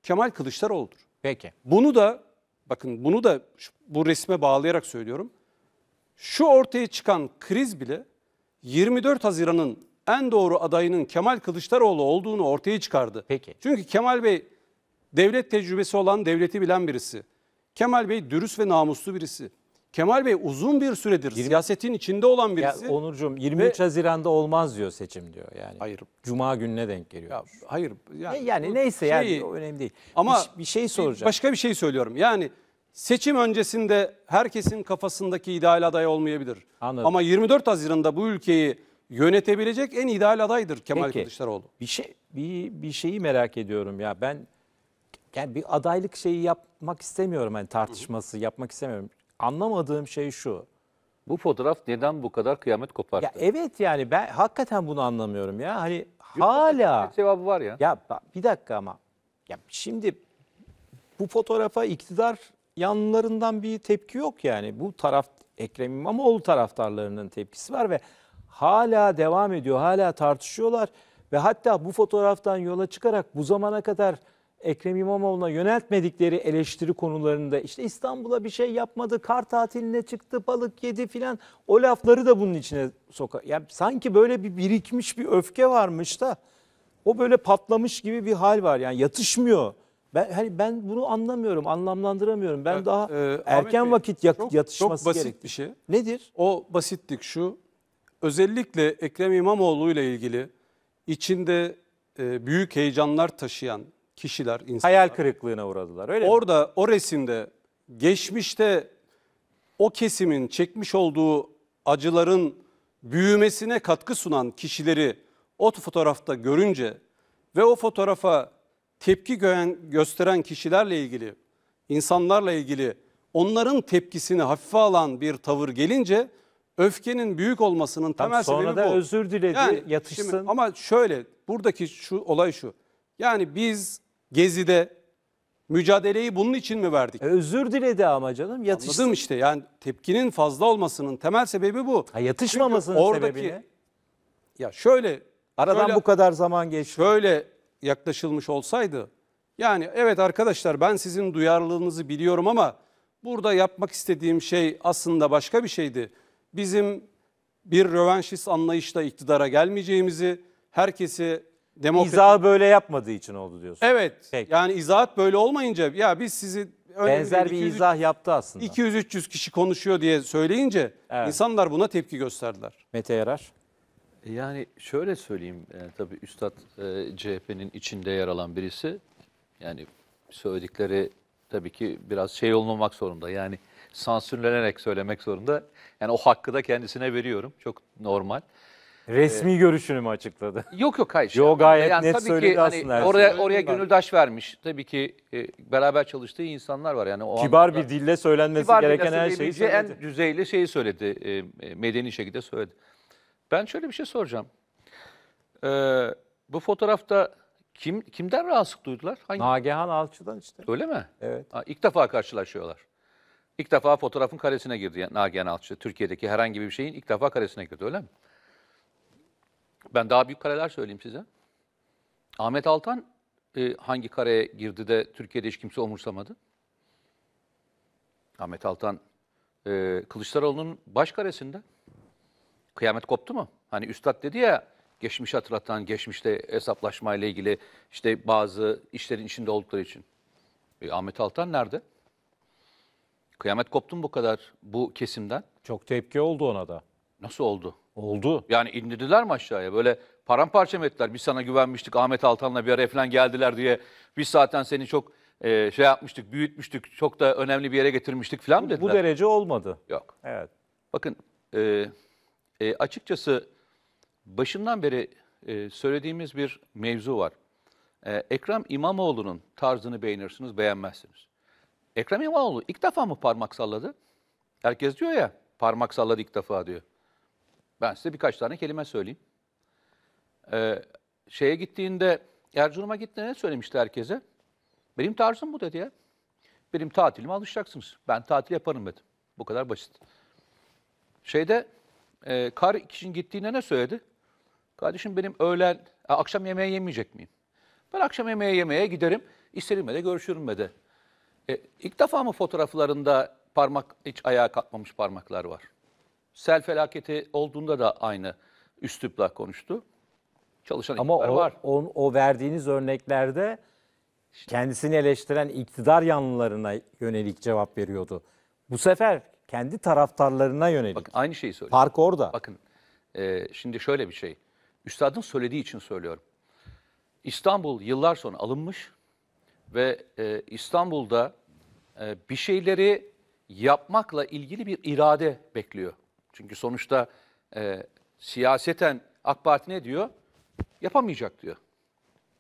[SPEAKER 3] Kemal Kılıçdaroğlu'dur. Peki. Bunu da bakın bunu da şu- bu resme bağlayarak söylüyorum. Şu ortaya çıkan kriz bile 24 Haziran'ın en doğru adayının Kemal Kılıçdaroğlu olduğunu ortaya çıkardı. Peki. Çünkü Kemal Bey devlet tecrübesi olan, devleti bilen birisi. Kemal Bey dürüst ve namuslu birisi. Kemal Bey uzun bir süredir 20... siyasetin içinde olan birisi. Ya Onurcuğum 23 ve... Haziran'da olmaz diyor seçim diyor yani. Hayır. Cuma gününe denk geliyor. Ya, hayır. Yani, ne, yani neyse şey, yani önemli değil. Ama bir, bir şey soracağım. Başka bir şey söylüyorum. Yani seçim öncesinde herkesin kafasındaki ideal aday olmayabilir. Anladım. Ama 24 Haziran'da bu ülkeyi yönetebilecek en ideal adaydır Kemal Peki, Kılıçdaroğlu. Bir şey bir, bir şeyi merak ediyorum ya ben yani bir adaylık şeyi yapmak
[SPEAKER 1] istemiyorum hani tartışması yapmak istemiyorum anlamadığım şey şu. Bu fotoğraf neden bu kadar kıyamet koparttı? Ya evet yani ben hakikaten bunu anlamıyorum ya. Hani hala cevabı var ya. Ya bir dakika ama. Ya şimdi bu fotoğrafa iktidar yanlarından bir tepki yok yani. Bu taraf Ekrem İmamoğlu taraftarlarının tepkisi var ve hala devam ediyor. Hala tartışıyorlar ve hatta bu fotoğraftan yola çıkarak bu zamana kadar Ekrem İmamoğlu'na yöneltmedikleri eleştiri konularında işte İstanbul'a bir şey yapmadı, kar tatiline çıktı, balık yedi filan o lafları da bunun içine soka. Yani sanki böyle bir birikmiş bir öfke varmış da o böyle patlamış gibi bir hal var. Yani yatışmıyor. Ben hani ben bunu anlamıyorum, anlamlandıramıyorum.
[SPEAKER 3] Ben e, daha e, erken Ahmet vakit yak, çok, yatışması çok basit gerek. bir şey. Nedir? O basitlik şu. Özellikle Ekrem İmamoğlu ile ilgili içinde e, büyük heyecanlar taşıyan kişiler, insanlar. Hayal kırıklığına uğradılar öyle mi? Orada o resimde geçmişte o kesimin çekmiş olduğu acıların büyümesine katkı sunan kişileri o fotoğrafta görünce ve o fotoğrafa tepki gören, gösteren kişilerle ilgili, insanlarla ilgili onların tepkisini hafife alan bir tavır gelince öfkenin büyük olmasının Tam temel sonra da özür diledi, yani, yatışsın. Şimdi, ama şöyle buradaki şu olay şu. Yani biz Gezi'de mücadeleyi bunun için mi verdik? E, özür diledi ama canım. Yatış... Anladım işte yani tepkinin fazla olmasının temel sebebi bu. Ha, yatışmamasının Çünkü oradaki, sebebi ne? Ya şöyle. Aradan şöyle, bu kadar zaman geçti. Şöyle yaklaşılmış olsaydı. Yani evet arkadaşlar ben sizin duyarlılığınızı biliyorum ama burada yapmak istediğim şey aslında başka bir şeydi. Bizim bir rövanşist anlayışla iktidara gelmeyeceğimizi, herkesi Demokrasi... İzahı böyle yapmadığı için oldu diyorsun. Evet. Peki. Yani izahat böyle olmayınca ya biz sizi benzer bir 200, izah yaptı aslında. 200-300 kişi konuşuyor diye söyleyince evet. insanlar buna tepki gösterdiler.
[SPEAKER 4] Mete Yarar. Yani şöyle söyleyeyim e, tabii Üstad e, CHP'nin içinde yer alan birisi. Yani söyledikleri tabii ki biraz şey olmamak zorunda. Yani sansürlenerek söylemek zorunda. Yani o hakkı da kendisine
[SPEAKER 1] veriyorum. Çok normal. Resmi ee, görüşünü mü açıkladı? Yok yok hayır. Yok gayet net tabii söyledi ki, aslında Hani, oraya oraya
[SPEAKER 4] gönüldaş vermiş. Tabii ki e, beraber çalıştığı insanlar var yani.
[SPEAKER 1] O Kibar anlamda- bir dille söylenmesi Kibar bir gereken her şeyi söyledi. en
[SPEAKER 4] düzeyli şeyi söyledi. E, e, medeni şekilde söyledi. Ben şöyle bir şey soracağım. Ee, bu fotoğrafta kim kimden rahatsızlık duydular? Hangi? Nagihan Alçı'dan işte. Öyle mi? Evet. Ha, ilk defa karşılaşıyorlar. İlk defa fotoğrafın karesine girdi Nagihan Alçı. Türkiye'deki herhangi bir şeyin ilk defa karesine girdi öyle mi? Ben daha büyük kareler söyleyeyim size. Ahmet Altan e, hangi kareye girdi de Türkiye'de hiç kimse umursamadı? Ahmet Altan e, Kılıçdaroğlu'nun baş karesinde. Kıyamet koptu mu? Hani üstad dedi ya geçmiş hatırlatan, geçmişte hesaplaşma ile ilgili işte bazı işlerin içinde oldukları için. E, Ahmet Altan nerede? Kıyamet koptu mu bu kadar bu kesimden? Çok tepki oldu ona da. Nasıl oldu? Oldu. Yani indirdiler mi aşağıya? Böyle paramparça mı ettiler? Biz sana güvenmiştik. Ahmet Altan'la bir araya falan geldiler diye. Biz zaten seni çok e, şey yapmıştık, büyütmüştük. Çok da önemli bir yere getirmiştik falan mı dediler? Bu derece olmadı. Yok. Evet. Bakın e, e, açıkçası başından beri e, söylediğimiz bir mevzu var. E, Ekrem İmamoğlu'nun tarzını beğenirsiniz, beğenmezsiniz. Ekrem İmamoğlu ilk defa mı parmak salladı? Herkes diyor ya parmak salladı ilk defa diyor. Ben size birkaç tane kelime söyleyeyim. Ee, şeye gittiğinde, Erzurum'a gittiğinde ne söylemişti herkese? Benim tarzım bu dedi ya. Benim tatilime alışacaksınız. Ben tatil yaparım dedim. Bu kadar basit. Şeyde e, kar kişinin gittiğinde ne söyledi? Kardeşim benim öğlen, e, akşam yemeği yemeyecek miyim? Ben akşam yemeğe yemeye giderim. İsterim de görüşürüm de. E, ilk defa mı fotoğraflarında parmak hiç ayağa kalkmamış parmaklar var? sel felaketi olduğunda da aynı üslupla konuştu. Çalışan Ama o, var.
[SPEAKER 1] O, o verdiğiniz örneklerde kendisini eleştiren iktidar yanlılarına yönelik cevap veriyordu. Bu sefer kendi taraftarlarına yönelik. Bakın aynı şeyi söylüyorum. Fark orada. Bakın e, şimdi şöyle bir şey. Üstadın söylediği için söylüyorum.
[SPEAKER 4] İstanbul yıllar sonra alınmış ve e, İstanbul'da e, bir şeyleri yapmakla ilgili bir irade bekliyor. Çünkü sonuçta e, siyaseten AK Parti ne diyor? Yapamayacak diyor.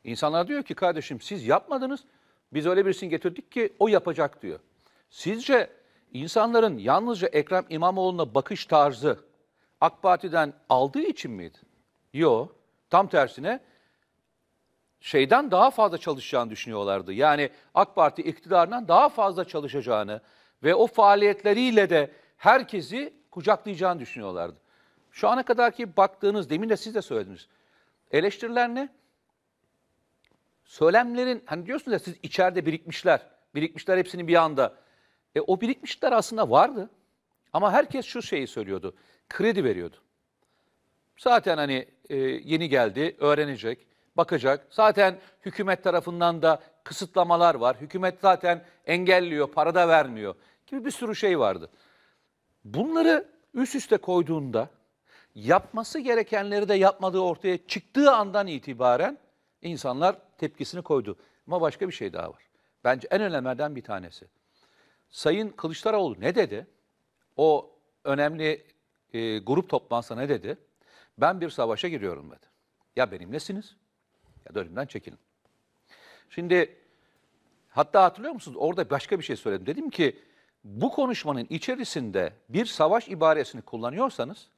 [SPEAKER 4] İnsanlar diyor ki kardeşim siz yapmadınız. Biz öyle birisini getirdik ki o yapacak diyor. Sizce insanların yalnızca Ekrem İmamoğlu'na bakış tarzı AK Parti'den aldığı için miydi? Yok. Tam tersine şeyden daha fazla çalışacağını düşünüyorlardı. Yani AK Parti iktidarından daha fazla çalışacağını ve o faaliyetleriyle de herkesi kucaklayacağını düşünüyorlardı. Şu ana kadarki baktığınız, demin de siz de söylediniz. Eleştiriler ne? Söylemlerin, hani diyorsunuz ya siz içeride birikmişler. Birikmişler hepsini bir anda. E, o birikmişler aslında vardı. Ama herkes şu şeyi söylüyordu. Kredi veriyordu. Zaten hani e, yeni geldi, öğrenecek, bakacak. Zaten hükümet tarafından da kısıtlamalar var. Hükümet zaten engelliyor, para da vermiyor gibi bir sürü şey vardı. Bunları üst üste koyduğunda yapması gerekenleri de yapmadığı ortaya çıktığı andan itibaren insanlar tepkisini koydu. Ama başka bir şey daha var. Bence en önemlilerden bir tanesi. Sayın Kılıçdaroğlu ne dedi? O önemli e, grup toplantısına ne dedi? Ben bir savaşa giriyorum dedi. Ya benimlesiniz ya da ölümden çekilin. Şimdi hatta hatırlıyor musunuz? Orada başka bir şey söyledim. Dedim ki bu konuşmanın içerisinde bir savaş ibaresini kullanıyorsanız,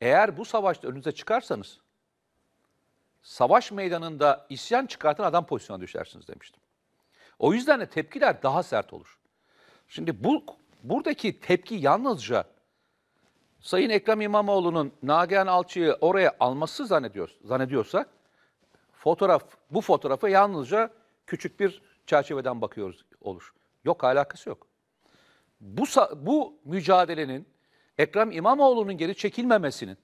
[SPEAKER 4] eğer bu savaşta önünüze çıkarsanız, savaş meydanında isyan çıkartan adam pozisyona düşersiniz demiştim. O yüzden de tepkiler daha sert olur. Şimdi bu buradaki tepki yalnızca Sayın Ekrem İmamoğlu'nun Nagihan Alçı'yı oraya alması zannediyor, zannediyorsa fotoğraf bu fotoğrafı yalnızca küçük bir çerçeveden bakıyoruz olur. Yok alakası yok bu, bu mücadelenin Ekrem İmamoğlu'nun geri çekilmemesinin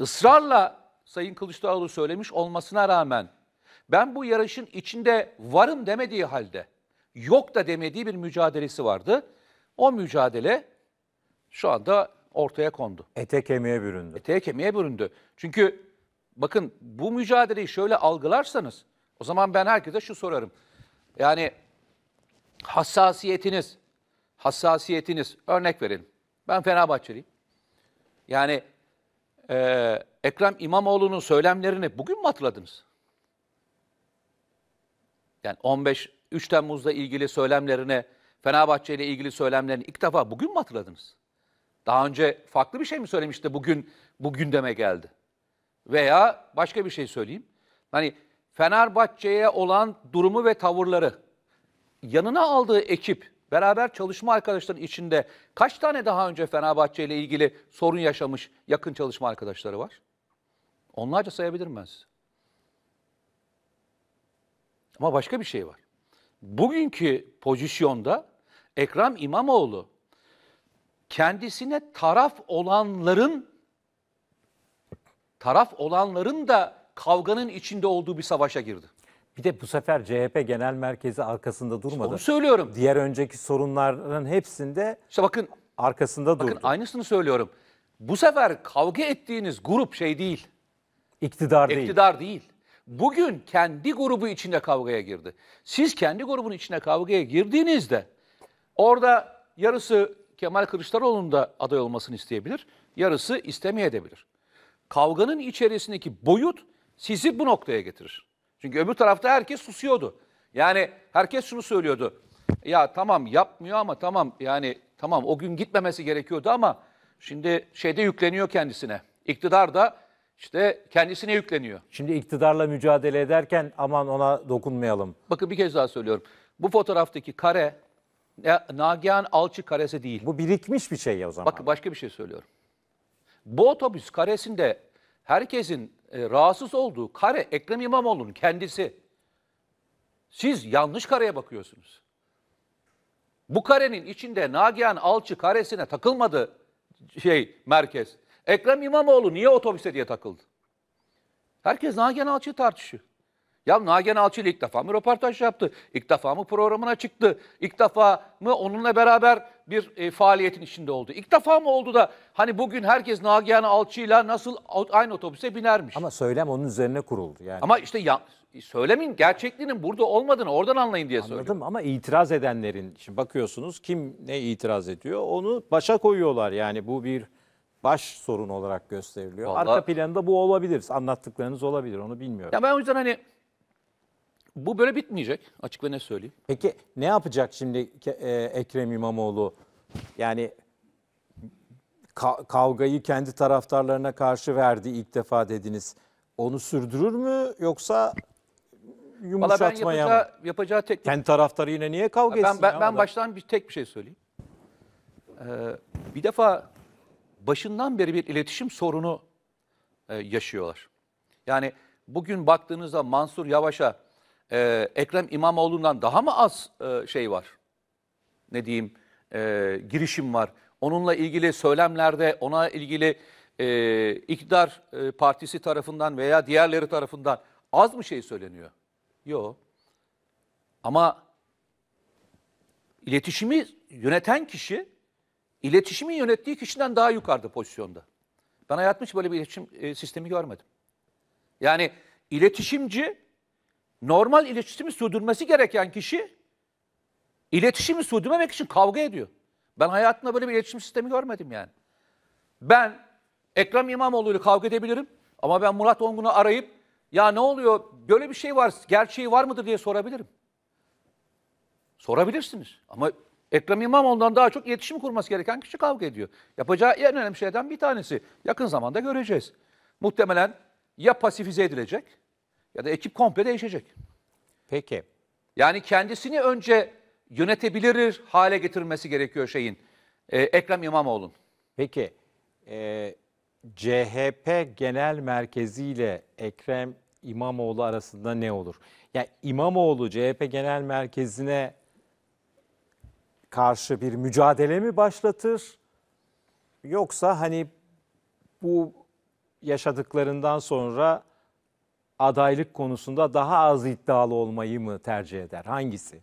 [SPEAKER 4] ısrarla Sayın Kılıçdaroğlu söylemiş olmasına rağmen ben bu yarışın içinde varım demediği halde yok da demediği bir mücadelesi vardı. O mücadele şu anda ortaya kondu. Ete kemiğe büründü. Ete kemiğe büründü. Çünkü bakın bu mücadeleyi şöyle algılarsanız o zaman ben herkese şu sorarım. Yani hassasiyetiniz, hassasiyetiniz, örnek verelim. Ben Fenerbahçeliyim. Yani e, Ekrem İmamoğlu'nun söylemlerini bugün mü hatırladınız? Yani 15 3 Temmuz'la ilgili söylemlerine, Fenerbahçe ile ilgili söylemlerini ilk defa bugün mü hatırladınız? Daha önce farklı bir şey mi söylemişti bugün bu gündeme geldi? Veya başka bir şey söyleyeyim. Hani Fenerbahçe'ye olan durumu ve tavırları yanına aldığı ekip beraber çalışma arkadaşların içinde kaç tane daha önce Fenerbahçe ile ilgili sorun yaşamış yakın çalışma arkadaşları var? Onlarca sayabilirim ben size. Ama başka bir şey var. Bugünkü pozisyonda Ekrem İmamoğlu kendisine taraf olanların
[SPEAKER 1] taraf olanların da kavganın içinde olduğu bir savaşa girdi. Bir de bu sefer CHP Genel Merkezi arkasında durmadı. Onu söylüyorum. Diğer önceki sorunların hepsinde İşte bakın arkasında bakın durdu. aynısını söylüyorum. Bu sefer kavga ettiğiniz grup şey değil. İktidar değil. İktidar değil.
[SPEAKER 4] Bugün kendi grubu içinde kavgaya girdi. Siz kendi grubun içine kavgaya girdiğinizde orada yarısı Kemal Kılıçdaroğlu'nun da aday olmasını isteyebilir, yarısı istemeyebilir. Kavganın içerisindeki boyut sizi bu noktaya getirir. Çünkü öbür tarafta herkes susuyordu. Yani herkes şunu söylüyordu. Ya tamam yapmıyor ama tamam yani tamam o gün gitmemesi gerekiyordu ama şimdi şeyde yükleniyor kendisine. İktidar da işte kendisine yükleniyor. Şimdi iktidarla mücadele ederken aman ona dokunmayalım. Bakın bir kez daha söylüyorum. Bu fotoğraftaki kare Nagihan Alçı karesi değil. Bu birikmiş bir şey ya o zaman. Bakın başka bir şey söylüyorum. Bu otobüs karesinde herkesin e, rahatsız olduğu kare Ekrem İmamoğlu'nun kendisi. Siz yanlış kareye bakıyorsunuz. Bu karenin içinde Nagihan Alçı karesine takılmadı şey merkez. Ekrem İmamoğlu niye otobüse diye takıldı? Herkes Nagihan Alçı'yı tartışıyor. Ya Nagen Alçı ile ilk defa mı röportaj yaptı? İlk defa mı programına çıktı? İlk defa mı onunla beraber bir e, faaliyetin içinde oldu? İlk defa mı oldu da hani bugün herkes Nagihan Alçı ile nasıl aynı otobüse binermiş? Ama
[SPEAKER 1] söylem onun üzerine kuruldu yani. Ama işte ya, e, söylemin gerçekliğinin burada olmadığını oradan anlayın diye söylüyorum. Anladım ama itiraz edenlerin şimdi bakıyorsunuz kim ne itiraz ediyor onu başa koyuyorlar. Yani bu bir baş sorun olarak gösteriliyor. Vallahi, Arka planda bu olabilir. Anlattıklarınız olabilir onu bilmiyorum. Ya ben o yüzden hani bu böyle bitmeyecek. açıkla ne söyleyeyim. Peki ne yapacak şimdi e, Ekrem İmamoğlu? Yani ka- kavgayı kendi taraftarlarına karşı verdi ilk defa dediniz. Onu sürdürür mü yoksa
[SPEAKER 5] Valla ben yumuşatmaya mı? yapacağı,
[SPEAKER 1] yapacağı tek... Kendi taraftarı yine niye kavga
[SPEAKER 5] Ben, etsin ben, ya ben baştan
[SPEAKER 4] bir tek bir şey söyleyeyim. Ee, bir defa başından beri bir iletişim sorunu e, yaşıyorlar. Yani bugün baktığınızda Mansur Yavaş'a e, Ekrem İmamoğlu'ndan daha mı az e, şey var? Ne diyeyim e, girişim var? Onunla ilgili söylemlerde ona ilgili e, iktidar e, partisi tarafından veya diğerleri tarafından az mı şey söyleniyor? Yok. Ama iletişimi yöneten kişi iletişimi yönettiği kişiden daha yukarıda pozisyonda. Ben hayatımda hiç böyle bir iletişim e, sistemi görmedim. Yani iletişimci normal iletişimi sürdürmesi gereken kişi iletişimi sürdürmemek için kavga ediyor. Ben hayatımda böyle bir iletişim sistemi görmedim yani. Ben Ekrem İmamoğlu ile kavga edebilirim ama ben Murat Ongun'u arayıp ya ne oluyor böyle bir şey var gerçeği var mıdır diye sorabilirim. Sorabilirsiniz ama Ekrem İmamoğlu'ndan daha çok iletişim kurması gereken kişi kavga ediyor. Yapacağı en önemli şeyden bir tanesi. Yakın zamanda göreceğiz. Muhtemelen ya pasifize edilecek ya da ekip komple değişecek. Peki. Yani kendisini önce yönetebilir
[SPEAKER 1] hale getirmesi gerekiyor şeyin. E, Ekrem İmamoğlu'nun. Peki. E, CHP Genel Merkezi ile Ekrem İmamoğlu arasında ne olur? Ya yani İmamoğlu CHP Genel Merkezi'ne karşı bir mücadele mi başlatır? Yoksa hani bu yaşadıklarından sonra adaylık konusunda daha az iddialı olmayı mı tercih eder? Hangisi?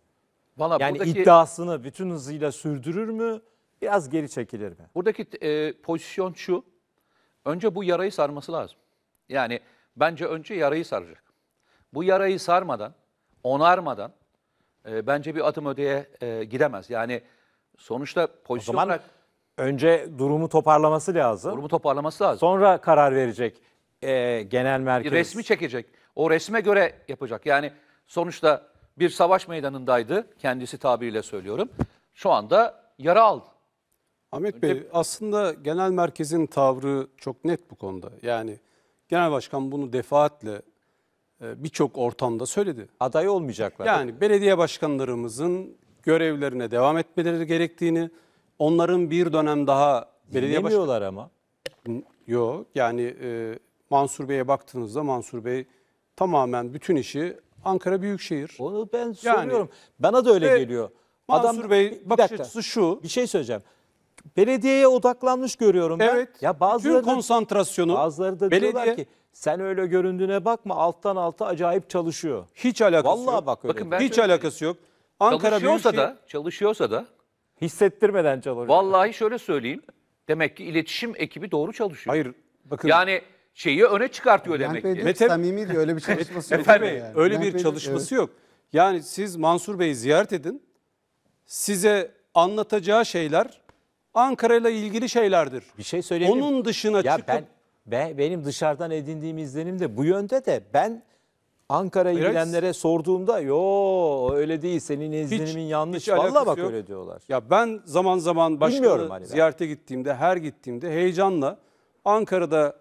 [SPEAKER 1] Vallahi yani buradaki, iddiasını
[SPEAKER 4] bütün hızıyla sürdürür
[SPEAKER 1] mü? Biraz geri çekilir mi?
[SPEAKER 4] Buradaki e, pozisyon şu. Önce bu yarayı sarması lazım. Yani bence önce yarayı saracak. Bu yarayı sarmadan, onarmadan e, bence bir adım öteye e, gidemez. Yani sonuçta pozisyon o zaman
[SPEAKER 1] Önce durumu toparlaması lazım. Durumu
[SPEAKER 4] toparlaması lazım. Sonra karar verecek e, genel merkez... Resmi çekecek. O resme göre yapacak. Yani sonuçta bir savaş meydanındaydı kendisi tabiriyle söylüyorum. Şu anda yara aldı.
[SPEAKER 3] Ahmet Bey Önce... aslında genel merkezin tavrı çok net bu konuda. Yani genel başkan bunu defaatle e, birçok ortamda söyledi. Aday olmayacaklar. Yani belediye başkanlarımızın görevlerine devam etmeleri gerektiğini, onların bir dönem daha belediye başkanları... ama. Yok yani e, Mansur Bey'e baktığınızda Mansur Bey tamamen bütün işi Ankara Büyükşehir. Onu ben soruyorum. Bana da öyle geliyor. Mansur Adam, Bey bir bakış dakika. açısı şu. Bir şey söyleyeceğim. Belediyeye odaklanmış görüyorum ben. Evet. Ya
[SPEAKER 1] bazıları bütün konsantrasyonu bazıları da belediye, diyorlar ki sen öyle göründüğüne bakma alttan alta acayip çalışıyor.
[SPEAKER 4] Hiç alakası Vallahi yok. bak öyle. Bakın ben Hiç şöyle- alakası yok. Ankara çalışıyorsa Büyükşehir da,
[SPEAKER 1] çalışıyorsa da Hissettirmeden çalışıyor.
[SPEAKER 4] vallahi şöyle söyleyeyim. Demek ki iletişim ekibi doğru
[SPEAKER 3] çalışıyor. Hayır. Bakın yani şeyi öne çıkartıyor Bülent demek Bey ki. diyor Mete-
[SPEAKER 5] samimi diyor öyle bir çalışması yok. Efendim, yani. Öyle Bülent bir diyor- çalışması
[SPEAKER 3] yok. Yani siz Mansur Bey'i ziyaret edin. Size anlatacağı şeyler Ankara ile ilgili şeylerdir. Bir şey söyleyeyim. Onun dışına ya çıkıp ben, ben benim dışarıdan edindiğim izlenim de bu yönde de ben
[SPEAKER 1] Ankara Hayır, bilenlere
[SPEAKER 3] sorduğumda yo öyle değil senin izlenimin yanlış. hiç Vallahi bak yok. öyle diyorlar. Ya ben zaman zaman Bilmiyorum hani ziyarete gittiğimde, her gittiğimde heyecanla Ankara'da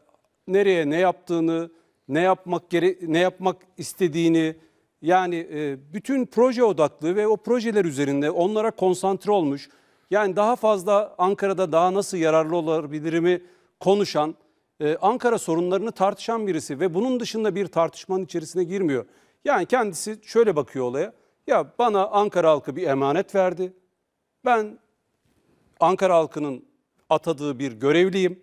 [SPEAKER 3] nereye ne yaptığını, ne yapmak gere ne yapmak istediğini yani e, bütün proje odaklı ve o projeler üzerinde onlara konsantre olmuş. Yani daha fazla Ankara'da daha nasıl yararlı olabilirimi konuşan, e, Ankara sorunlarını tartışan birisi ve bunun dışında bir tartışmanın içerisine girmiyor. Yani kendisi şöyle bakıyor olaya. Ya bana Ankara halkı bir emanet verdi. Ben Ankara halkının atadığı bir görevliyim.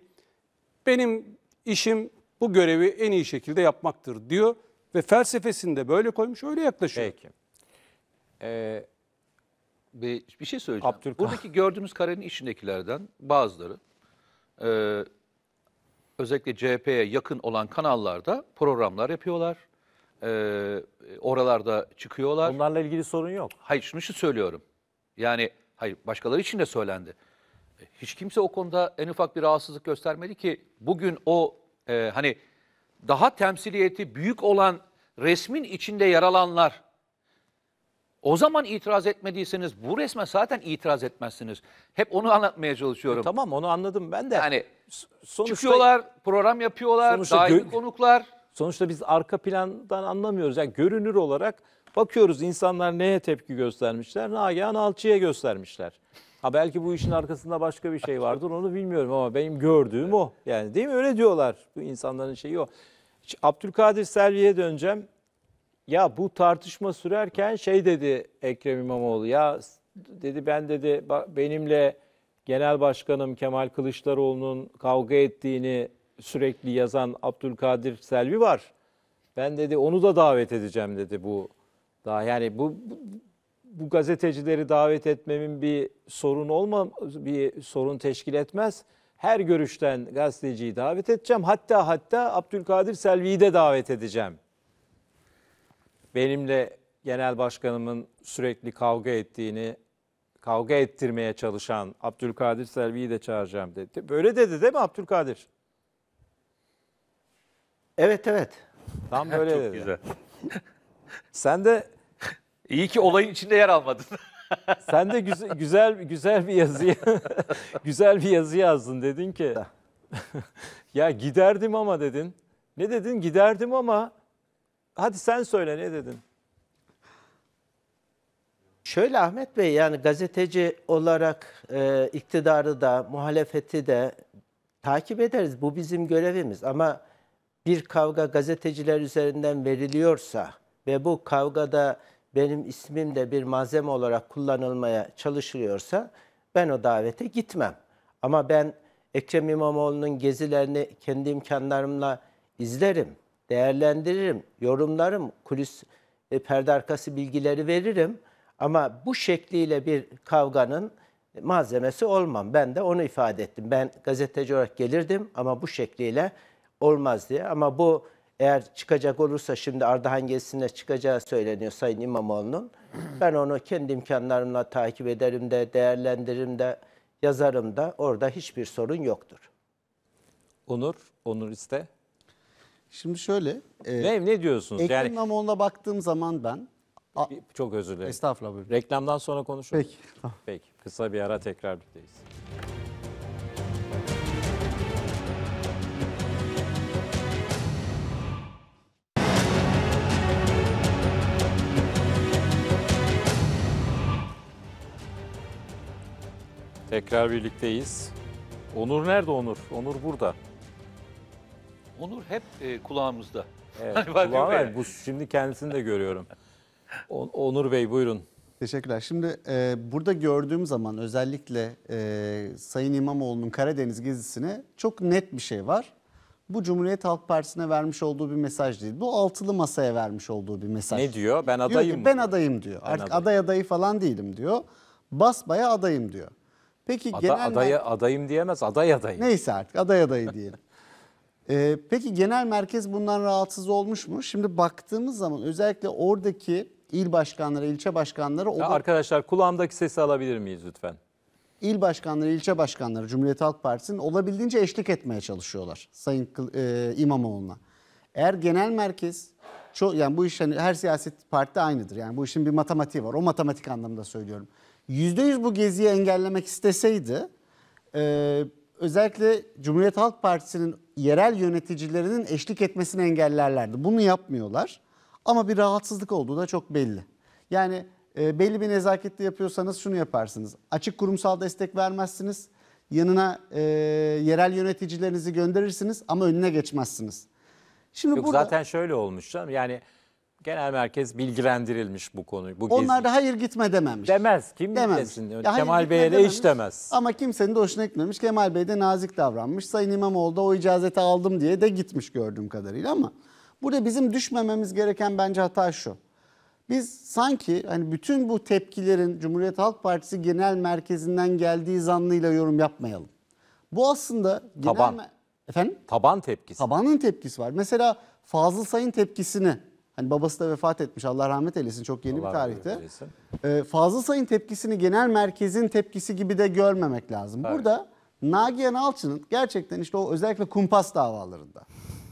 [SPEAKER 3] Benim İşim bu görevi en iyi şekilde yapmaktır diyor ve felsefesini de böyle koymuş öyle yaklaşıyor. Peki. Ee, bir, bir
[SPEAKER 4] şey söyleyeceğim. Abdülkan. Buradaki gördüğümüz karenin içindekilerden bazıları e, özellikle CHP'ye yakın olan kanallarda programlar yapıyorlar. E, oralarda çıkıyorlar. Bunlarla ilgili sorun yok. Hayır şunu şu söylüyorum. Yani hayır başkaları için de söylendi hiç kimse o konuda en ufak bir rahatsızlık göstermedi ki bugün o e, hani daha temsiliyeti büyük olan resmin içinde yer alanlar o zaman itiraz etmediyseniz bu resme zaten itiraz etmezsiniz. Hep onu anlatmaya çalışıyorum. E, tamam onu anladım ben de. Yani sonuçta, çıkıyorlar,
[SPEAKER 1] program yapıyorlar, daimi konuklar. Sonuçta biz arka plandan anlamıyoruz. Yani görünür olarak bakıyoruz insanlar neye tepki göstermişler. Nagihan Alçı'ya göstermişler. Ha belki bu işin arkasında başka bir şey vardır onu bilmiyorum ama benim gördüğüm evet. o. Yani değil mi öyle diyorlar bu insanların şeyi o. Abdülkadir Selvi'ye döneceğim. Ya bu tartışma sürerken şey dedi Ekrem İmamoğlu ya dedi ben dedi benimle Genel Başkanım Kemal Kılıçdaroğlu'nun kavga ettiğini sürekli yazan Abdülkadir Selvi var. Ben dedi onu da davet edeceğim dedi bu daha yani bu, bu bu gazetecileri davet etmemin bir sorun olma bir sorun teşkil etmez. Her görüşten gazeteciyi davet edeceğim. Hatta hatta Abdülkadir Selvi'yi de davet edeceğim. Benimle genel başkanımın sürekli kavga ettiğini kavga ettirmeye çalışan Abdülkadir Selvi'yi de çağıracağım dedi. Böyle dedi değil mi Abdülkadir? Evet evet. Tam böyle Çok dedi. güzel. Sen de İyi ki olayın içinde yer almadın. Sen de güzel güzel güzel bir yazı güzel bir yazı yazdın dedin ki. ya giderdim ama dedin. Ne dedin? Giderdim ama hadi sen söyle ne dedin?
[SPEAKER 6] Şöyle Ahmet Bey yani gazeteci olarak e, iktidarı da muhalefeti de takip ederiz. Bu bizim görevimiz ama bir kavga gazeteciler üzerinden veriliyorsa ve bu kavgada benim ismim de bir malzeme olarak kullanılmaya çalışılıyorsa ben o davete gitmem. Ama ben Ekrem İmamoğlu'nun gezilerini kendi imkanlarımla izlerim, değerlendiririm, yorumlarım, kulis e, perde arkası bilgileri veririm. Ama bu şekliyle bir kavganın malzemesi olmam. Ben de onu ifade ettim. Ben gazeteci olarak gelirdim ama bu şekliyle olmaz diye. Ama bu eğer çıkacak olursa şimdi Ardahan gezisine çıkacağı söyleniyor Sayın İmamoğlu'nun. Ben onu kendi imkanlarımla takip ederim de, değerlendiririm de, yazarım da orada hiçbir sorun yoktur.
[SPEAKER 5] Onur, Onur iste. Şimdi şöyle. E, ne, ne diyorsunuz? Ekrem yani... İmamoğlu'na baktığım zaman ben A Çok özür dilerim. Estağfurullah buyurun. Reklamdan sonra konuşalım. Peki.
[SPEAKER 1] Peki. Kısa bir ara tekrar birlikteyiz. Tekrar birlikteyiz. Onur nerede Onur? Onur burada.
[SPEAKER 4] Onur hep e, kulağımızda. Evet, hani kulağı
[SPEAKER 1] Bu, şimdi kendisini
[SPEAKER 5] de görüyorum. Onur Bey buyurun. Teşekkürler. Şimdi e, burada gördüğüm zaman özellikle e, Sayın İmamoğlu'nun Karadeniz gezisine çok net bir şey var. Bu Cumhuriyet Halk Partisi'ne vermiş olduğu bir mesaj değil. Bu altılı masaya vermiş olduğu bir mesaj. Ne diyor?
[SPEAKER 1] Ben adayım diyor ki, mı? Ben
[SPEAKER 5] adayım diyor. Ben Artık adayım. aday adayı falan değilim diyor. Basbaya adayım diyor. Peki Ada, genel adaya
[SPEAKER 1] adayım diyemez, aday adayım.
[SPEAKER 5] Neyse artık aday adayı diyelim. ee, peki genel merkez bundan rahatsız olmuş mu? Şimdi baktığımız zaman özellikle oradaki il başkanları, ilçe başkanları oda...
[SPEAKER 1] Arkadaşlar kulağımdaki sesi alabilir miyiz lütfen?
[SPEAKER 5] İl başkanları, ilçe başkanları Cumhuriyet Halk Partisi'nin olabildiğince eşlik etmeye çalışıyorlar Sayın e, İmamoğlu'na. Eğer genel merkez çok yani bu iş hani her siyaset parti aynıdır. Yani bu işin bir matematiği var. O matematik anlamda söylüyorum. %100 bu geziyi engellemek isteseydi e, özellikle Cumhuriyet Halk Partisi'nin yerel yöneticilerinin eşlik etmesini engellerlerdi. Bunu yapmıyorlar ama bir rahatsızlık olduğu da çok belli. Yani e, belli bir nezaketle yapıyorsanız şunu yaparsınız. Açık kurumsal destek vermezsiniz. Yanına e, yerel yöneticilerinizi gönderirsiniz ama önüne geçmezsiniz. Şimdi Yok burada...
[SPEAKER 1] zaten şöyle olmuş canım yani genel merkez bilgilendirilmiş bu konuyu. Bu Onlar gezi. da hayır
[SPEAKER 5] gitme dememiş. Demez. Kim dememiş. desin? Ya Kemal Bey'e de hiç demez. Ama kimsenin de hoşuna gitmemiş. Kemal Bey de nazik davranmış. Sayın İmamoğlu da o icazeti aldım diye de gitmiş gördüğüm kadarıyla ama burada bizim düşmememiz gereken bence hata şu. Biz sanki hani bütün bu tepkilerin Cumhuriyet Halk Partisi genel merkezinden geldiği zannıyla yorum yapmayalım. Bu aslında genel Taban. Efendim? Taban tepkisi. Tabanın tepkisi var. Mesela Fazıl Say'ın tepkisini Hani babası da vefat etmiş Allah rahmet eylesin çok yeni Allah bir tarihte. Ee, Fazıl Say'ın tepkisini genel merkezin tepkisi gibi de görmemek lazım. Evet. Burada Nagihan Alçı'nın gerçekten işte o özellikle kumpas davalarında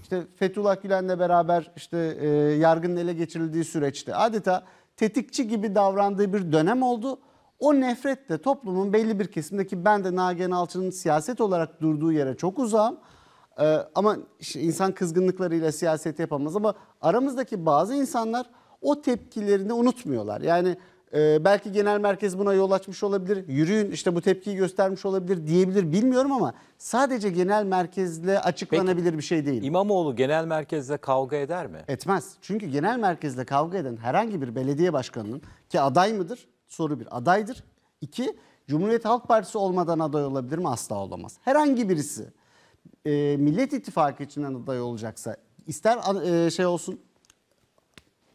[SPEAKER 5] işte Fethullah Gülen'le beraber işte e, yargının ele geçirildiği süreçte adeta tetikçi gibi davrandığı bir dönem oldu. O nefret de toplumun belli bir kesimindeki ben de Nagihan Alçı'nın siyaset olarak durduğu yere çok uzağım ee, ama insan kızgınlıklarıyla siyaset yapamaz ama aramızdaki bazı insanlar o tepkilerini unutmuyorlar. Yani e, belki genel merkez buna yol açmış olabilir. Yürüyün işte bu tepkiyi göstermiş olabilir diyebilir bilmiyorum ama sadece genel merkezle açıklanabilir Peki, bir şey değil. İmamoğlu genel merkezle kavga eder mi? Etmez. Çünkü genel merkezle kavga eden herhangi bir belediye başkanının ki aday mıdır? Soru bir adaydır. İki Cumhuriyet Halk Partisi olmadan aday olabilir mi? Asla olamaz. Herhangi birisi e, Millet İttifakı için aday olacaksa ister e, şey olsun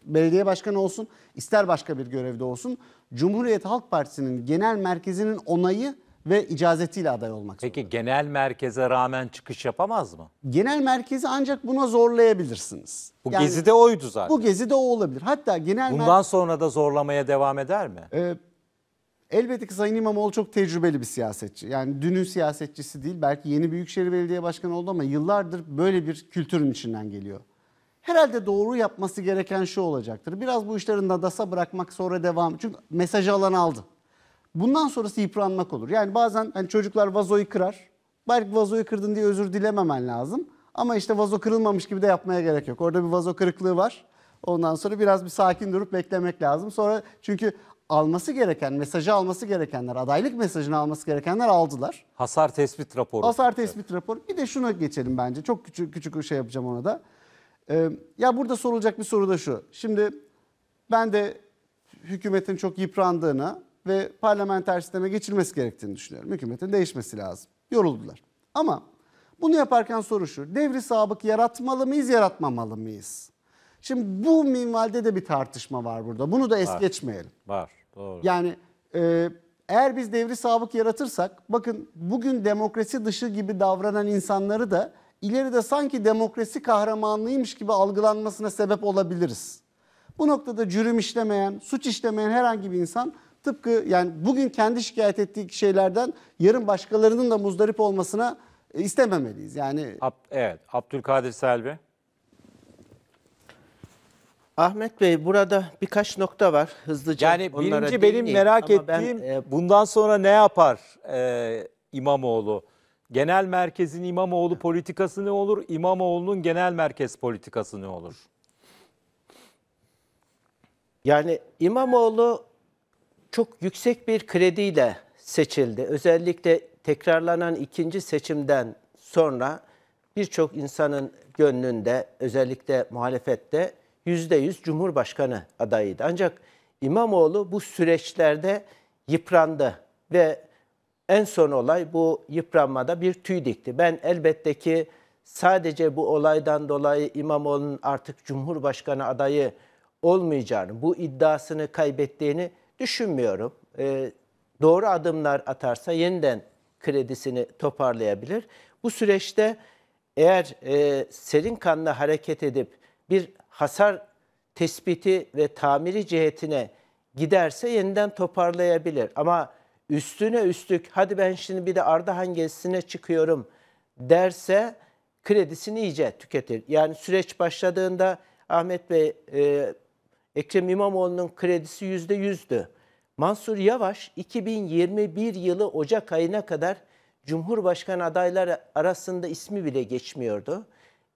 [SPEAKER 5] belediye başkanı olsun ister başka bir görevde olsun Cumhuriyet Halk Partisi'nin genel merkezinin onayı ve icazetiyle aday olmak
[SPEAKER 1] zorunda. Peki genel merkeze rağmen çıkış yapamaz
[SPEAKER 5] mı? Genel merkezi ancak buna zorlayabilirsiniz. Bu yani, de oydu zaten. Bu gezide o olabilir. Hatta genel Bundan
[SPEAKER 1] sonra da zorlamaya devam eder mi?
[SPEAKER 5] E, Elbette ki Sayın İmamoğlu çok tecrübeli bir siyasetçi. Yani dünün siyasetçisi değil belki yeni Büyükşehir Belediye Başkanı oldu ama yıllardır böyle bir kültürün içinden geliyor. Herhalde doğru yapması gereken şu olacaktır. Biraz bu işleri nadasa bırakmak sonra devam. Çünkü mesajı alan aldı. Bundan sonrası yıpranmak olur. Yani bazen hani çocuklar vazoyu kırar. Belki vazoyu kırdın diye özür dilememen lazım. Ama işte vazo kırılmamış gibi de yapmaya gerek yok. Orada bir vazo kırıklığı var. Ondan sonra biraz bir sakin durup beklemek lazım. Sonra çünkü alması gereken, mesajı alması gerekenler, adaylık mesajını alması gerekenler aldılar.
[SPEAKER 1] Hasar tespit raporu. Hasar
[SPEAKER 5] tespit raporu. Bir de şuna geçelim bence. Çok küçük küçük bir şey yapacağım ona da. Ee, ya burada sorulacak bir soru da şu. Şimdi ben de hükümetin çok yıprandığını ve parlamenter sisteme geçilmesi gerektiğini düşünüyorum. Hükümetin değişmesi lazım. Yoruldular. Ama bunu yaparken soru şu. Devri sabık yaratmalı mıyız, yaratmamalı mıyız? Şimdi bu minvalde de bir tartışma var burada. Bunu da es var, geçmeyelim.
[SPEAKER 1] Var. Doğru.
[SPEAKER 5] Yani e, eğer biz devri sabık yaratırsak bakın bugün demokrasi dışı gibi davranan insanları da ileride sanki demokrasi kahramanlığıymış gibi algılanmasına sebep olabiliriz. Bu noktada cürüm işlemeyen, suç işlemeyen herhangi bir insan tıpkı yani bugün kendi şikayet ettiği şeylerden yarın başkalarının da muzdarip olmasına e, istememeliyiz. Yani Ab,
[SPEAKER 1] evet Abdülkadir Selvi
[SPEAKER 5] Ahmet
[SPEAKER 6] Bey burada birkaç nokta var hızlıca. Yani birinci benim merak ettiğim ben, e, bundan sonra
[SPEAKER 1] ne yapar e, İmamoğlu? Genel merkezin İmamoğlu politikası ne olur? İmamoğlu'nun genel merkez politikası ne olur?
[SPEAKER 6] Yani İmamoğlu çok yüksek bir krediyle seçildi. Özellikle tekrarlanan ikinci seçimden sonra birçok insanın gönlünde özellikle muhalefette %100 Cumhurbaşkanı adayıydı. Ancak İmamoğlu bu süreçlerde yıprandı ve en son olay bu yıpranmada bir tüy dikti. Ben elbette ki sadece bu olaydan dolayı İmamoğlu'nun artık Cumhurbaşkanı adayı olmayacağını, bu iddiasını kaybettiğini düşünmüyorum. Ee, doğru adımlar atarsa yeniden kredisini toparlayabilir. Bu süreçte eğer e, serin kanla hareket edip bir hasar tespiti ve tamiri cihetine giderse yeniden toparlayabilir. Ama üstüne üstlük hadi ben şimdi bir de Ardahan gezisine çıkıyorum derse kredisini iyice tüketir. Yani süreç başladığında Ahmet Bey, e, Ekrem İmamoğlu'nun kredisi yüzde %100'dü. Mansur Yavaş 2021 yılı Ocak ayına kadar Cumhurbaşkanı adayları arasında ismi bile geçmiyordu.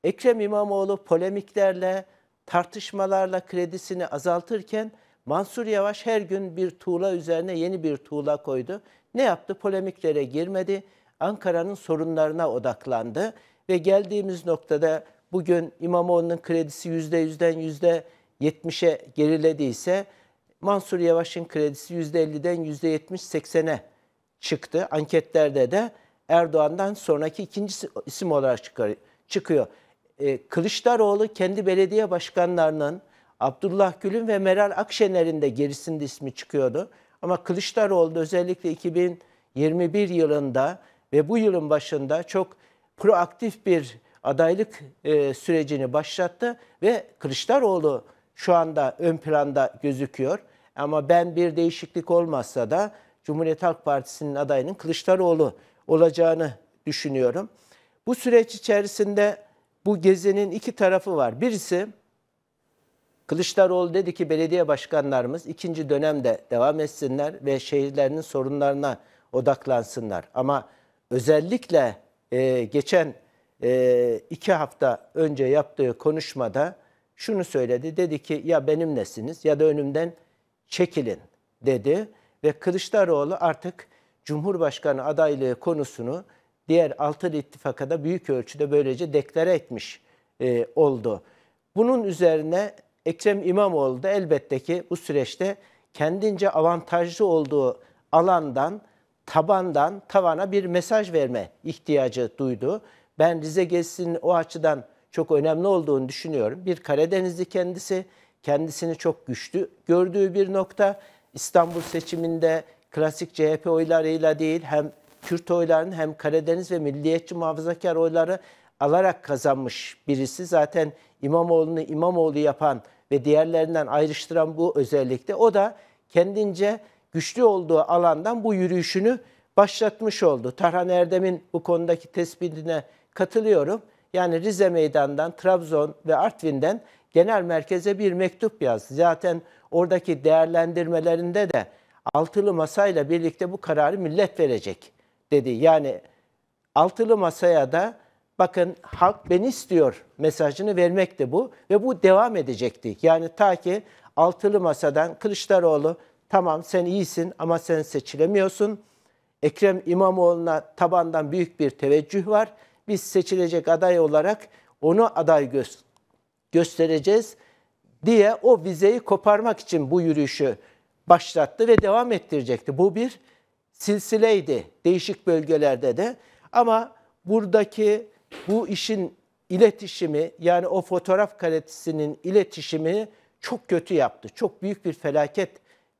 [SPEAKER 6] Ekrem İmamoğlu polemiklerle, tartışmalarla kredisini azaltırken Mansur Yavaş her gün bir tuğla üzerine yeni bir tuğla koydu. Ne yaptı? Polemiklere girmedi. Ankara'nın sorunlarına odaklandı ve geldiğimiz noktada bugün İmamoğlu'nun kredisi %100'den %70'e gerilediyse Mansur Yavaş'ın kredisi %50'den %70-80'e çıktı. Anketlerde de Erdoğan'dan sonraki ikinci isim olarak çıkıyor. E, Kılıçdaroğlu kendi belediye başkanlarının Abdullah Gül'ün ve Meral Akşener'in de gerisinde ismi çıkıyordu. Ama Kılıçdaroğlu özellikle 2021 yılında ve bu yılın başında çok proaktif bir adaylık e, sürecini başlattı ve Kılıçdaroğlu şu anda ön planda gözüküyor. Ama ben bir değişiklik olmazsa da Cumhuriyet Halk Partisi'nin adayının Kılıçdaroğlu olacağını düşünüyorum. Bu süreç içerisinde bu gezinin iki tarafı var. Birisi Kılıçdaroğlu dedi ki belediye başkanlarımız ikinci dönemde devam etsinler ve şehirlerinin sorunlarına odaklansınlar. Ama özellikle e, geçen e, iki hafta önce yaptığı konuşmada şunu söyledi. Dedi ki ya benimlesiniz ya da önümden çekilin dedi. Ve Kılıçdaroğlu artık Cumhurbaşkanı adaylığı konusunu diğer altı ittifaka da büyük ölçüde böylece deklare etmiş e, oldu. Bunun üzerine Ekrem İmamoğlu da elbette ki bu süreçte kendince avantajlı olduğu alandan, tabandan tavana bir mesaj verme ihtiyacı duydu. Ben Rize gezisinin o açıdan çok önemli olduğunu düşünüyorum. Bir Karadenizli kendisi, kendisini çok güçlü gördüğü bir nokta. İstanbul seçiminde klasik CHP oylarıyla değil hem Kürt oylarını hem Karadeniz ve milliyetçi muhafazakar oyları alarak kazanmış birisi. Zaten İmamoğlu'nu İmamoğlu yapan ve diğerlerinden ayrıştıran bu özellikle o da kendince güçlü olduğu alandan bu yürüyüşünü başlatmış oldu. Tarhan Erdem'in bu konudaki tespitine katılıyorum. Yani Rize Meydan'dan, Trabzon ve Artvin'den genel merkeze bir mektup yazdı. Zaten oradaki değerlendirmelerinde de altılı masayla birlikte bu kararı millet verecek dedi. Yani altılı masaya da bakın halk beni istiyor mesajını vermekti bu ve bu devam edecekti. Yani ta ki altılı masadan Kılıçdaroğlu tamam sen iyisin ama sen seçilemiyorsun. Ekrem İmamoğlu'na tabandan büyük bir teveccüh var. Biz seçilecek aday olarak onu aday gö göstereceğiz diye o vizeyi koparmak için bu yürüyüşü başlattı ve devam ettirecekti. Bu bir silsileydi değişik bölgelerde de. Ama buradaki bu işin iletişimi yani o fotoğraf kalitesinin iletişimi çok kötü yaptı. Çok büyük bir felaket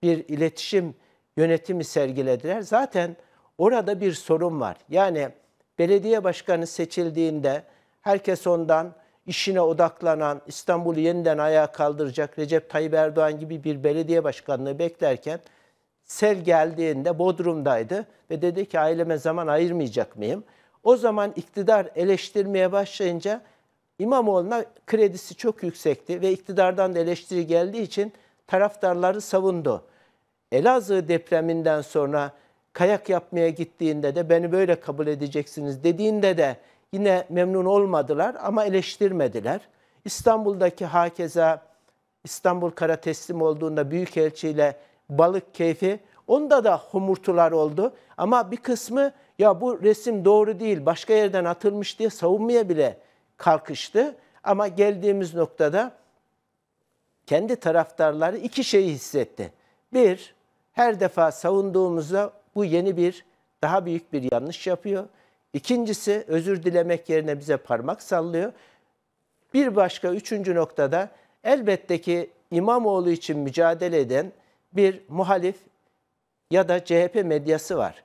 [SPEAKER 6] bir iletişim yönetimi sergilediler. Zaten orada bir sorun var. Yani belediye başkanı seçildiğinde herkes ondan işine odaklanan, İstanbul'u yeniden ayağa kaldıracak Recep Tayyip Erdoğan gibi bir belediye başkanlığı beklerken sel geldiğinde Bodrum'daydı ve dedi ki aileme zaman ayırmayacak mıyım? O zaman iktidar eleştirmeye başlayınca İmamoğlu'na kredisi çok yüksekti ve iktidardan da eleştiri geldiği için taraftarları savundu. Elazığ depreminden sonra kayak yapmaya gittiğinde de beni böyle kabul edeceksiniz dediğinde de yine memnun olmadılar ama eleştirmediler. İstanbul'daki hakeza İstanbul kara teslim olduğunda büyükelçiyle balık keyfi. Onda da humurtular oldu ama bir kısmı ya bu resim doğru değil başka yerden atılmış diye savunmaya bile kalkıştı. Ama geldiğimiz noktada kendi taraftarları iki şeyi hissetti. Bir, her defa savunduğumuzda bu yeni bir, daha büyük bir yanlış yapıyor. İkincisi özür dilemek yerine bize parmak sallıyor. Bir başka üçüncü noktada elbette ki İmamoğlu için mücadele eden bir muhalif ya da CHP medyası var.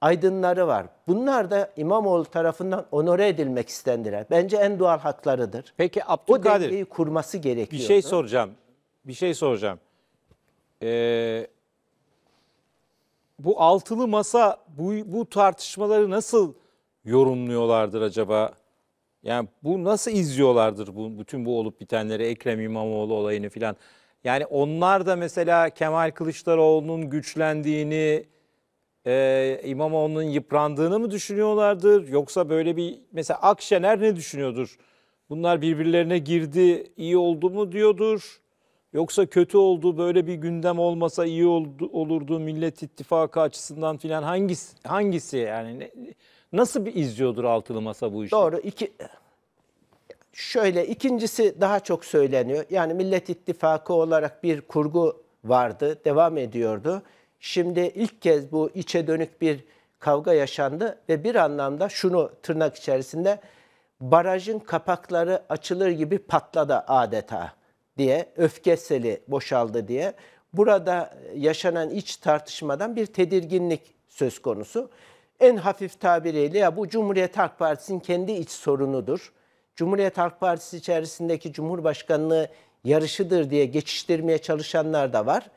[SPEAKER 6] Aydınları var. Bunlar da İmamoğlu tarafından onore edilmek istendiler. Bence en doğal haklarıdır. Peki Abdülkadir. O dengeyi kurması gerekiyor. Bir şey soracağım. Bir şey
[SPEAKER 1] soracağım. Ee, bu altılı masa bu, bu tartışmaları nasıl yorumluyorlardır acaba? Yani bu nasıl izliyorlardır bu, bütün bu olup bitenleri Ekrem İmamoğlu olayını filan? Yani onlar da mesela Kemal Kılıçdaroğlu'nun güçlendiğini, e, İmamoğlu'nun yıprandığını mı düşünüyorlardır? Yoksa böyle bir mesela Akşener ne düşünüyordur? Bunlar birbirlerine girdi, iyi oldu mu diyordur? Yoksa kötü oldu, böyle bir gündem olmasa iyi oldu, olurdu Millet İttifakı açısından filan hangisi hangisi yani ne, nasıl bir izliyordur altılı masa bu işi? Doğru. iki
[SPEAKER 6] Şöyle ikincisi daha çok söyleniyor. Yani Millet İttifakı olarak bir kurgu vardı, devam ediyordu. Şimdi ilk kez bu içe dönük bir kavga yaşandı ve bir anlamda şunu tırnak içerisinde barajın kapakları açılır gibi patladı adeta diye öfkeseli boşaldı diye. Burada yaşanan iç tartışmadan bir tedirginlik söz konusu. En hafif tabiriyle ya bu Cumhuriyet Halk Partisi'nin kendi iç sorunudur Cumhuriyet Halk Partisi içerisindeki Cumhurbaşkanlığı yarışıdır diye geçiştirmeye çalışanlar da var.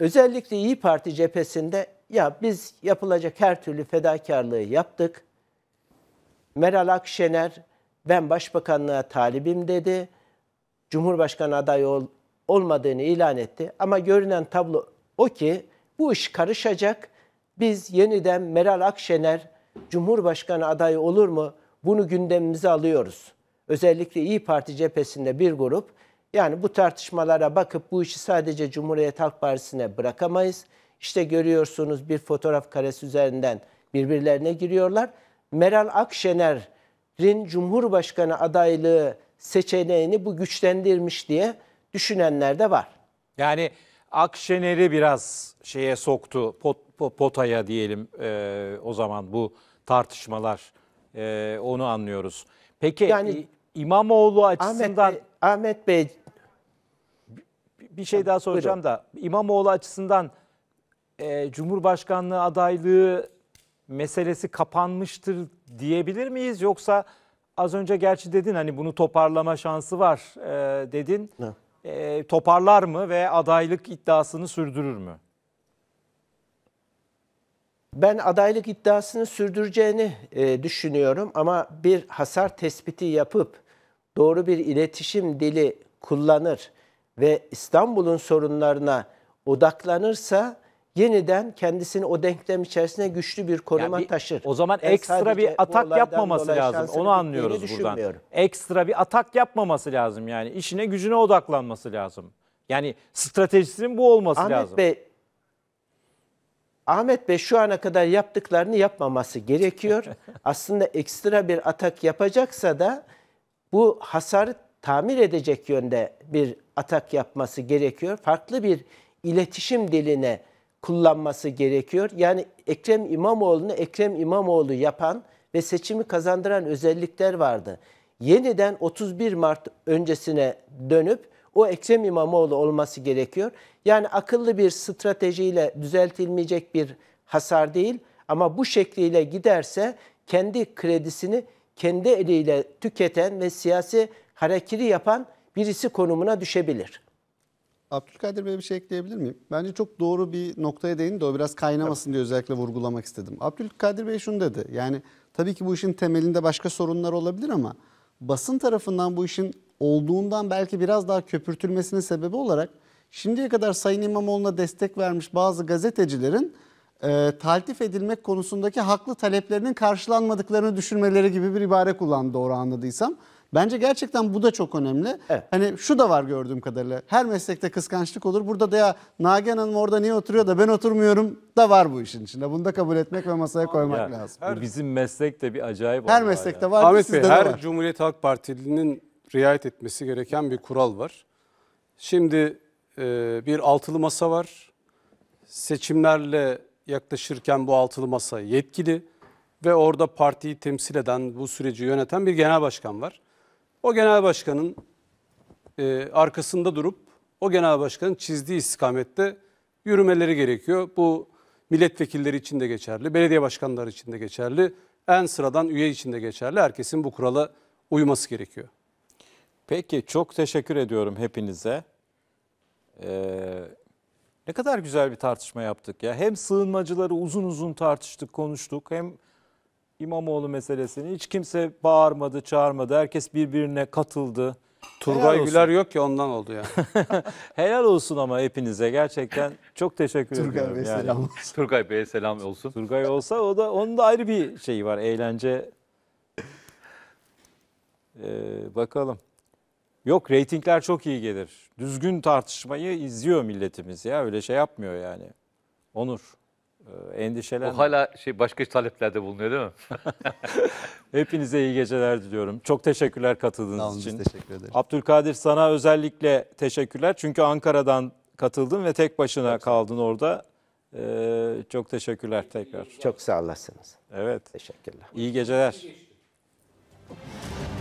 [SPEAKER 6] Özellikle İyi Parti cephesinde ya biz yapılacak her türlü fedakarlığı yaptık. Meral Akşener ben başbakanlığa talibim dedi. Cumhurbaşkanı adayı ol, olmadığını ilan etti. Ama görünen tablo o ki bu iş karışacak. Biz yeniden Meral Akşener Cumhurbaşkanı adayı olur mu? Bunu gündemimize alıyoruz. Özellikle İyi Parti cephesinde bir grup yani bu tartışmalara bakıp bu işi sadece Cumhuriyet Halk Partisi'ne bırakamayız. İşte görüyorsunuz bir fotoğraf karesi üzerinden birbirlerine giriyorlar. Meral Akşener'in Cumhurbaşkanı adaylığı seçeneğini bu güçlendirmiş diye düşünenler de var.
[SPEAKER 1] Yani Akşener'i biraz şeye soktu, pot, potaya diyelim e, o zaman bu tartışmalar. E, onu anlıyoruz. Peki yani e,
[SPEAKER 6] İmamoğlu açısından Ahmet Bey, Ahmet Bey bir
[SPEAKER 1] şey daha soracağım Buyurun. da İmamoğlu açısından e, Cumhurbaşkanlığı adaylığı meselesi kapanmıştır diyebilir miyiz yoksa az önce gerçi dedin hani bunu toparlama şansı var e, dedin. E, toparlar mı
[SPEAKER 6] ve adaylık iddiasını sürdürür mü? Ben adaylık iddiasını sürdüreceğini e, düşünüyorum ama bir hasar tespiti yapıp doğru bir iletişim dili kullanır ve İstanbul'un sorunlarına odaklanırsa yeniden kendisini o denklem içerisine güçlü bir koruma yani taşır. O zaman ben ekstra bir atak yapmaması lazım. Onu anlıyoruz buradan.
[SPEAKER 1] Ekstra bir atak yapmaması lazım yani. işine gücüne odaklanması lazım. Yani
[SPEAKER 6] stratejisinin bu olması Ahmet lazım. Bey, Ahmet Bey şu ana kadar yaptıklarını yapmaması gerekiyor. Aslında ekstra bir atak yapacaksa da bu hasarı tamir edecek yönde bir atak yapması gerekiyor. Farklı bir iletişim diline kullanması gerekiyor. Yani Ekrem İmamoğlu'nu Ekrem İmamoğlu yapan ve seçimi kazandıran özellikler vardı. Yeniden 31 Mart öncesine dönüp o Ekrem İmamoğlu olması gerekiyor. Yani akıllı bir stratejiyle düzeltilmeyecek bir hasar değil ama bu şekliyle giderse kendi kredisini kendi eliyle tüketen ve siyasi harekiri yapan birisi konumuna düşebilir.
[SPEAKER 5] Abdülkadir Bey bir şey ekleyebilir miyim? Bence çok doğru bir noktaya değindi de o biraz kaynamasın diye özellikle vurgulamak istedim. Abdülkadir Bey şunu dedi. Yani tabii ki bu işin temelinde başka sorunlar olabilir ama basın tarafından bu işin olduğundan belki biraz daha köpürtülmesinin sebebi olarak şimdiye kadar Sayın İmamoğlu'na destek vermiş bazı gazetecilerin e, taltif edilmek konusundaki haklı taleplerinin karşılanmadıklarını düşünmeleri gibi bir ibare kullandı doğru anladıysam. Bence gerçekten bu da çok önemli. Evet. Hani şu da var gördüğüm kadarıyla. Her meslekte kıskançlık olur. Burada da ya Nagihan Hanım orada niye oturuyor da ben oturmuyorum da var bu işin içinde. Bunu da kabul etmek ve masaya koymak ya, lazım. Her, bu
[SPEAKER 3] bizim meslekte bir acayip Her meslekte var. Ahmet Bey, her var. Cumhuriyet Halk Partilinin riayet etmesi gereken bir kural var. Şimdi e, bir altılı masa var. Seçimlerle yaklaşırken bu altılı masa yetkili ve orada partiyi temsil eden, bu süreci yöneten bir genel başkan var. O genel başkanın e, arkasında durup o genel başkanın çizdiği istikamette yürümeleri gerekiyor. Bu milletvekilleri için de geçerli, belediye başkanları için de geçerli, en sıradan üye için de geçerli. Herkesin bu kurala uyması gerekiyor. Peki çok teşekkür ediyorum hepinize.
[SPEAKER 1] Ee, ne kadar güzel bir tartışma yaptık ya. Hem sığınmacıları uzun uzun tartıştık, konuştuk. Hem İmamoğlu meselesini hiç kimse bağırmadı, çağırmadı. Herkes birbirine katıldı. Turgay Güler
[SPEAKER 3] yok ki ondan oldu ya.
[SPEAKER 1] Helal olsun ama hepinize gerçekten çok teşekkür Turgay Bey yani. selam. Turgay Bey selam olsun. Turgay olsa o da onun da ayrı bir şeyi var eğlence. Ee, bakalım. Yok reytingler çok iyi gelir. Düzgün tartışmayı izliyor milletimiz ya öyle şey yapmıyor yani. Onur e, endişelenme. O hala
[SPEAKER 4] şey başka taleplerde bulunuyor değil mi?
[SPEAKER 1] Hepinize iyi geceler diliyorum. Çok teşekkürler katıldığınız Sağ olun, için. teşekkür ederim. Abdülkadir sana özellikle teşekkürler. Çünkü Ankara'dan katıldın ve tek başına evet. kaldın orada. Ee, çok teşekkürler tekrar.
[SPEAKER 6] Çok sağ olasınız.
[SPEAKER 1] Evet. Teşekkürler. İyi geceler. İyi